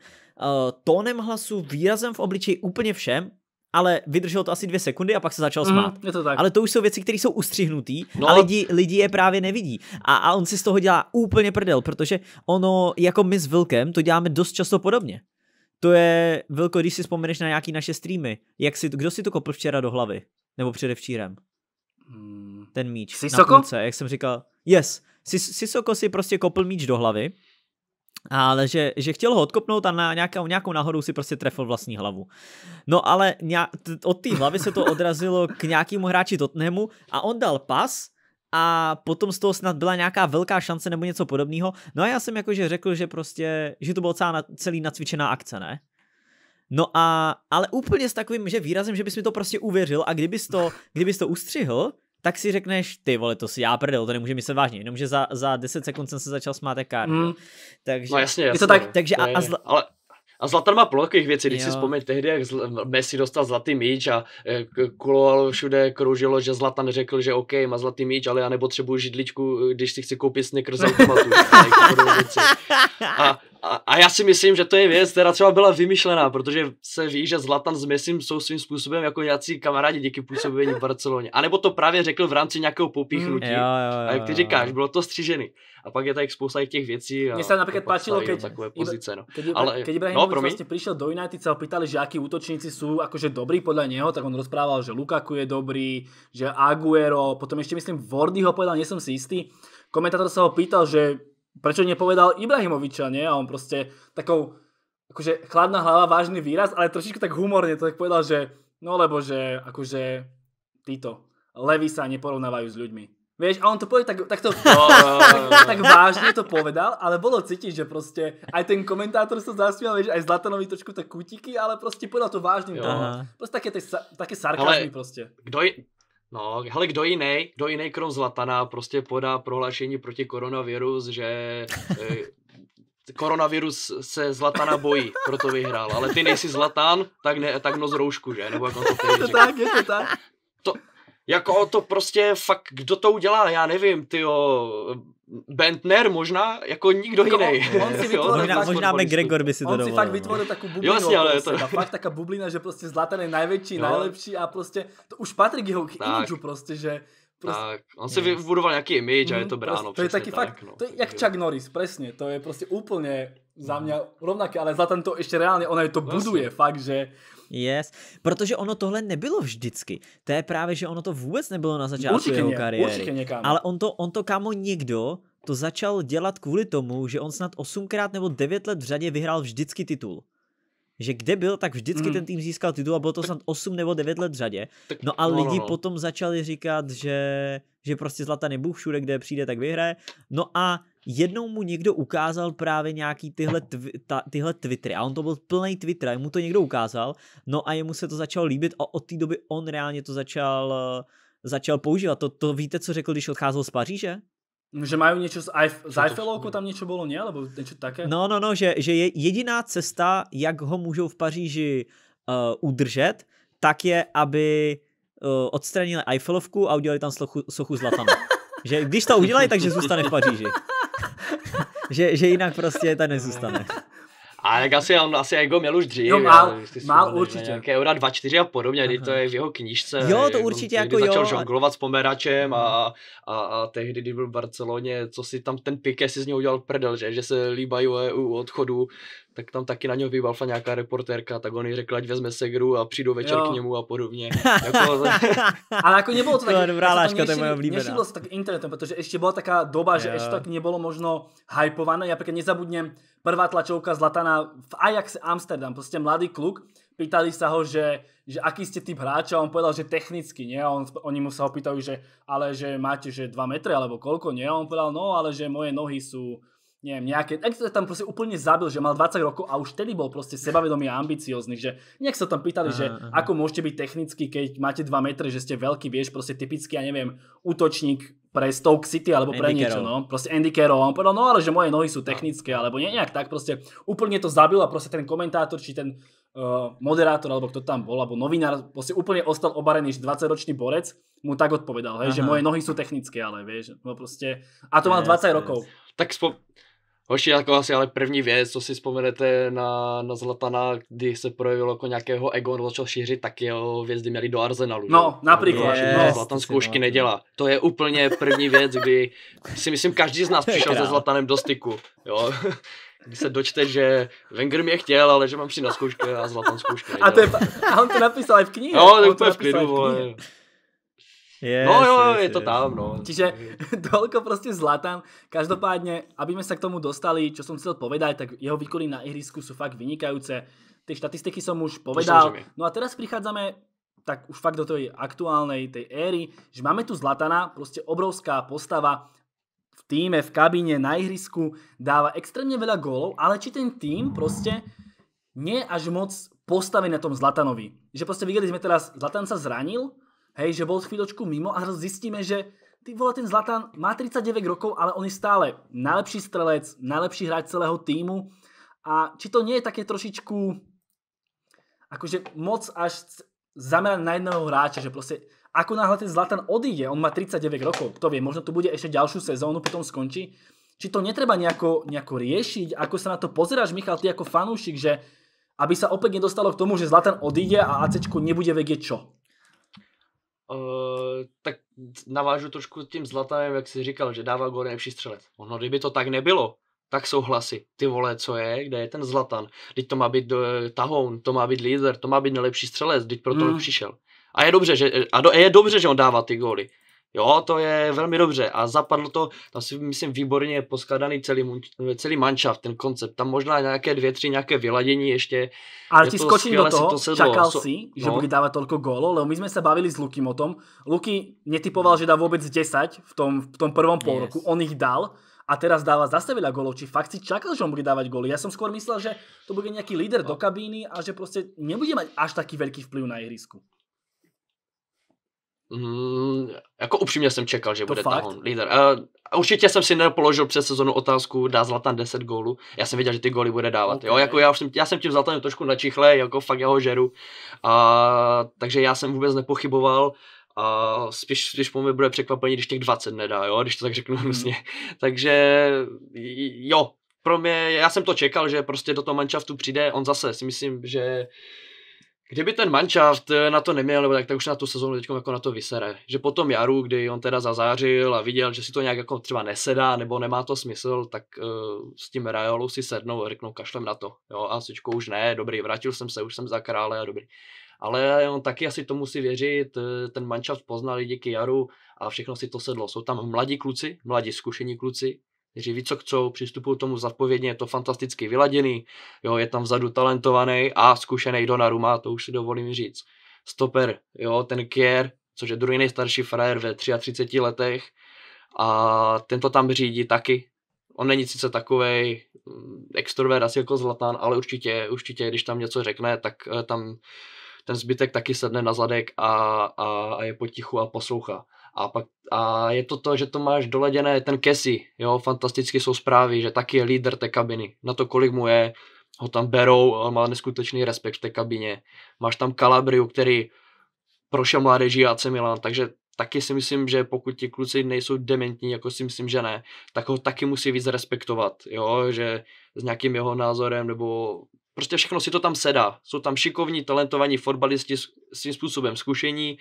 tónem hlasu, výrazem v obličeji, úplně všem ale vydrželo to asi dvě sekundy a pak se začal mhm, smát. Mm, je to tak. Ale to už jsou věci, které jsou ustřihnutý no. a lidi, lidi je právě nevidí. A, a on si z toho dělá úplně prdel, protože ono, jako my s Vilkem, to děláme dost často podobně. To je, Vilko, když si vzpomeneš na nějaký naše streamy, jak si, kdo si to kopl včera do hlavy? Nebo předevčírem? Hmm. Ten míč. Sisoko? Na půlce, jak jsem říkal. Yes. Sisoko si prostě kopl míč do hlavy ale že, že chtěl ho odkopnout a na nějakou, nějakou náhodou si prostě trefil vlastní hlavu. No ale nějak, od té hlavy se to odrazilo k nějakému hráči Tottenhamu a on dal pas a potom z toho snad byla nějaká velká šance nebo něco podobného. No a já jsem jakože řekl, že prostě, že to byla celá, celý nacvičená akce, ne? No a, ale úplně s takovým, že výrazem, že bys mi to prostě uvěřil a kdybys to, kdybys to ustřihl, tak si řekneš, ty vole, to si já prdel, to nemůže myslet vážně, jenomže za, za 10 sekund jsem se začal smát kár. Mm. Takže, no jasně, jasně. To tak, takže a, a zla... ale, a Zlatan má plno takových věcí, když jo. si vzpomeň tehdy, jak Messi dostal zlatý míč a eh, kulovalo všude, kroužilo, že Zlatan řekl, že OK, má zlatý míč, ale já nepotřebuju židličku, eh, když si chci koupit sneaker z automatu. a a, a já si myslím, že to je věc, která třeba byla vymyšlená, protože se ví, že Zlatan s Messim jsou svým způsobem jako nějací kamarádi díky působení v Barceloně. A nebo to právě řekl v rámci nějakého popíchnutí. Mm, jo, jo, jo, a jak ty říkáš, bylo to střížený. A pak je tady spousta těch věcí. Mně se například páčilo, keď, takové pozice, no. keď, Ale, keď Ibrahim no, vlastne prostě přišel do United, sa opýtali, že jaký útočníci jsou jakože dobrí podle něho, tak on rozprával, že Lukaku je dobrý, že Aguero, potom ještě myslím Wordy ho povedal, nejsem si jistý. Komentátor se ho pýtal, že prečo nepovedal Ibrahimoviča, nie? A on proste takou, akože chladná hlava, vážny výraz, ale trošičku tak humorne to tak povedal, že no lebo, že akože títo levy sa neporovnávajú s ľuďmi. Vieš, a on to povedal, tak, tak to, oh. tak, vážne to povedal, ale bolo cítiť, že proste aj ten komentátor sa zasmial, vieš, aj Zlatanovi trošku tak kutiky, ale proste povedal to vážne. No. Proste také, také sarkazmy proste. Kto je, No, ale kdo jiný, kdo jiný krom Zlatana prostě podá prohlášení proti koronavirus, že eh, koronavirus se Zlatana bojí, proto vyhrál. Ale ty nejsi Zlatan, tak, ne, tak z roušku, že? Nebo jak on to Je to tak, je to tak. Jako to prostě fakt, kdo to udělá, já nevím, ty Bentner možná, jako nikdo jako jiný. možná, možná McGregor by si to dovolil. On si fakt no. vytvořil takovou bublinu. Jasně, ale prostě to... Fakt taká bublina, že prostě Zlatan je největší, no. nejlepší a prostě to už patří k jeho imidžu prostě, že Prost... Tak, on si mhm. vybudoval nějaký image mm, a je to mhm. bráno. Prost, to je taky tak, fakt, no. to je jak Chuck Norris, přesně, to je prostě úplně za mhm. mě rovnaké, ale Zlatan to ještě reálně, ona je to Jasne. No, buduje, fakt, že Yes, protože ono tohle nebylo vždycky. To je právě, že ono to vůbec nebylo na začátku určitě jeho kariéry. Určitě někam. Ale on to, on to kámo někdo to začal dělat kvůli tomu, že on snad osmkrát nebo devět let v řadě vyhrál vždycky titul že kde byl, tak vždycky mm. ten tým získal titul a bylo to tak, snad 8 nebo 9 let v řadě. no a no, no, lidi no, no. potom začali říkat, že, že prostě Zlatan je bůh všude, kde přijde, tak vyhraje. No a jednou mu někdo ukázal právě nějaký tyhle, tvi, ta, tyhle twittery a on to byl plný twitter, mu to někdo ukázal, no a jemu se to začalo líbit a od té doby on reálně to začal, eh, začal používat. To, to víte, co řekl, když odcházel z Paříže? Že mají něco z, Eif- z Eiffelovku, tam něco bylo, ne? Nebo něco také? No, no, no, že, že je jediná cesta, jak ho můžou v Paříži uh, udržet, tak je, aby uh, odstranili Eiffelovku a udělali tam sochu, sochu zlatanou. Že když to udělají, takže zůstane v Paříži. že, že jinak prostě ta nezůstane. A tak asi on asi jako měl už dřív. No, mal, mal určitě. Nějaké eura 4 a podobně, uh-huh. to je v jeho knížce. Jo, to určitě jako začal jo. začal žonglovat s pomeračem a, a, a, tehdy, kdy byl v Barceloně, co si tam ten pike si z něho udělal prdel, že, že se líbají u, u odchodu tak tam taky na něho vybalfla nějaká reportérka, tak on jí řekl, ať vezme segru a přijdu večer jo. k němu a podobně. Jako, ale jako nebylo to tak. To dobrá láška, to je moje oblíbená. Nešilo se tak internetem, protože ještě byla taká doba, jo. že ještě tak nebylo možno hypované. Já pekne nezabudnem, prvá tlačovka Zlatana v Ajaxe Amsterdam, prostě mladý kluk, pýtali se ho, že, že aký ste typ hráča, on povedal, že technicky, nie? On, oni mu sa ho pýtajú, že ale že máte že 2 metry, alebo koľko, nie? on povedal, no ale že moje nohy sú neviem, nejaké, tak sa tam proste úplne zabil, že mal 20 rokov a už tedy bol proste sebavedomý a ambiciózny, že nech sa tam pýtali, že ako môžete byť technicky, keď máte 2 metry, že ste veľký, vieš, proste typický, ja neviem, útočník pre Stoke City alebo pre niečo, no. Proste Andy Carroll. On povedal, no ale že moje nohy sú no. technické, alebo nie, nejak tak. Proste úplne to zabil a proste ten komentátor, či ten eh, moderátor, alebo kto tam bol, alebo novinár, proste úplne ostal obarený, že 20-ročný borec mu tak odpovedal, že moje nohy sú technické, ale vieš, no proste. A to mal 20 rokov. Tak spo... Hoši, jako asi ale první věc, co si vzpomenete na, na Zlatana, kdy se projevilo jako nějakého ego, on začal šířit, tak jeho vězdy měli do Arsenalu. No, například. No, Zlatan zkoušky nedělá. To je úplně první věc, kdy si myslím, každý z nás přišel se Zlatanem do styku. Jo. Když se dočte, že Wenger mě chtěl, ale že mám při na zkoušky a Zlatan zkoušky nedělá. A, to je, a on to napísal i v knize. No, to je v knihu, Yes, no jo, yes, je to yes. tam, no. Čiže toľko prostě Zlatan. Každopádně, aby sme sa k tomu dostali, čo som chcel povedať, tak jeho výkony na ihrisku sú fakt vynikajúce. Tie štatistiky som už povedal. No a teraz prichádzame tak už fakt do tej aktuálnej tej éry, že máme tu Zlatana, prostě obrovská postava, v týme, v kabíne, na ihrisku dáva extrémne veľa gólov, ale či ten tým prostě nie až moc postavený na tom Zlatanovi. Že prostě videli sme teraz, Zlatan sa zranil, hej, že bol chvíľočku mimo a zistíme, že ty vole, ten Zlatan má 39 rokov, ale on je stále najlepší strelec, najlepší hráč celého týmu a či to nie je také trošičku akože moc až zamerať na jedného hráča, že proste ako náhle ten Zlatan odíde, on má 39 rokov, to vie, možno tu bude ešte ďalšiu sezónu, potom skončí, či to netreba nejako, nejako riešiť, ako sa na to pozeráš, Michal, ty ako fanúšik, že aby sa opäť nedostalo k tomu, že Zlatan odíde a ACčko nebude vedieť čo. Eh, tak navážu trošku tím Zlatanem, jak jsi říkal, že dává gol nejlepší střelec. Ono, kdyby to tak nebylo, tak souhlasy. Ty vole, co je, kde je ten Zlatan? Teď to má být uh, eh, tahoun, to má být líder, to má být nejlepší střelec, teď proto mm. přišel. A je dobře, že, a, do, a je dobře, že on dává ty góly. Jo, to je velmi dobře a zapadlo to, tam si myslím výborně poskladaný celý, celý manšaft, ten koncept, tam možná nějaké dvě, tři nějaké vyladění ještě. Ale je ti skočím do toho, si to čakal si, že no. bude dávat toľko gólov, lebo my jsme se bavili s Lukym o tom, Luky netypoval, že dá vůbec 10 v tom, v tom prvom yes. on ich dal, a teraz dává zase veľa gólov. Či fakt si čakal, že on bude dávať goly? Ja jsem skôr myslel, že to bude nějaký líder do no. kabíny a že prostě nebude mať až taký veľký vplyv na ihrisku. Mm, jako upřímně jsem čekal, že to bude fakt? Tahon líder. Uh, určitě jsem si nepoložil přes sezonu otázku, dá Zlatan 10 gólů. Já jsem věděl, že ty góly bude dávat. Okay. Jo, jako já, už jsem, já jsem tím Zlatanem trošku načichle, jako fakt jeho žeru. A, takže já jsem vůbec nepochyboval. A spíš, spíš mě bude překvapení, když těch 20 nedá, jo, když to tak řeknu mm. Hmm. takže jo, pro mě, já jsem to čekal, že prostě do toho manšaftu přijde, on zase si myslím, že Kdyby ten manšaft eh, na to neměl, nebo tak, tak už na tu sezonu teď jako na to vysere. Že po tom jaru, kdy on teda zazářil a viděl, že si to nějak jako třeba nesedá, nebo nemá to smysl, tak uh, s tím Rajolou si sednou a řeknou kašlem na to. Jo, a sečko už ne, dobrý, vrátil jsem se, už jsem za krále a dobrý. Ale on taky asi to musí věřit, eh, ten manšaft poznali díky jaru a všechno si to sedlo. Jsou tam mladí kluci, mladí zkušení kluci, kteří ví, co chcou, přistupují tomu zodpovědně, je to fantasticky vyladěný, jo, je tam vzadu talentovaný a zkušený Donnarumma, to už si dovolím říct. Stoper, jo, ten Kier, což je druhý nejstarší frajer ve 33 letech a ten to tam řídí taky. On není sice takový mm, extrovert asi jako Zlatan, ale určitě, určitě, když tam něco řekne, tak eh, tam ten zbytek taky sedne na zadek a, a, a je potichu a poslouchá. A, pak, a je to to, že to máš doleděné, ten Kesi, jo, fantasticky jsou zprávy, že taky je líder té kabiny, na to, kolik mu je, ho tam berou, on má neskutečný respekt v té kabině. Máš tam Kalabriu, který prošel mládeží a Milan, takže taky si myslím, že pokud ti kluci nejsou dementní, jako si myslím, že ne, tak ho taky musí víc respektovat, jo, že s nějakým jeho názorem nebo Prostě všechno si to tam sedá. Jsou tam šikovní, talentovaní fotbalisti s svým způsobem zkušení.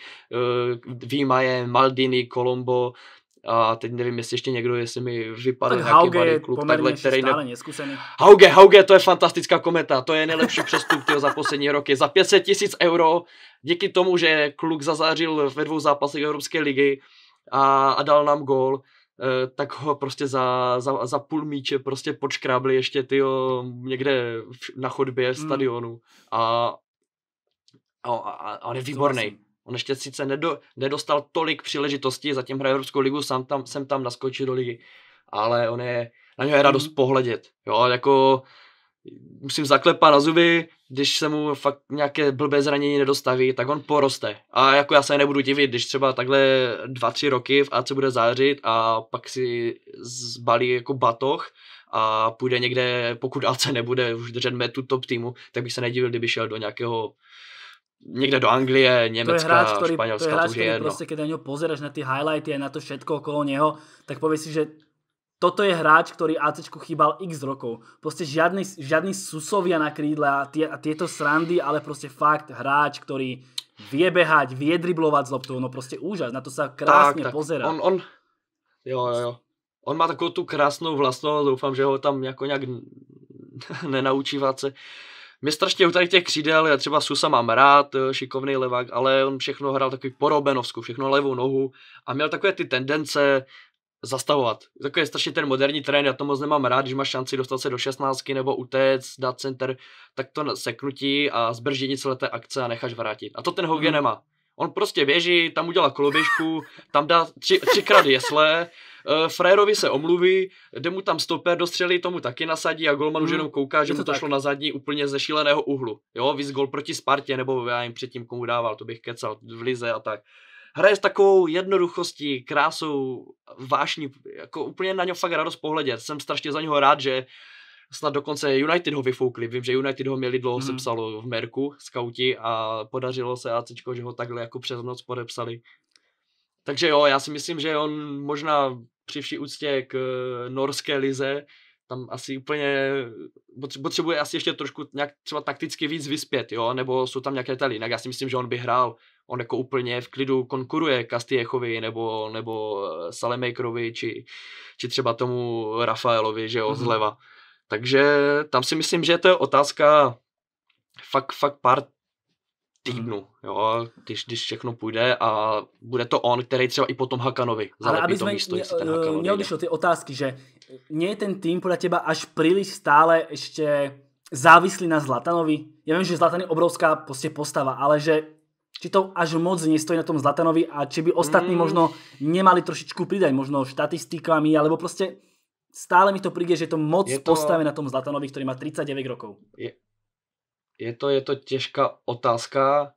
Eh, je, Maldini, Colombo, a teď nevím, jestli ještě někdo, jestli mi vypadl tak nějaký Hauge klub, takhle, který ne... Hauge, Hauge, to je fantastická kometa, to je nejlepší přestup tyho, za poslední roky. Za 500 tisíc euro, díky tomu, že kluk zazářil ve dvou zápasech Evropské ligy a, a dal nám gól, Eh, tak ho prostě za, za, za půl míče prostě počkrábli ještě ty někde na chodbě hmm. stadionu a, a, a, a on je výborný. On ještě sice nedo, nedostal tolik příležitostí, zatím hraje Evropskou ligu, sám tam, jsem tam naskočil do ligy, ale on je, na něj je hmm. radost mm. pohledět. Jo, jako musím zaklepat na zuby, když se mu fakt nějaké blbé zranění nedostaví, tak on poroste. A jako já se nebudu divit, když třeba takhle dva, tři roky v AC bude zářit a pak si zbalí jako batoh a půjde někde, pokud AC nebude už držet metu top týmu, tak bych se nedivil, kdyby šel do nějakého někde do Anglie, Německa, to je hráč, ktorý, Španělska, to je hráč, to už je jedno. Proste, keď na něho pozeraš na ty highlighty a na to všetko okolo něho, tak povieš že toto je hráč, ktorý ACčku chýbal x rokov. Proste žiadny, žiadny susovia na krídle a, tie, a tieto srandy, ale proste fakt hráč, ktorý vie behať, vie driblovať z loptou, no proste úžas, na to sa krásne tak, tak. pozera. On, on, jo, jo, jo. On má takovou tu krásnou vlastnost, doufám, že ho tam jako nějak nenaučí váce. Mě strašně u tady těch křídel, já třeba Susa mám rád, eh, šikovný levák, ale on všechno hrál takový po všechno levou nohu a měl takové ty tendence, zastavovat. Tak je strašně ten moderní trend, já to moc nemám rád, když máš šanci dostat se do 16 nebo utéct, dát center, tak to seknutí a zbrždění celé té akce a necháš vrátit. A to ten Hogan mm. nemá. On prostě běží, tam udělá koloběžku, tam dá tři, třikrát jesle, uh, eh, Frérovi se omluví, jde mu tam stoper, dostřelí, tomu taky nasadí a golman mm. už mhm. jenom kouká, že je to mu to tak. šlo na zadní úplně ze šíleného úhlu. Jo, víc gol proti Spartě, nebo já jim předtím komu dával, to bych kecal v Lize a tak hraje s takovou jednoduchostí, krásou, vášní, jako úplně na něj fakt radost pohledět. Jsem strašně za něho rád, že snad dokonce United ho vyfoukli. Vím, že United ho měli dlouho mm. sepsalo v Merku, skauti, a podařilo se AC, že ho takhle jako přes noc podepsali. Takže jo, já si myslím, že on možná při vší úctě k norské lize, tam asi úplně potřebuje asi ještě trošku nějak třeba takticky víc vyspět, jo, nebo jsou tam nějaké tady, jinak já si myslím, že on by hrál on jako úplně v klidu konkuruje Castillechovi nebo, nebo eh, Salemakerovi či, či třeba tomu Rafaelovi, že jo, mm-hmm. zleva. Takže tam si myslím, že to je otázka fakt, fakt pár týdnu, mhm. jo, když, když všechno půjde a bude to on, který třeba i potom Hakanovi zalepí to místo, jestli ten Hakan neodišlo ty otázky, že nie je ten tým podle těba až příliš stále ještě závislý na Zlatanovi. Já ja vím, že Zlatan je obrovská prostě postava, ale že či to až moc nestojí na tom Zlatanovi a či by ostatní mm. možno nemali trošičku pridať, možno štatistikami, alebo proste stále mi to príde, že je to moc je to... postavené na tom Zlatanovi, ktorý má 39 rokov. Je, je to, je to těžká otázka.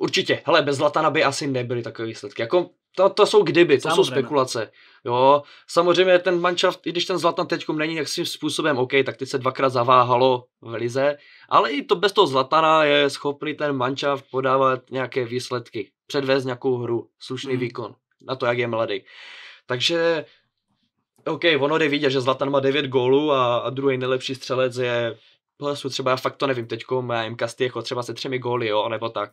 Určitě, hele, bez Zlatana by asi nebyly takové výsledky. Jako to, to jsou kdyby, to jsou spekulace. Jo, samozřejmě ten manšaft, i když ten Zlatan teďkom není jak svým způsobem OK, tak teď se dvakrát zaváhalo v lize, ale i to bez toho Zlatana je schopný ten manšaft podávat nějaké výsledky, předvést nějakou hru, slušný mm. výkon na to, jak je mladý. Takže OK, ono jde vidět, že Zlatan má 9 gólů a, a druhý nejlepší střelec je Plesu, třeba já fakt to nevím teďko, má jim Castillejo třeba se třemi góly, jo, nebo tak.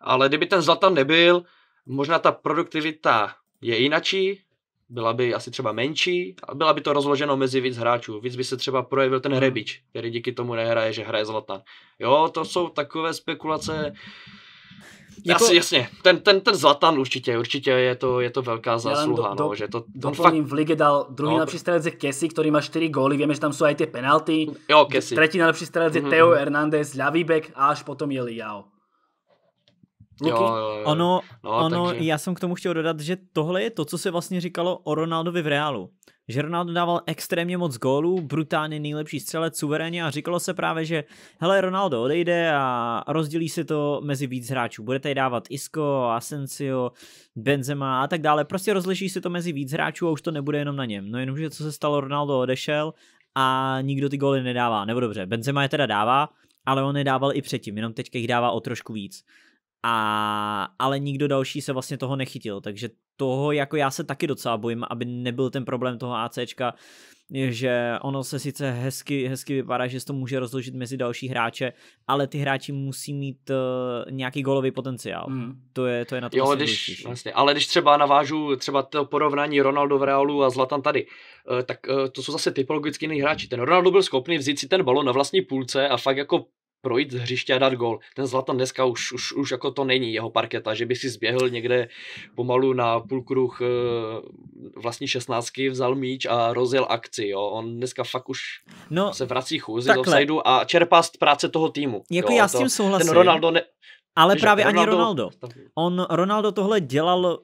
Ale kdyby ten Zlatan nebyl, Možná ta produktivita je inačí, byla by asi třeba menší a byla by to rozloženo mezi víc hráčů. Víc by se třeba projevil ten Hrebič, hmm. který díky tomu nehraje, že hraje Zlatan. Jo, to jsou takové spekulace. Jako... Asi, jasně, ten, ten, ten Zlatan určitě, určitě je to, je to velká zásluha, do, no, do, no, že to... Doplním, fakt... v lige dal druhý no, nejlepší strelec je Kessy, který má čtyři góly, víme, že tam jsou i ty penalty. Jo, Kessy. Třetí nejlepší strelec je mm-hmm. Teo mhm. Hernández, ľavý a až potom je Liao. Luky. Jo, jo, jo. Ono, no, ono takže... já jsem k tomu chtěl dodat, že tohle je to, co se vlastně říkalo o Ronaldovi v Reálu. Že Ronaldo dával extrémně moc gólů, brutálně nejlepší střelec, suverénně a říkalo se právě, že hele, Ronaldo odejde a rozdělí se to mezi víc hráčů. Bude tady dávat Isco, Asensio, Benzema a tak dále. Prostě rozliší se to mezi víc hráčů a už to nebude jenom na něm. No jenomže co se stalo, Ronaldo odešel a nikdo ty góly nedává. Nebo dobře, Benzema je teda dává, ale on je dával i předtím, jenom teď jich dává o trošku víc a, ale nikdo další se vlastně toho nechytil, takže toho jako já se taky docela bojím, aby nebyl ten problém toho ACčka, že ono se sice hezky, hezky vypadá, že se to může rozložit mezi další hráče, ale ty hráči musí mít uh, nějaký golový potenciál. Mm. To, je, to je na to jo, když, vlastně, Ale když třeba navážu třeba to porovnání Ronaldo v Realu a Zlatan tady, uh, tak uh, to jsou zase typologicky jiný hráči. Ten Ronaldo byl schopný vzít si ten balon na vlastní půlce a fakt jako projít z hřiště a dát gol. Ten Zlatan dneska už, už, už jako to není jeho parketa, že by si zběhl někde pomalu na půlkruh eh, vlastní šestnáctky, vzal míč a rozjel akci. Jo. On dneska fakt už no, se vrací chůzi do offsideu a čerpá z práce toho týmu. Jako jo, já to, s tím souhlasím. Ten Ronaldo ne, ale Víš, právě Ronaldo, ani Ronaldo. On, Ronaldo tohle dělal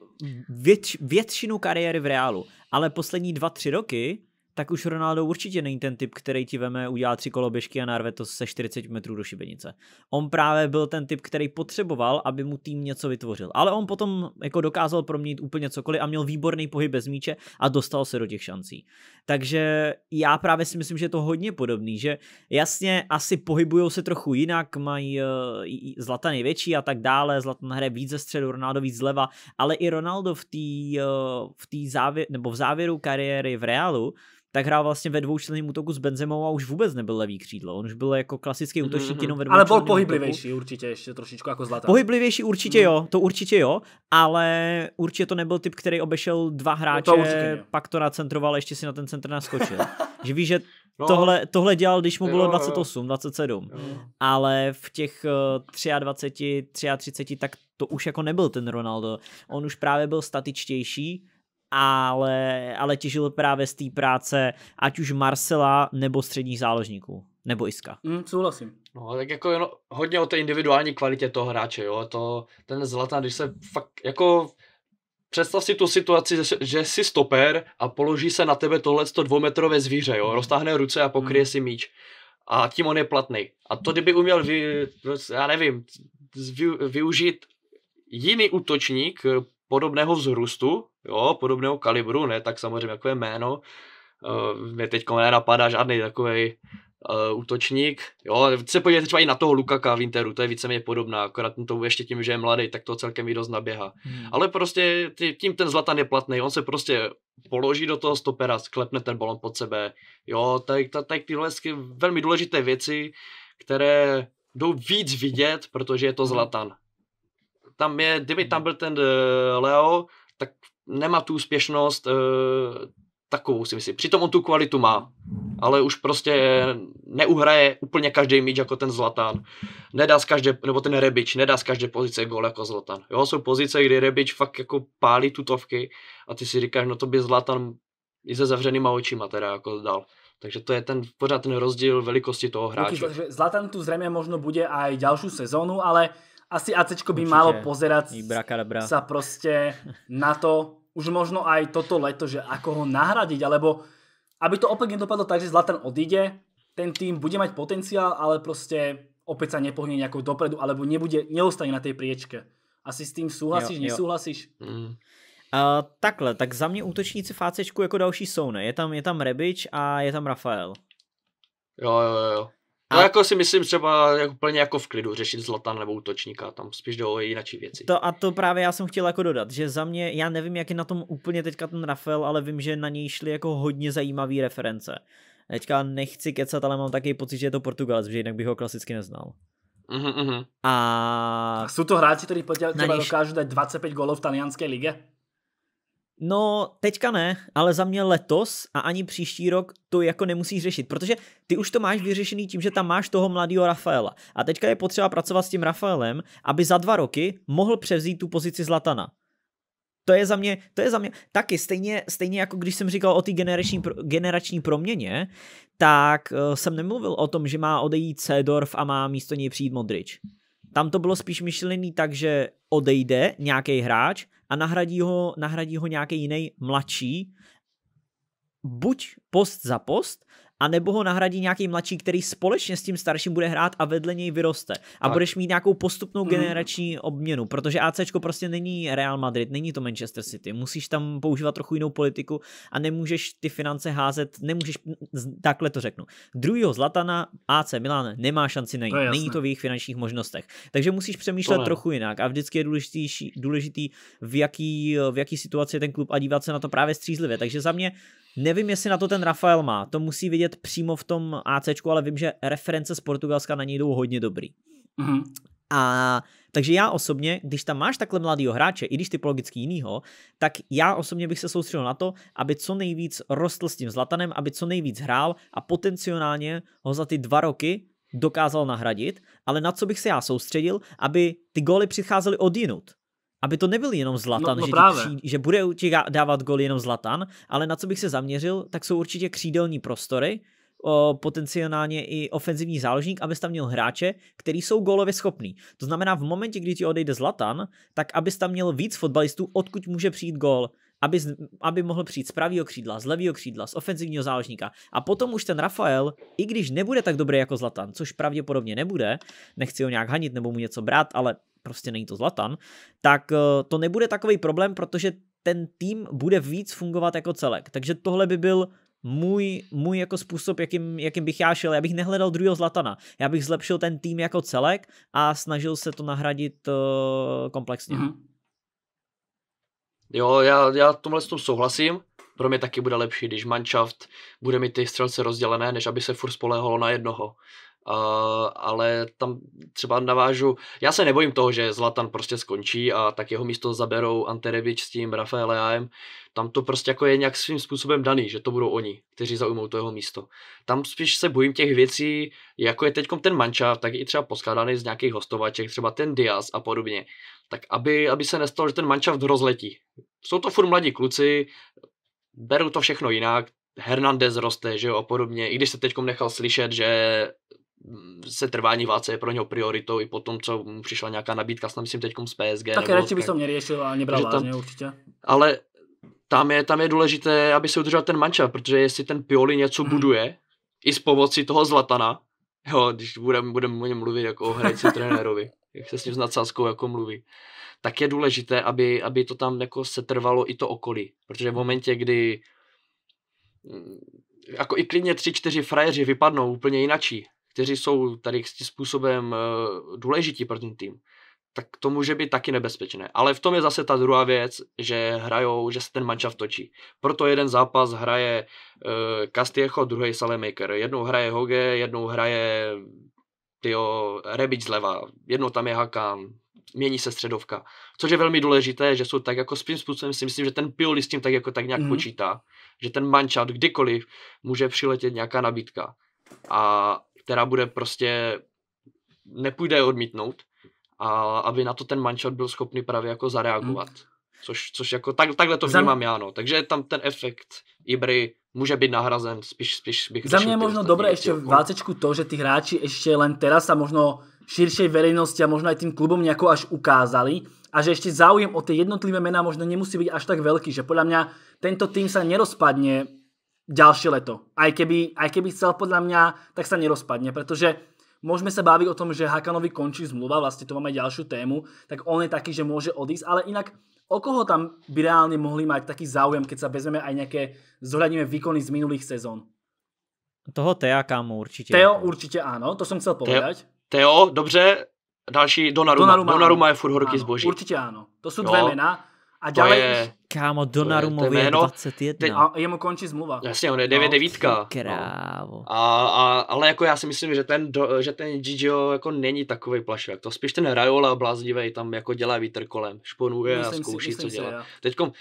věč, většinu kariéry v Reálu, ale poslední dva, tři roky tak už Ronaldo určitě není ten typ, který ti veme, udělá tři koloběžky a narve to se 40 metrů do šibenice. On právě byl ten typ, který potřeboval, aby mu tým něco vytvořil. Ale on potom jako dokázal proměnit úplně cokoliv a měl výborný pohyb bez míče a dostal se do těch šancí. Takže já právě si myslím, že je to hodně podobný, že jasně asi pohybují se trochu jinak, mají eh, zlata největší větší a tak dále, Zlatan hraje víc ze středu, Ronaldo víc zleva, ale i Ronaldo v tý eh, v tý závě- nebo v závěru kariéry v Realu tak hrál vlastně ve dvoučleném útoku s Benzemou a už vůbec nebyl levý křídlo. On už byl jako klasický mm-hmm. jenom ve Ale byl pohyblivější útoku. určitě ještě trošičku jako zlatá. Pohyblivější určitě mm. jo, to určitě jo, ale určitě to nebyl typ, který obešel dva hráče, no to určitě, pak to nacentroval a ještě si na ten centr naskočil. že víš, že no. tohle, tohle dělal, když mu bylo jo, 28, 27, jo. ale v těch 23, eh, 33, tak to už jako nebyl ten Ronaldo. On už právě byl statičtější, ale, ale těžil právě z té práce ať už Marcela nebo středních záložníků, nebo Iska. Mm, souhlasím. No, tak jako jen, hodně o té individuální kvalitě toho hráče, jo, to, ten Zlatan, když se fakt, jako představ si tu situaci, že, že jsi stoper a položí se na tebe tohle dvoumetrové zvíře, jo, mhm. roztáhne ruce a pokryje mm. si míč a tím on je platný. A to kdyby uměl, vy, já nevím, vy, využít jiný útočník podobného vzrůstu, jo, podobného kalibru, ne tak samozřejmě jako je jméno. Uh, mě teď nenapadá žádný takový uh, eh, útočník. Jo, se podívejte třeba i na toho Lukaka v Interu, to je víceméně podobná, akorát to ještě tím, že je mladý, tak to celkem i dost naběhá. Hmm. Ale prostě tím ten Zlatan je platný, on se prostě položí do toho stopera, sklepne ten balon pod sebe. Jo, tak, tak, tak tyhle velmi důležité věci, které jdou víc vidět, protože je to hmm. Zlatan tam je, kdyby tam mhm. byl ten eh, Leo, tak nemá tu úspěšnost eh, takovou, si myslím. Přitom on tu kvalitu má, ale už prostě neuhraje úplně každý míč jako ten Zlatan. Nedá z každé, nebo ten Rebič, nedá z každé pozice gól jako Zlatan. Jo, jsou pozice, kdy Rebič fakt jako pálí tutovky a ty si říkáš, no to by Zlatan i se zavřenýma očima teda jako dal. Takže to je ten, pořád ten rozdíl velikosti toho hráče. Zlatan tu zřejmě možno bude aj další sezónu, ale asi ACčko by Určite. malo pozerať Ibra, sa proste na to, už možno aj toto leto, že ako ho nahradiť, alebo aby to opäť nedopadlo tak, že Zlatan odíde, ten tým bude mať potenciál, ale prostě opäť sa nepohne nějakou dopredu, alebo nebude, neostane na tej priečke. Asi s tým súhlasíš, jo, jo. nesúhlasíš? Mm. Uh, takhle, tak za mě útočníci fácečku jako další jsou, ne? Je tam, je tam Rebič a je tam Rafael. Jo, jo, jo. No a... jako si myslím třeba jako plně jako v klidu řešit zlatan nebo útočníka, tam spíš do jináčí věci. To a to právě já jsem chtěl jako dodat, že za mě, já nevím, jak je na tom úplně teďka ten Rafael, ale vím, že na něj šly jako hodně zajímavé reference. Teďka nechci kecat, ale mám taky pocit, že je to Portugalec, že jinak bych ho klasicky neznal. Uhum, uhum. A... a jsou to hráči, kteří tě, těba dokážu dát 25 golov v talianské lige? No, teďka ne, ale za mě letos a ani příští rok to jako nemusíš řešit, protože ty už to máš vyřešený tím, že tam máš toho mladého Rafaela. A teďka je potřeba pracovat s tím Rafaelem, aby za dva roky mohl převzít tu pozici Zlatana. To je za mě, to je za mě taky stejně, stejně jako když jsem říkal o té generační, generační proměně, tak eh, jsem nemluvil o tom, že má odejít Cedorf a má místo něj přijít Modrič. Tam to bylo spíš myšlený tak, že odejde nějaký hráč, a nahradí ho, nahradí ho nějaký jiný mladší, buď post za post, a nebo ho nahradí nějaký mladší, který společně s tím starším bude hrát a vedle něj vyroste. A tak. budeš mít nějakou postupnou mm. generační obměnu, protože AC prostě není Real Madrid, není to Manchester City. Musíš tam používat trochu jinou politiku a nemůžeš ty finance házet, nemůžeš, takhle to řeknu. Druhýho Zlatana AC Milan nemá šanci najít, to není to v jejich finančních možnostech. Takže musíš přemýšlet to trochu jinak a vždycky je důležitý, důležitý v, jaký, v jaký situaci je ten klub a dívat se na to právě střízlivě. Takže za mě Nevím, jestli na to ten Rafael má, to musí vidět přímo v tom AC, ale vím, že reference z Portugalska na něj jdou hodně dobrý. Mm-hmm. A takže já osobně, když tam máš takhle mladýho hráče, i když typologicky jinýho, tak já osobně bych se soustředil na to, aby co nejvíc rostl s tím Zlatanem, aby co nejvíc hrál a potenciálně ho za ty dva roky dokázal nahradit, ale na co bych se já soustředil, aby ty góly přicházely odinut aby to nebyl jenom Zlatan, no, no že, právě. že bude ti dávat gol jenom Zlatan, ale na co bych se zaměřil, tak jsou určitě křídelní prostory, o, potenciálně i ofenzivní záložník, abys tam měl hráče, který jsou gólově schopný. To znamená, v momentě, kdy ti odejde Zlatan, tak abys tam měl víc fotbalistů, odkud může přijít gól aby, aby mohl přijít z pravého křídla, z levého křídla, z ofenzivního záložníka. A potom už ten Rafael, i když nebude tak dobrý jako Zlatan, což pravděpodobně nebude, nechci ho nějak hanit nebo mu něco brát, ale prostě není to Zlatan, tak eh, to nebude takový problém, protože ten tým bude víc fungovat jako celek. Takže tohle by byl můj, můj jako způsob, jakým, jakým bych já šel. Já bych nehledal druhého Zlatana. Já bych zlepšil ten tým jako celek a snažil se to nahradit eh, komplexně. Mm-hmm. Jo, já, já tomhle s tom souhlasím. Pro mě taky bude lepší, když manšaft bude mít ty střelce rozdělené, než aby se furt spolehalo na jednoho. Uh, ale tam třeba navážu, já se nebojím toho, že Zlatan prostě skončí a tak jeho místo zaberou Anterevič s tím Rafaeleaem, tam to prostě jako je nějak svým způsobem daný, že to budou oni, kteří zaujmou to jeho místo. Tam spíš se bojím těch věcí, jako je teď ten manča, tak i třeba poskládaný z nějakých hostovaček, třeba ten Diaz a podobně, tak aby, aby se nestalo, že ten mančaft rozletí. Jsou to furt mladí kluci, berou to všechno jinak, Hernandez roste, že jo, a podobně, i když se teď nechal slyšet, že se trvání válce je pro něho prioritou i potom, co mu přišla nějaká nabídka, snad myslím teď z PSG. Tak radši bych to neřešil a nebral vážně tam, určitě. Ale tam je, tam je důležité, aby se udržel ten manča, protože jestli ten Pioli něco hmm. buduje, i s pomocí toho Zlatana, jo, když budeme budem o něm mluvit jako o hrající trenérovi, jak se s ním s jako mluví, tak je důležité, aby, aby to tam jako se trvalo i to okolí, protože v hmm. momentě, kdy mm, jako i klidně tři, čtyři frajeři vypadnou úplně jinačí, kteří jsou tady tím způsobem eh, důležití pro ten tým, tak to může být taky nebezpečné. Ale v tom je zase ta druhá věc, že hrajou, že se ten mančav točí. Proto jeden zápas hraje uh, eh, Castiejo, druhý Salemaker. Jednou hraje Hoge, jednou hraje tyjo, Rebic zleva, jednou tam je Hakan, mění se středovka. Což je velmi důležité, že jsou tak jako svým způsobem si myslím, že ten Pioli s tím tak jako tak nějak mm-hmm. počítá, že ten mančat kdykoliv může přiletět nějaká nabídka. A která bude prostě, nepůjde je odmítnout a aby na to ten manšat byl schopný právě jako zareagovat. Hmm. Což, což jako tak, takhle to vnímám já, no. Takže tam ten efekt Ibry může být nahrazen, spíš, spíš bych Za mě je možno dobré ještě v vácečku to, že ty hráči ještě len teraz a možno širšej verejnosti a možno aj tým klubom nejako až ukázali a že ešte záujem o tie jednotlivé mená možno nemusí byť až tak veľký, že podľa mňa tento tým sa nerozpadne ďalšie leto. Aj keby, aj keby chcel podľa mňa, tak sa nerozpadne, pretože môžeme sa baviť o tom, že Hakanovi končí zmluva, vlastne to máme ďalšiu tému, tak on je taký, že môže odísť, ale inak o koho tam by reálne mohli mať taký záujem, keď sa vezmeme aj nejaké, zohľadíme výkony z minulých sezón? Toho Tea Kamu určitě. Teo určite určitě ano, to jsem chcel povedať. Teo, dobře, další Donnarumma. Donnarumma, je furt horký zboží. Určitě ano. To jsou dve mená. A dále je, Kámo, Donnarummovi je, je 21. Teď, a jemu končí zmluva. No, jasně, on je 9 no, devítka. No. Krávo. A, a, ale jako já si myslím, že ten, do, že ten Gigio jako není takový plašák. To spíš ten Rajola bláznivý tam jako dělá vítr kolem. Šponuje myslím a zkouší, si, co dělá. Teďko,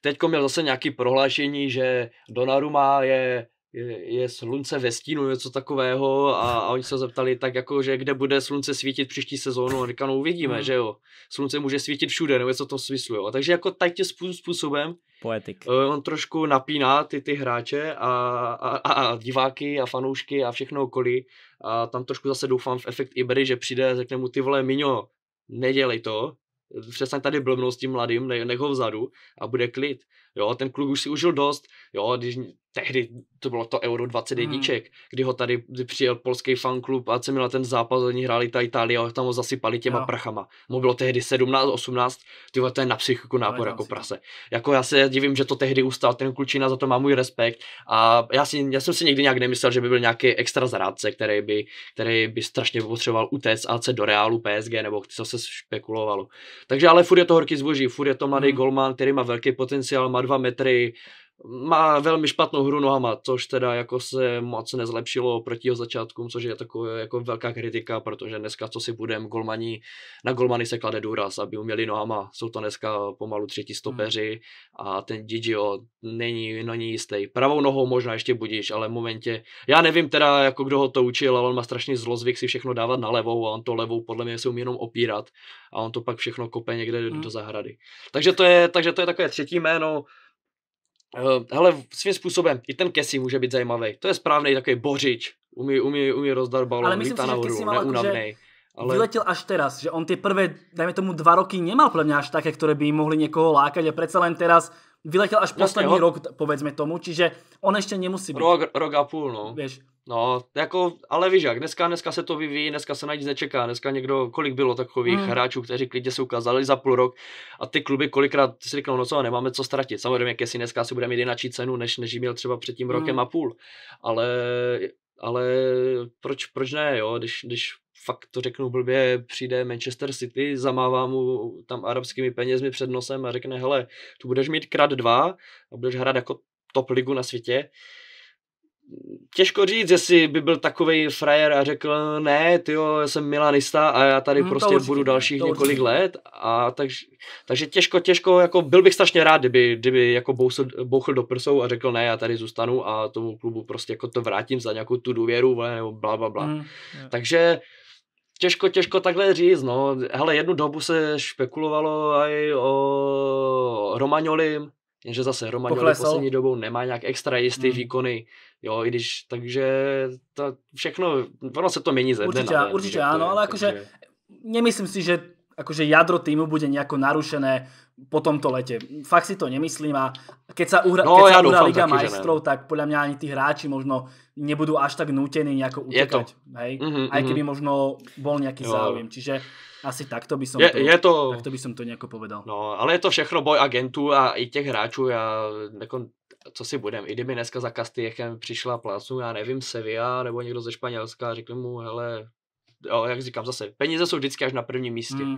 teďko měl zase nějaký prohlášení, že Donnarumma je je, slunce ve stínu, něco takového a, a oni se zeptali tak jako, že kde bude slunce svítit příští sezónu a říká, no uvidíme, hmm. že jo. Slunce může svítit všude, nebo něco to smyslu, jo. Takže jako tak tě způsobem Poetik. Eh, on trošku napíná ty, ty hráče a, a, a diváky a fanoušky a všechno okolí a tam trošku zase doufám v efekt Ibery, že přijde, řekne mu ty vole Miňo, nedělej to, přestaň tady blbnout s tím mladým, ne, nech ho vzadu a bude klid. Jo, ten kluk už si užil dost, jo, když tehdy to bylo to Euro 20 hmm. jedniček, hmm. kdy ho tady kdy přijel polský fanklub a se měla ten zápas, oni hráli ta Itálie a tam ho zasypali těma jo. prachama. Mu bylo tehdy 17, 18, ty to je na psychiku nápor jako prase. Jako já se divím, že to tehdy ustal ten klučina, za to má můj respekt a já, si, já jsem si nikdy nějak nemyslel, že by byl nějaký extra zrádce, který by, který by strašně potřeboval utéct AC do Reálu PSG nebo co se špekulovalo. Takže ale furt je to horký zboží, furt je to mladý hmm. golman, který má velký potenciál, má dva metry, má velmi špatnou hru nohama, což teda jako se moc nezlepšilo proti jeho začátkům, což je takové jako velká kritika, protože dneska, co si budem, golmani, na golmany se klade důraz, aby uměli nohama, jsou to dneska pomalu třetí hmm. stopeři hmm. a ten Gigio není, není jistý. Pravou nohou možná ještě budíš, ale v momentě, já nevím teda, jako kdo ho to učil, ale on má strašný zlozvyk si všechno dávat na levou a on to levou podle mě se umí jenom opírat a on to pak všechno kope někde hmm. do zahrady. Takže to je, takže to je takové třetí jméno, Eh, hele, svým způsobem, i ten Kesi může být zajímavý. To je správný takový bořič, umí, umí, umí rozdat balón, Ale myslím nahoru, že Kesi mal Ale... Vyletěl až teraz, že on ty prvé, dajme tomu dva roky nemal podľa mňa až také, které by mohli někoho lákat, a přece jen teraz vyletěl až poslední Jasně, rok, povedzme tomu, čiže on ještě nemusí být. Rok, rok a půl, no. Víš. No, jako, ale víš jak, dneska, dneska se to vyvíjí, dneska se na nic nečeká, dneska někdo, kolik bylo takových mm. hráčů, kteří klidně se ukázali za půl rok a ty kluby kolikrát si řeknou, no co, nemáme co ztratit. Samozřejmě si dneska si bude mít jinačí cenu, než, než měl třeba před tím rokem hmm. a půl, ale ale proč, proč ne, jo, když, když fakt to řeknu blbě, přijde Manchester City, zamává mu tam arabskými penězmi před nosem a řekne, hele, tu budeš mít krát dva a budeš hrát jako top ligu na světě. Těžko říct, jestli by byl takový frajer a řekl, ne, ty já jsem milanista a já tady hmm, prostě určitě, budu dalších několik let. A takže, takže těžko, těžko, jako byl bych strašně rád, kdyby, kdyby jako bousl, bouchl do prsou a řekl, ne, já tady zůstanu a tomu klubu prostě jako to vrátím za nějakou tu důvěru, vole, nebo bla, bla, bla. Hmm, takže těžko, těžko takhle říct, no. Hele, jednu dobu se špekulovalo i o Romagnoli, jenže zase Romagnoli Pochlesl. poslední dobou nemá nějak extra jistý hmm. výkony, jo, i když, takže to všechno, ono se to mění ze dne Určitě, na určitě ano, ale jakože, nemyslím si, že jakože jadro týmu bude nějako jako narušené po tomto lete. Fakt si to nemyslím a keď sa, uhrá no, keď sa uhra Liga majstrov, tak podľa mňa ani tí hráči možno nebudú až tak nútení nejako utekať. Hej? Mm-hmm, Aj keby mhm. možno bol nejaký jo. záujem. Čiže asi takto by som, je, to, je to, takto by som to nejako povedal. No, ale je to všechno boj agentů a i těch hráčů. Já, nekon, jako, co si budem, i kdyby dneska za Kastiechem přišla plácnu, já nevím, Sevilla nebo někdo ze Španělska řekl mu, hele, jo, jak říkám zase, peníze jsou vždycky až na prvním místě. Mm.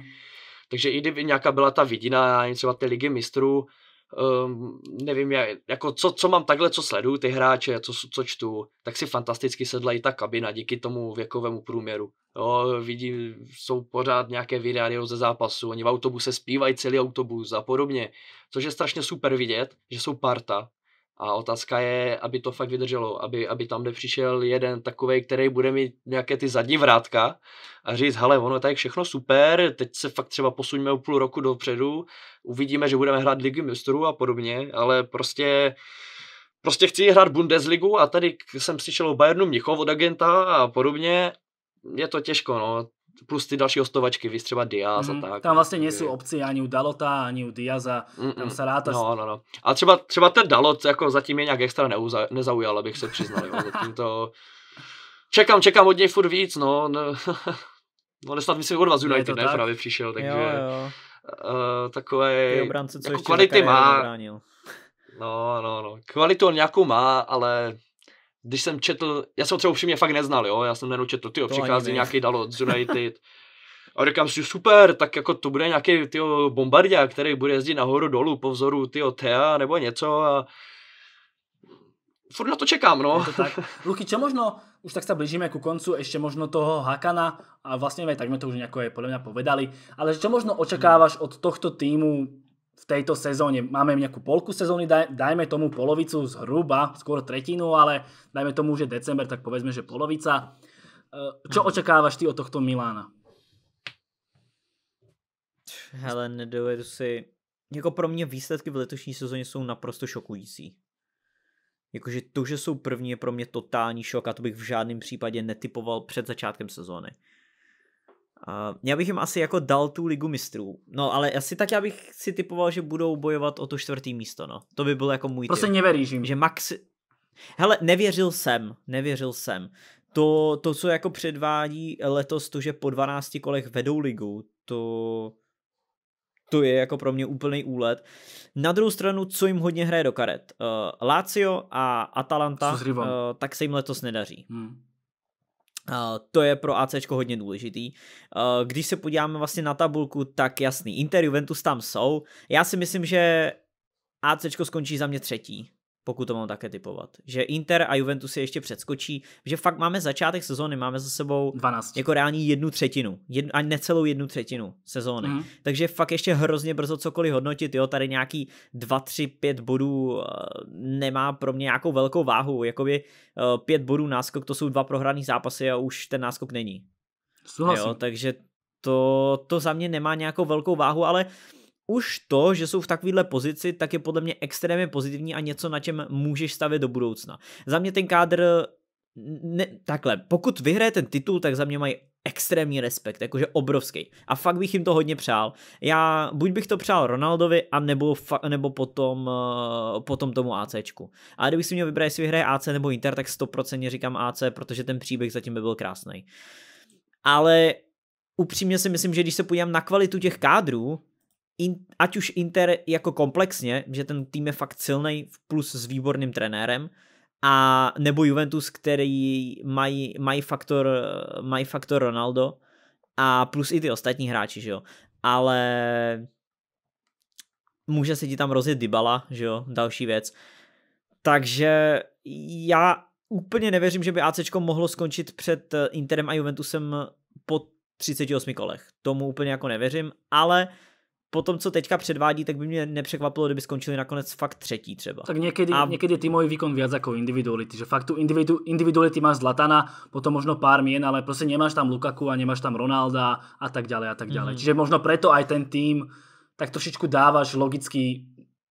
Takže i kdyby nějaká byla ta vidina, já třeba ty ligy mistrů, um, nevím, já, jako co, co mám takhle, co sleduju ty hráče, co, co čtu, tak si fantasticky sedla i ta kabina díky tomu věkovému průměru. Jo, vidím, jsou pořád nějaké videa ze zápasu, oni v autobuse zpívají celý autobus a podobně, což je strašně super vidět, že jsou parta, a otázka je, aby to fakt vydrželo, aby, aby tam, kde přišel jeden takový, který bude mít nějaké ty zadní vrátka a říct, hele, ono je tady všechno super, teď se fakt třeba posuňme o půl roku dopředu, uvidíme, že budeme hrát ligy mistrů a podobně, ale prostě prostě chci hrát Bundesligu a tady jsem slyšel o Bayernu Mnichov od agenta a podobně, je to těžko, no plus ty další hostovačky, víš, třeba Diaz mm, a mhm. tak. Tam vlastně nejsou obci ani u Dalota, ani u Diaza, Mm-mm. tam se ráta... No, no, no. A třeba, třeba ten Dalot jako zatím je nějak extra neuza, nezaujal, abych se přiznal, jo. zatím to... Čekám, čekám od něj furt víc, no. No, no nesnad myslím od vás United, ne, tak? právě přišel, takže... Jo, jo. Uh, eh, takové... obránce, co jako ještě kvality má. Nebránil. No, no, no. Kvalitu on nějakou má, ale když jsem četl, já jsem třeba upřímně fakt neznal, jo, já jsem nenučetl, ty přichází nějaký od United, a říkám si, super, tak jako to bude nějaký tyjo, bombardia, který bude jezdit nahoru dolů po vzoru tyjo, Tea nebo něco a furt na to čekám, no. to tak. Luky, čo možno, už tak se blížíme ku koncu, ještě možno toho Hakana, a vlastně tak jsme to už nejako aj podľa mňa povedali, ale čo možno očekáváš od tohto týmu v tejto sezóne. Máme nejakú polku sezóny, daj, dajme tomu polovicu zhruba, skôr tretinu, ale dajme tomu, že december, tak povedzme, že polovica. E, čo očakávaš ty od tohto Milána? Hele, nedovedu si... Jako pro mě výsledky v letošní sezóně jsou naprosto šokující. Jakože to, že jsou první, je pro mě totální šok a to bych v žádném případě netypoval před začátkem sezóny. Uh, já bych jim asi jako dal tu ligu mistrů. No, ale asi tak já bych si typoval, že budou bojovat o to čtvrtý místo, no. To by byl jako můj Prostě typ. neveríš jim. Že max... Hele, nevěřil jsem, nevěřil jsem. To, to, co jako předvádí letos, to, že po 12 kolech vedou ligu, to, to je jako pro mě úplný úlet. Na druhou stranu, co jim hodně hraje do karet? Uh, Lazio a Atalanta, uh, tak se jim letos nedaří. Hmm. Eh, to je pro AC hodně důležitý. Eh, když se podíváme vlastně na tabulku, tak jasný, Inter Juventus tam jsou. Já si myslím, že AC skončí za mě třetí pokud to mám také typovat. Že Inter a Juventus je ještě předskočí, že fakt máme začátek sezóny, máme za sebou 12. jako reální jednu třetinu, jednu, a necelou jednu třetinu sezóny. Mm. Takže fakt ještě hrozně brzo cokoliv hodnotit, jo, tady nějaký 2, 3, 5 bodů eh, nemá pro mě nějakou velkou váhu, jakoby 5 eh, bodů náskok, to jsou dva prohrané zápasy a už ten náskok není. Jo, takže to, to za mě nemá nějakou velkou váhu, ale uh, už to, že jsou v takovéhle pozici, tak je podle mě extrémně pozitivní a něco, na čem můžeš stavět do budoucna. Za mě ten kádr, ne, takhle, pokud vyhraje ten titul, tak za mě mají extrémní respekt, jakože obrovský. A fakt bych jim to hodně přál. Já buď bych to přál Ronaldovi, a nebo, fa- nebo potom, uh, potom tomu ACčku. A kdybych si měl vybrat, jestli vyhraje AC nebo Inter, tak 100% říkám AC, protože ten příběh zatím by byl krásný. Ale upřímně si myslím, že když se podívám na kvalitu těch kádrů, in, ať už Inter jako komplexně, že ten tým je fakt silný, plus s výborným trenérem, a nebo Juventus, který mají, maj faktor, maj faktor Ronaldo a plus i ty ostatní hráči, že jo. Ale může se ti tam rozjet Dybala, že jo, další věc. Takže já úplně nevěřím, že by ACčko mohlo skončit před Interem a Juventusem po 38 kolech. Tomu úplně jako nevěřím, ale uh, po tom, co teďka předvádí, tak by mě nepřekvapilo, kdyby skončili nakonec fakt třetí třeba. Tak někdy, a... někdy týmový výkon víc jako individuality, že fakt tu individu, individuality máš Zlatana, potom možno pár měn, ale prostě nemáš tam Lukaku a nemáš tam Ronalda a tak dále a tak dále. Mm. Čiže možno proto aj ten tým tak trošičku dáváš logicky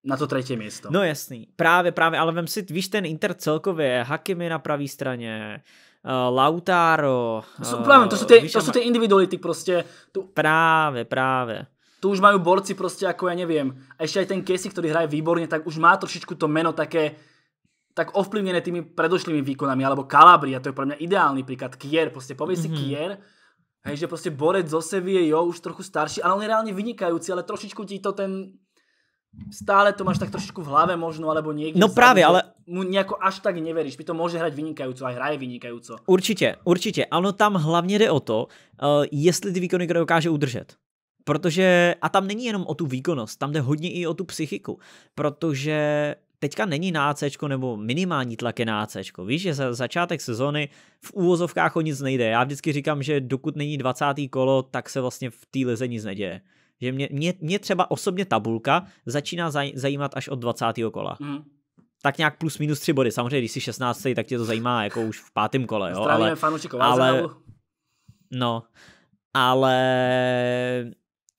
na to třetí místo. No jasný, právě, právě, ale vem si, víš, ten Inter celkově, Hakimi na pravé straně, Uh, Lautaro. Uh, právě, to jsou ty, eh, to jsou ty individuality prostě. Tu... Právě, právě tu už majú borci proste ako ja neviem. A ešte aj ten Casey, ktorý hraje výborne, tak už má trošičku to meno také tak ovplyvnené tými predošlými výkonami, alebo Calabria, to je pre mňa ideálny príklad, Kier, proste povie si mhm. Kier, hej, že proste borec zo Sevie, jo, už trochu starší, ale on je reálne vynikajúci, ale trošičku ti to ten, stále to máš tak trošičku v hlave možno, alebo niekde. No právě, ale... Mu nejako až tak neveríš, by to může hrať vynikajúco, aj hraje vynikajúco. Určitě, určitě. Ano, tam hlavně jde o to, eh, jestli ty výkony dokáže udržet. Protože, a tam není jenom o tu výkonnost, tam jde hodně i o tu psychiku, protože teďka není na AC, nebo minimální tlak je na AC. Víš, že za začátek sezóny v úvozovkách o nic nejde. Já vždycky říkám, že dokud není 20. kolo, tak se vlastně v té lize nic neděje. Že mě, mě, mě třeba osobně tabulka začíná zaj, zajímat až od 20. kola. Mm. Tak nějak plus minus tři body. Samozřejmě, když jsi 16, tak tě to zajímá jako už v pátém kole. Jo? ale, ale, No, ale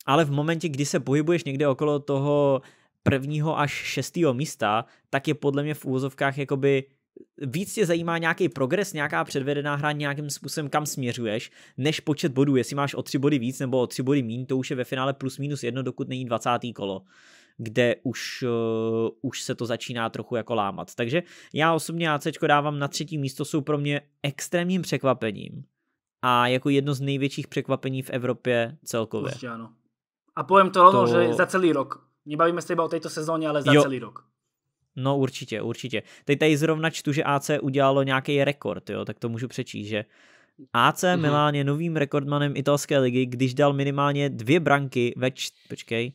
ale v momentě, kdy se pohybuješ někde okolo toho prvního až šestého místa, tak je podle mě v úvozovkách jakoby víc tě zajímá nějaký progres, nějaká předvedená hra, nějakým způsobem kam směřuješ, než počet bodů. Jestli máš o tři body víc nebo o tři body méně, to už je ve finále plus minus jedno, dokud není 20. kolo kde už, uh, už se to začíná trochu jako lámat. Takže já osobně AC dávám na třetí místo, jsou pro mě extrémním překvapením a jako jedno z největších překvapení v Evropě celkově. Prostě ano. A poviem to rovno, to... že za celý rok. Nebavíme se iba o této sezóně, ale za jo. celý rok. No určitě, určitě. Teď tady zrovna čtu, že AC udělalo nějaký rekord, jo, tak to můžu přečíst, že AC mm-hmm. Milan je novým rekordmanem italské ligy, když dal minimálně dvě branky ve č... počkej,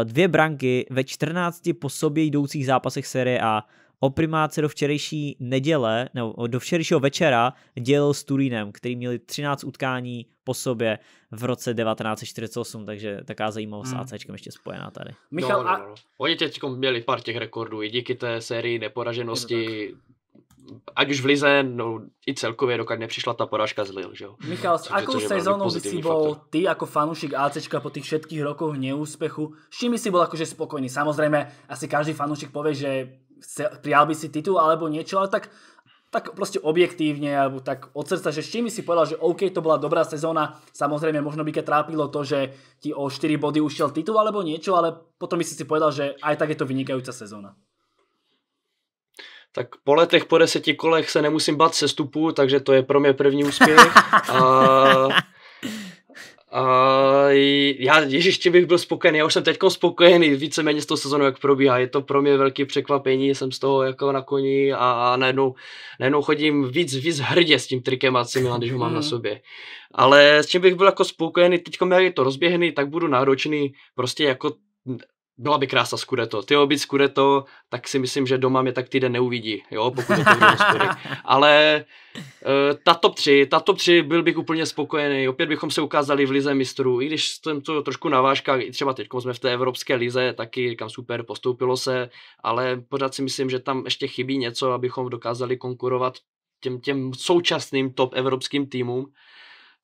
uh, dvě branky ve 14 po sobě jdoucích zápasech série A o primáce do včerejší neděle, nebo do včerejšího večera dělil s Turínem, který měli 13 utkání po sobě v roce 1948, takže taká zajímavost hmm. s ACčkem ještě spojená tady. Michal, no, no, no, no. Oni teď měli pár těch rekordů i díky té sérii neporaženosti ať už v Lize, no i celkově, dokud nepřišla ta porážka z Lille, že jo. Michal, s akou sezónou by si bol faktor. ty jako fanúšik ACčka po těch všetkých rokoch neúspechu, s čím by si bol akože spokojný? Samozrejme, asi každý fanúšik povie, že prijal by si titul alebo niečo, ale tak, tak proste objektívne, alebo tak od srdca, že s čím si povedal, že OK, to bola dobrá sezóna, samozrejme možno by keď trápilo to, že ti o 4 body ušiel titul alebo niečo, ale potom by si si povedal, že aj tak je to vynikajúca sezóna. Tak po letech, po deseti kolech se nemusím bát sestupu, takže to je pro mě první úspěch. A Uh, já ještě bych byl spokojený, já už jsem teď spokojený víceméně s tou sezónou, jak probíhá. Je to pro mě velké překvapení, jsem z toho jako na koni a, a najednou, najednou, chodím víc, víc hrdě s tím trikem a Milan, když ho mám na mm. sobě. Ale s čím bych byl jako spokojený, teď jak je to rozběhný, tak budu náročný, prostě jako byla by krása skureto. Ty být skureto, tak si myslím, že doma mě tak týden neuvidí, jo, pokud to hospody. Ale eh, ta top 3, ta top 3 byl bych úplně spokojený. Opět bychom se ukázali v lize mistrů, i když jsem to trošku na vážkách, i třeba teď jsme v té evropské lize, taky kam super, postoupilo se, ale pořád si myslím, že tam ještě chybí něco, abychom dokázali konkurovat těm, těm současným top evropským týmům.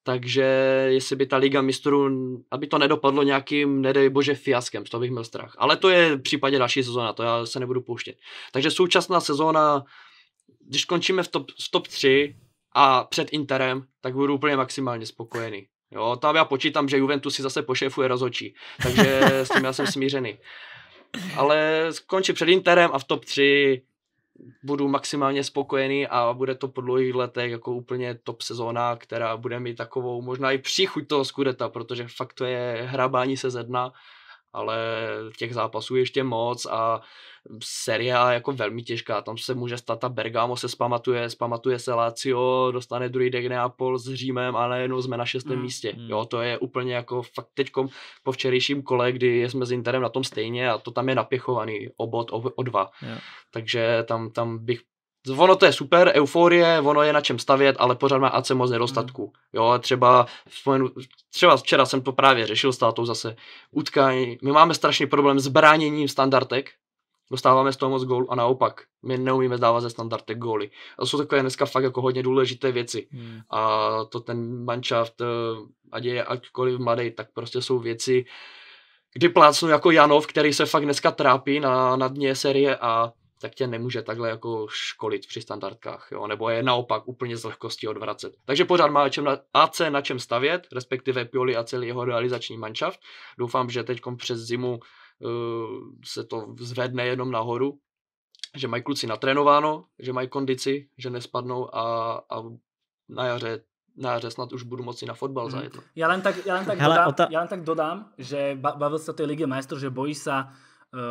Takže jestli by ta Liga mistrů, aby to nedopadlo nějakým, nedej bože, fiaskem, to bych měl strach. Ale to je v případě další sezóna, to já se nebudu pouštět. Takže současná sezóna, když končíme v top, v top 3 a před Interem, tak budu úplně maximálně spokojený. Jo, tam já počítám, že Juventus si zase pošéfuje rozočí, takže s tím já jsem smířený. Ale skončí před Interem a v top 3 budu maximálně spokojený a bude to po dlouhých letech jako úplně top sezóna, která bude mít takovou možná i příchuť toho skudeta, protože fakt to je hrabání se ze dna, ale těch zápasů ještě moc a série A jako velmi těžká, tam se může stát, ta Bergamo se spamatuje, spamatuje se Lazio, dostane druhý dek Neapol s Římem a najednou jsme na šestém mm, místě. Mm. Jo, to je úplně jako fakt teď po včerejším kole, kdy jsme s Interem na tom stejně a to tam je napěchovaný o bod, o, o dva. Yeah. Takže tam, tam bych Ono to je super, euforie, ono je na čem stavět, ale pořád má AC moc nedostatků. Mm. Jo, třeba, vzpomenu, třeba včera jsem to právě řešil s tátou zase. Utkání, my máme strašný problém s bráněním standardek, Dostáváme z toho moc gólu a naopak, my neumíme dávat ze standardek góly. A to jsou takové dneska fakt jako hodně důležité věci. Hmm. A to ten manšaft, eh, ať je ačkoliv mladý, tak prostě jsou věci, kdy plácnu jako Janov, který se fakt dneska trápí na, na dně série a tak tě nemůže takhle jako školit při standardkách, jo? nebo je naopak úplně z lehkosti odvracet. Takže pořád má čem na, AC na čem stavět, respektive Pioli a celý jeho realizační manšaft. Doufám, že teď přes zimu Eh, se to zvedne jenom nahoru, že mají kluci natrénováno, že mají kondici, že nespadnou a, a na jaře na jaře snad už budu moci na fotbal hmm. zajet. No. Já len tak, já len tak, Hele, dodám, ta... já len tak dodám, že bavil se té ligy majstru, že bojí se uh,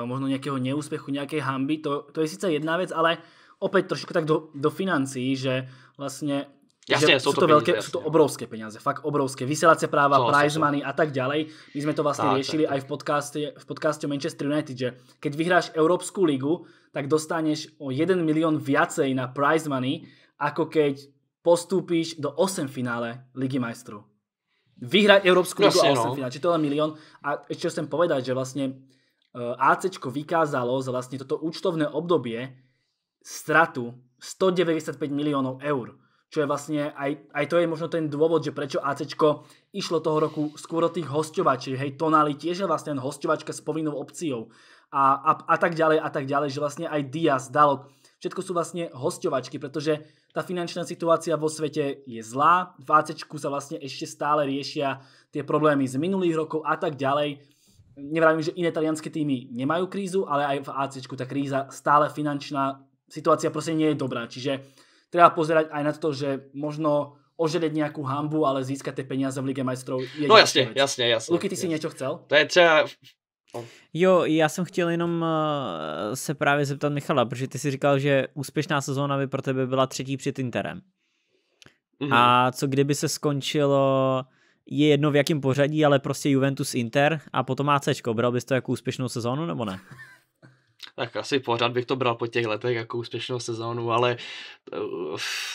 možno nějakého neúspěchu, nějaké hamby, to, to je sice jedna věc, ale opět trošku tak do, do financí, že vlastně Jasne, že sú to, to velké, jasne. sú to obrovské peniaze, fakt obrovské. Vysielacie práva, to, prize to, money a tak ďalej. My sme to vlastne tak, riešili tak, aj v podcaste, v podcaste Manchester United, že keď vyhráš Európsku ligu, tak dostaneš o 1 milión viacej na prize money, ako keď postúpiš do 8 finále Ligy majstrov. Vyhrať Európsku ligu a 8 no. finále, či to je len milión. A ešte chcem povedať, že vlastne eh, AC vykázalo za vlastne toto účtovné obdobie stratu 195 miliónov eur čo je vlastne aj, aj to je možno ten dôvod, že prečo ACčko išlo toho roku skôr od tých hostovačiek, hej, Tonali tiež je vlastne hostovačka s povinnou opciou a, a, a tak ďalej a tak ďalej, že vlastne aj Diaz, Dalot, všetko sú vlastne hostovačky, pretože tá finančná situácia vo svete je zlá, v ACčku sa vlastne ešte stále riešia tie problémy z minulých rokov a tak ďalej. Nevravím, že iné talianské týmy nemajú krízu, ale aj v ACčku tá kríza stále finančná situácia proste nie je dobrá, čiže treba pozerať aj na to, že možno oželit nejakú hambu, ale získat ty peníze v Lige majstrov je No jasne, jasne, jasne. Luky, ty si něco chcel? To je třeba... No. Jo, já jsem chtěl jenom eh, se právě zeptat Michala, protože ty si říkal, že úspěšná sezóna by pro tebe byla třetí před Interem. Mm-hmm. A co kdyby se skončilo, je jedno v jakém pořadí, ale prostě Juventus Inter a potom ACčko, bral bys to jako úspěšnou sezónu nebo ne? tak asi pořád bych to bral po těch letech jako úspěšnou sezónu, ale eh,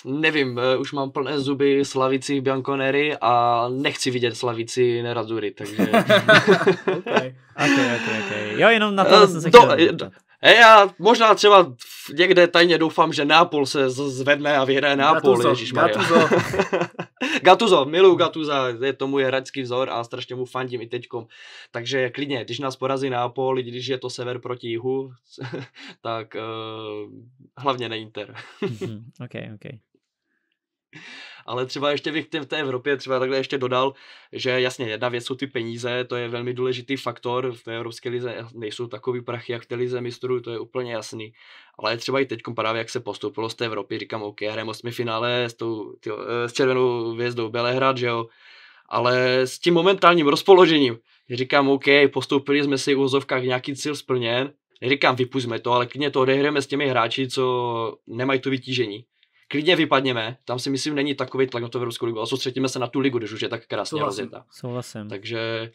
nevím, eh, už mám plné zuby Slavici bianconeri a nechci vidět Slavici Nerazuri, takže... okay. Okay, okay, okay. Jo, jenom na to eh, jsem se Do, chtěl já možná třeba někde tajně doufám, že Nápol se zvedne a vyhraje Nápol, Ježíš Maria. Gatuzo, miluju Gatuza, je tomu je hračský vzor a strašně mu fandím i teďkom. Takže klidně, když nás porazí Apol, když je to sever proti jihu, tak uh, hlavně na Inter. mm-hmm. OK, OK. ale třeba ještě bych v té Evropě třeba takhle ještě dodal, že jasně jedna věc jsou ty peníze, to je velmi důležitý faktor, v té Evropské lize nejsou takový prachy jak v té lize mistrů, to je úplně jasný, ale třeba i teď právě jak se postoupilo z té Evropy, říkám OK, hrajeme osmi finále s, tou, tyjo, eh, s červenou vězdou Belehrad, že jo, ale s tím momentálním rozpoložením, říkám OK, postoupili jsme si v úzovkách nějaký cíl splněn, neříkám vypustíme to, ale klidně to odehráme s těmi hráči, co nemají to vytížení klidně vypadněme, tam si myslím není takový tlak na to Evropskou ligu, ale soustředíme se na tu ligu, když už je tak krásně rozjeta. Souhlasím. Takže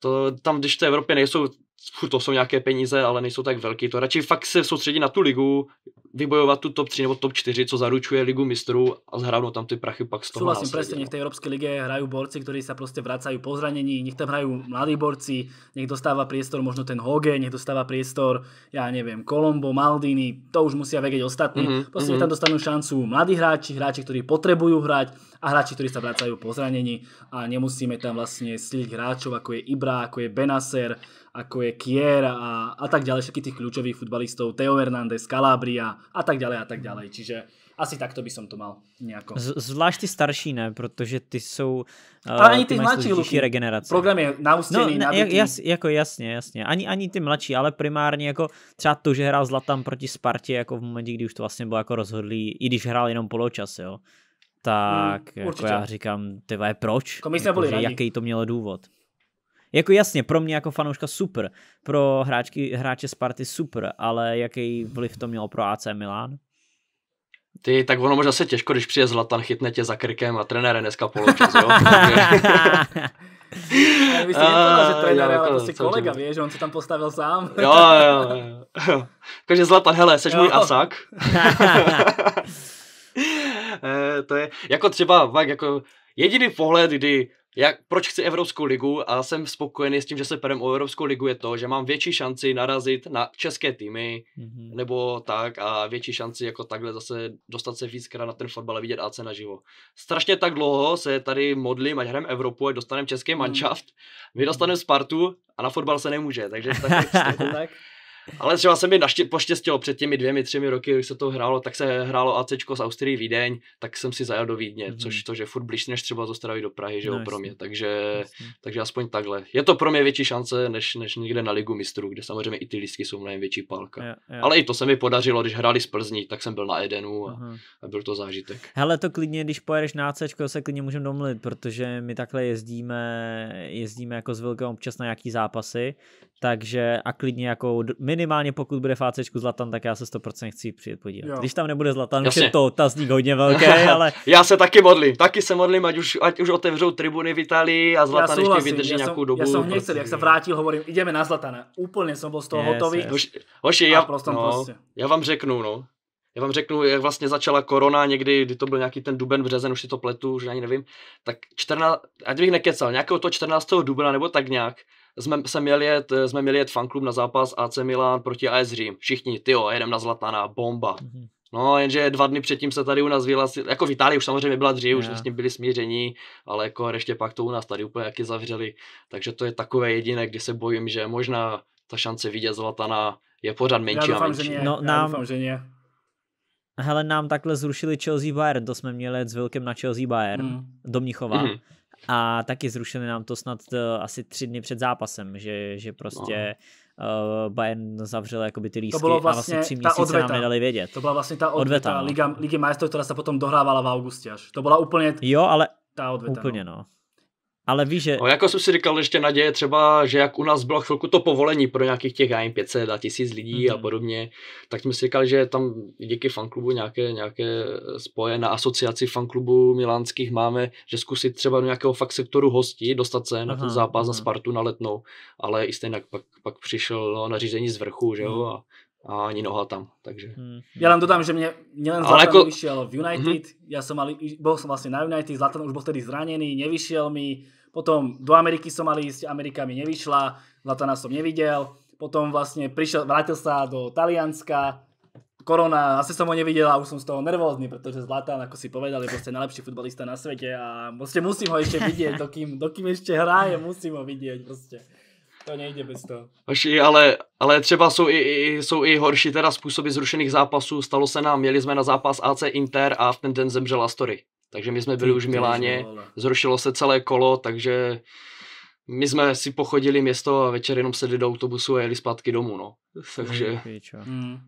to, tam, když v té Evropě nejsou furt to jsou nějaké peníze, ale nejsou tak velký. To radši fakt se soustředí na tu ligu, vybojovat tu top 3 nebo top 4, co zaručuje ligu mistrů a zhrávnou tam ty prachy pak z toho. Súhlasím přesně nech no. v té Evropské lige hrají borci, kteří se prostě vracají po zranění, nech tam hrají mladí borci, nech dostává priestor možno ten Hoge, nech dostává priestor, já nevím, Kolombo, Maldini, to už musí vědět ostatní. Mm-hmm, prostě mm-hmm. tam dostanou šancu mladí hráči, hráči, kteří potřebují hrát, a hráči, kteří se vracají po zranění a nemusíme tam vlastně sliť hráčov, jako je Ibra, jako je Benaser, ako je Kier a, a tak ďalej, všetkých tých kľúčových futbalistov, Teo Hernández, Calabria a tak ďalej a tak ďalej. Čiže asi takto by som to mal nejako. Z, zvlášť ty starší ne, protože ty sú. uh, Ale ani ty, ty mladší Luky. regenerace. Program je naustený, no, ne, jas, jako jasne, jasne. Ani, ani ty mladší, ale primárně jako třeba to, že hrál Zlatan proti Spartě jako v momentě, kdy už to vlastně bylo jako rozhodlý, i když hrál jenom poločas, jo. Tak mm, jako já říkám, ty proč? Jako, jako byli jaký to mělo důvod. Jako jasně, pro mě jako fanouška super, pro hráčky, hráče Sparty super, ale jaký vliv to mělo pro AC Milan? Ty, tak ono možná se těžko, když přijde Zlatan, chytne tě za krkem a trenére dneska poločas, jo? Vy jste uh, že trenér, ale prostě kolega, vím. že on se tam postavil sám. jo, jo, jo. Takže Zlatan, hele, seš jo. můj asak. Eh, to je, jako třeba, jako jediný pohled, kdy jak, proč chci Evropskou ligu a jsem spokojený s tím, že se perem o Evropskou ligu, je to, že mám větší šanci narazit na české týmy mm-hmm. nebo tak a větší šanci jako takhle zase dostat se víckrát na ten fotbal a vidět AC naživo. Strašně tak dlouho se tady modlím, ať hrajeme Evropu, ať dostaneme český mm-hmm. my dostaneme Spartu a na fotbal se nemůže, takže tak, tak, tak. Ale třeba se mi naště- poštěstilo před těmi dvěmi, třemi roky, když se to hrálo, tak se hrálo ACčko z Austrii Vídeň, tak jsem si zajel do Vídně, mm-hmm. což to je furt blíž než třeba z do Prahy, že jo, no, pro mě. Takže, takže aspoň takhle. Je to pro mě větší šance než, než někde na Ligu mistrů, kde samozřejmě i ty lístky jsou mnohem větší pálka. Ja, ja. Ale i to se mi podařilo, když hráli z Plzní, tak jsem byl na Edenu a, uh-huh. a byl to zážitek. Hele, to klidně, když pojedeš na ACčko, se klidně můžeme domluvit, protože my takhle jezdíme, jezdíme jako z velkého občas na nějaký zápasy, takže a klidně jako my minimálně pokud bude v Zlatan, tak já se 100% chci přijet podívat. Jo. Když tam nebude Zlatan, Jasně. už je to otazník hodně velký, ale... já se taky modlím, taky se modlím, ať už, ať už otevřou tribuny v Itálii a Zlatan ještě vydrží já nějakou jsem, dobu. Já jsem prostě. jak se vrátil, hovorím, jdeme na Zlatana. Úplně jsem byl z toho yes, hotový. Yes. Hoši, hoši já, prostě, no, prostě. já vám řeknu, no. Já vám řeknu, jak vlastně začala korona někdy, kdy to byl nějaký ten duben, březen, už si to pletu, už ani nevím, tak 14, ať bych nekecal, nějakého to 14. dubna nebo tak nějak, jsme, se měli jet, eh, jsme měli jet fanklub na zápas AC Milan proti AS Řím. Všichni, jo, jedem na Zlatana, bomba. Mm-hmm. No, jenže dva dny předtím se tady u nás vyhlásil, jako v Itálii už samozřejmě byla dřív, yeah. už s vlastně tím byli smíření, ale jako ještě pak to u nás tady úplně jaký zavřeli. Takže to je takové jediné, kdy se bojím, že možná ta šance vidět Zlatana je pořád menší doufám, a menší. Že no, nám, doufám, že Hele, nám takhle zrušili Chelsea Bayern, to jsme měli s Vilkem na Chelsea Bayern mm. do Mnichova. Mm-hmm. A taky zrušili nám to snad eh, asi tři dny před zápasem, že, že prostě no. uh, Bayern zavřel jakoby ty lístky to bylo vlastně a vlastně, vlastně tři měsíce odveta. nám nedali vědět. To byla vlastně ta odveta, odveta no. Liga, Ligy majstrov, která se potom dohrávala v augustě až. To byla úplně jo, ale ta odveta. No. Úplně no. no. Ale víš, že... No, jako jsem si říkal, ještě naděje třeba, že jak u nás bylo chvilku to povolení pro nějakých těch, já 500 a tisíc lidí mm-hmm. a mhm. podobně, tak jsme si říkali, že tam díky fanklubu nějaké, nějaké eh, spoje na asociaci fanklubu milánských máme, že zkusit třeba do nějakého fakt sektoru hostí dostat se na aha, ten zápas aha. na Spartu na letnou, ale i stejně pak, pak přišel no, nařízení z vrchu, že jo, mm. a a ani noha tam, takže. Hmm. Já len dodám, že mě nielen Zlatan jako... vyšel v United, mm-hmm. já jsem mal, byl jsem vlastně na United, Zlatan už byl tedy zraněný, nevyšel mi, potom do Ameriky som mal ísť, Amerika mi nevyšla, Zlatana jsem neviděl. potom vlastně přišel, vrátil se do Talianska, korona, asi som ho nevidel a už som z toho nervózny, pretože Zlatan, ako si povedal, je proste najlepší futbalista na svete a prostě musím ho ešte vidieť, dokým, dokým ešte hraje, musím ho vidieť proste. To nejde bez toho. Hoši, ale, ale třeba jsou i, i, jsou i horší teda způsoby zrušených zápasů. Stalo se nám, měli jsme na zápas AC Inter a v ten den zemřel Astory. Takže my jsme byli Ty, už v Miláně, zrušilo se celé kolo, takže my jsme si pochodili město a večer jenom sedli do autobusu a jeli zpátky domů, no. Takže... Mm.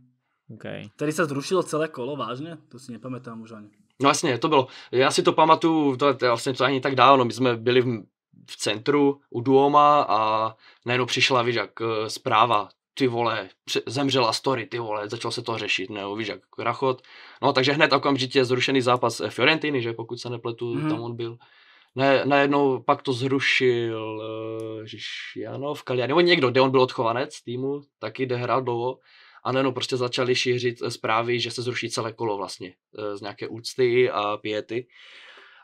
Okay. Tady se zrušilo celé kolo, vážně? To si nepamatuju, už ani. No jasně, to bylo. Já si to pamatuju, to, to vlastně to ani tak dávno. My jsme byli v v centru u Duoma a najednou přišla, víš, jak eh, zpráva, ty vole, zemřela story, ty vole, začalo se to řešit, ne, víš, jak rachot. No, takže hned okamžitě zrušený zápas eh, Fiorentiny, že pokud se nepletu, mm. tam on byl. Ne, najednou pak to zrušil eh, v Kalian, nebo někdo, kde on byl odchovanec týmu, taky jde hrát dlouho. A najednou prostě začali šířit zprávy, že se zruší celé kolo vlastně z nějaké úcty a piety.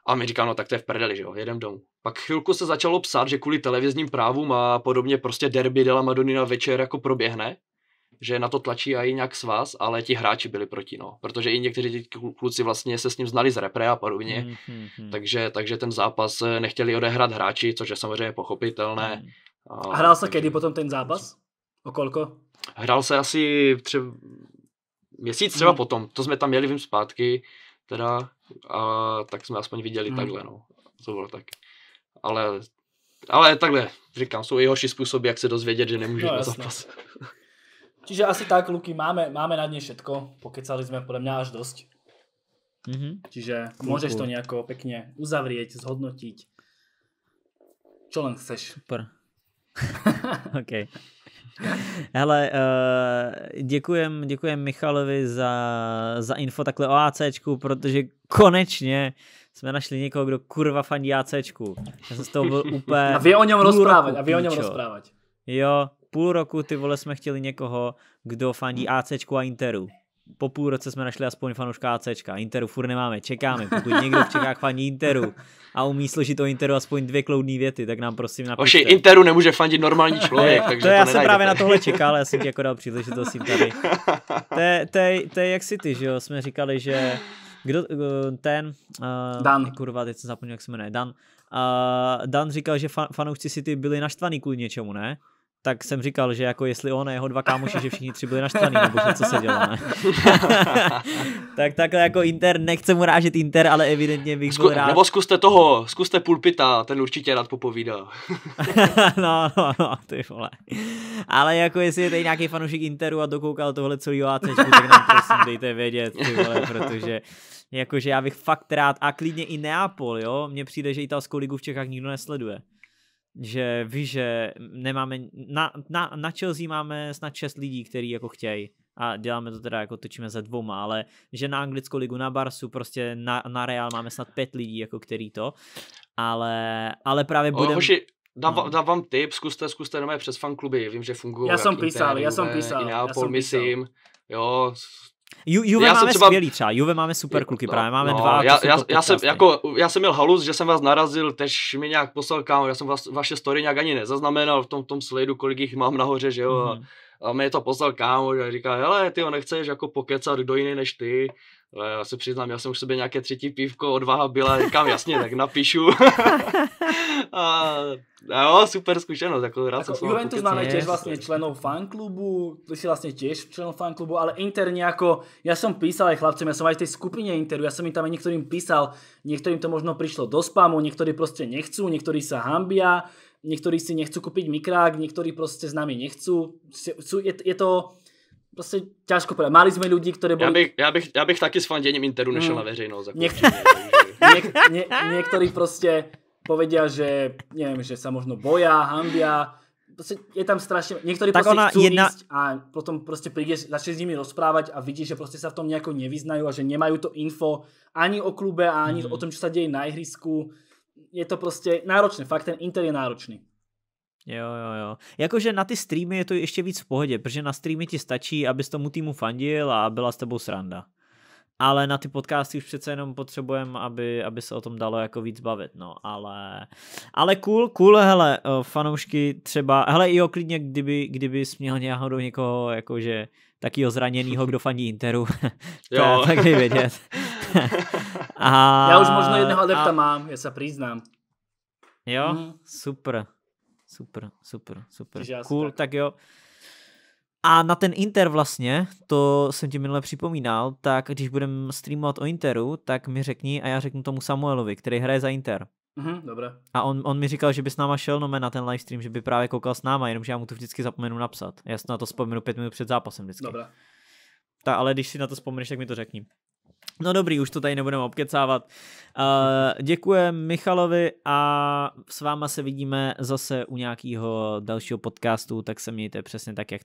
A mi říká, no tak to je v prdeli, že jo, jedem domů. Pak chvilku se začalo psát, že kvůli televizním právům a podobně prostě derby Dela Madonina večer jako proběhne, že na to tlačí a i nějak s vás, ale ti hráči byli proti, no. Protože i někteří ti kluci vlastně se s ním znali z repre a podobně, mm hmm, Takže, takže ten zápas eh, nechtěli odehrát hráči, což je samozřejmě pochopitelné. Mm. A, hrál se takže... kedy potom ten zápas? O kolko? Hrál se asi třeba měsíc třeba mm. potom, to jsme tam měli vím zpátky, teda, a tak jsme aspoň viděli hmm. takhle, no. To bylo tak. Ale, ale takhle, říkám, jsou i horší způsoby, jak se dozvědět, že nemůžeš no, na zápas. Čiže asi tak, Luky, máme, máme na dně všetko. Pokecali jsme podle mě až dost. Mm-hmm. Čiže můžeš to nějak pěkně uzavřít, zhodnotit. Čo len chceš. Super. OK. Hele, uh, děkujem, děkujem Michalovi za, za info takhle o ACčku, protože konečně jsme našli někoho, kdo kurva fandí ACčku. Já jsem z toho byl úplně... A vy o něm rozprávat, a vy o něm rozprávat. Jo, půl roku ty vole jsme chtěli někoho, kdo fandí ACčku a Interu po půl roce jsme našli aspoň fanouška ACčka. Interu furt nemáme, čekáme. Pokud někdo v Čechách faní Interu a umí složit o Interu aspoň dvě kloudné věty, tak nám prosím napište. Oši, Interu nemůže fandit normální člověk, takže to, to já jsem právě na tohle čekal, já jsem ti jako dal příležitost tady. To je jak si ty, že jo? Jsme říkali, že kdo, eh, ten, uh, Dan. kurva, teď jsem zapomněl, jak se jmenuje, Dan, uh, Dan říkal, že fanoušci City byli naštvaní kvůli něčemu, ne? tak jsem říkal, že jako jestli on a jeho dva kámoši, že všichni tři byli naštvaný, nebo že co se dělá. Ne? tak takhle jako Inter, nechce mu rážet Inter, ale evidentně bych Zku, byl rád. Nebo zkuste toho, zkuste Pulpita, ten určitě rád popovídá. no, no, no, ty vole. Ale jako jestli je tady nějaký fanoušek Interu a dokoukal tohle celý AC, tak nám prosím dejte vědět, ty vole, protože jakože já bych fakt rád, a klidně i Neapol, jo, mně přijde, že italskou ligu v Čechách nikdo nesleduje že ví, že nemáme, na, na, na Chelsea máme snad 6 lidí, který jako chtějí a děláme to teda jako točíme za dvouma, ale že na anglickou ligu, na Barsu, prostě na, na Real máme snad pět lidí, jako který to, ale, ale právě budeme... Hoši, dám, no. dám vám tip, zkuste, zkuste jenom přes fankluby, vím, že fungují. Já jsem písal, já jsem písal. já jsem myslím, písal. jo, Ju, Juve já máme třeba... skvělý třeba, Juve máme super kluky, no, právě máme no, dva. Já, já, já, jsem, jako, já jsem měl halus, že jsem vás narazil, tež mi nějak poslal kámo, já jsem vás, vaše story nějak ani nezaznamenal v tom, tom sledu, kolik jich mám nahoře, že jo. Mm-hmm. A mě to poslal kámo, že říká, hele, ty ho nechceš jako pokecat kdo jiný než ty. Ale já se přiznám, já jsem už sobě nějaké třetí pívko odvaha byla, říkám, jasně, tak napíšu. a, jo, super zkušenost, jako rád jako jsem Juventus pokecat. máme těž vlastně členov fanklubu, ty si vlastně těž členou fanklubu, ale interně jako, já jsem písal aj chlapcom, já jsem aj v té skupině interu, já jsem jim tam i některým písal, některým to možno přišlo do spamu, některý prostě nechcú, některý se hambia, niektorí si nechcú kúpiť mikrák, niektorí proste s nami nechcú. Je, je to prostě ťažko povedať. Mali jsme ľudí, kteří boli... Ja bych, já bych, já bych taky s fandením Interu hmm. nešel na veřejnost. Jako Něk... Někteří prostě povedia, že nevím, že sa možno boja, hambia. Proste je tam strašně... Někteří tak prostě chcú jedna... a potom prostě přijdeš, začneš s nimi rozprávať a vidíš, že prostě sa v tom nejako nevyznajú a že nemají to info ani o klube, ani hmm. o tom, co sa deje na ihrisku je to prostě náročné, fakt ten Inter je náročný. Jo, jo, jo. Jakože na ty streamy je to ještě víc v pohodě, protože na streamy ti stačí, abys tomu týmu fandil a byla s tebou sranda. Ale na ty podcasty už přece jenom potřebujeme, aby, aby se o tom dalo jako víc bavit, no, ale, ale cool, cool, hele, eh, fanoušky třeba, hele, i klidně, kdyby, kdyby směl nějakou někoho, jakože, takýho zraněného, kdo faní Interu. to jo. tak taky vědět. a... Já už možno jednoho adepta a... mám, já se přiznám. Jo, mm. super. Super, super, super. Cool, tak. tak jo. A na ten Inter vlastně, to jsem ti minule připomínal, tak když budeme streamovat o Interu, tak mi řekni a já řeknu tomu Samuelovi, který hraje za Inter. Mhm, dobré. A on, on mi říkal, že by s náma šel no, na ten livestream, že by právě koukal s náma, jenomže já mu to vždycky zapomenu napsat. Já si na to vzpomenu pět minut před zápasem vždycky. Dobré. Ta, ale když si na to vzpomeneš, tak mi to řekni. No dobrý, už to tady nebudeme obkecávat. Uh, děkujem Michalovi a s váma se vidíme zase u nějakého dalšího podcastu, tak se mějte přesně tak, jak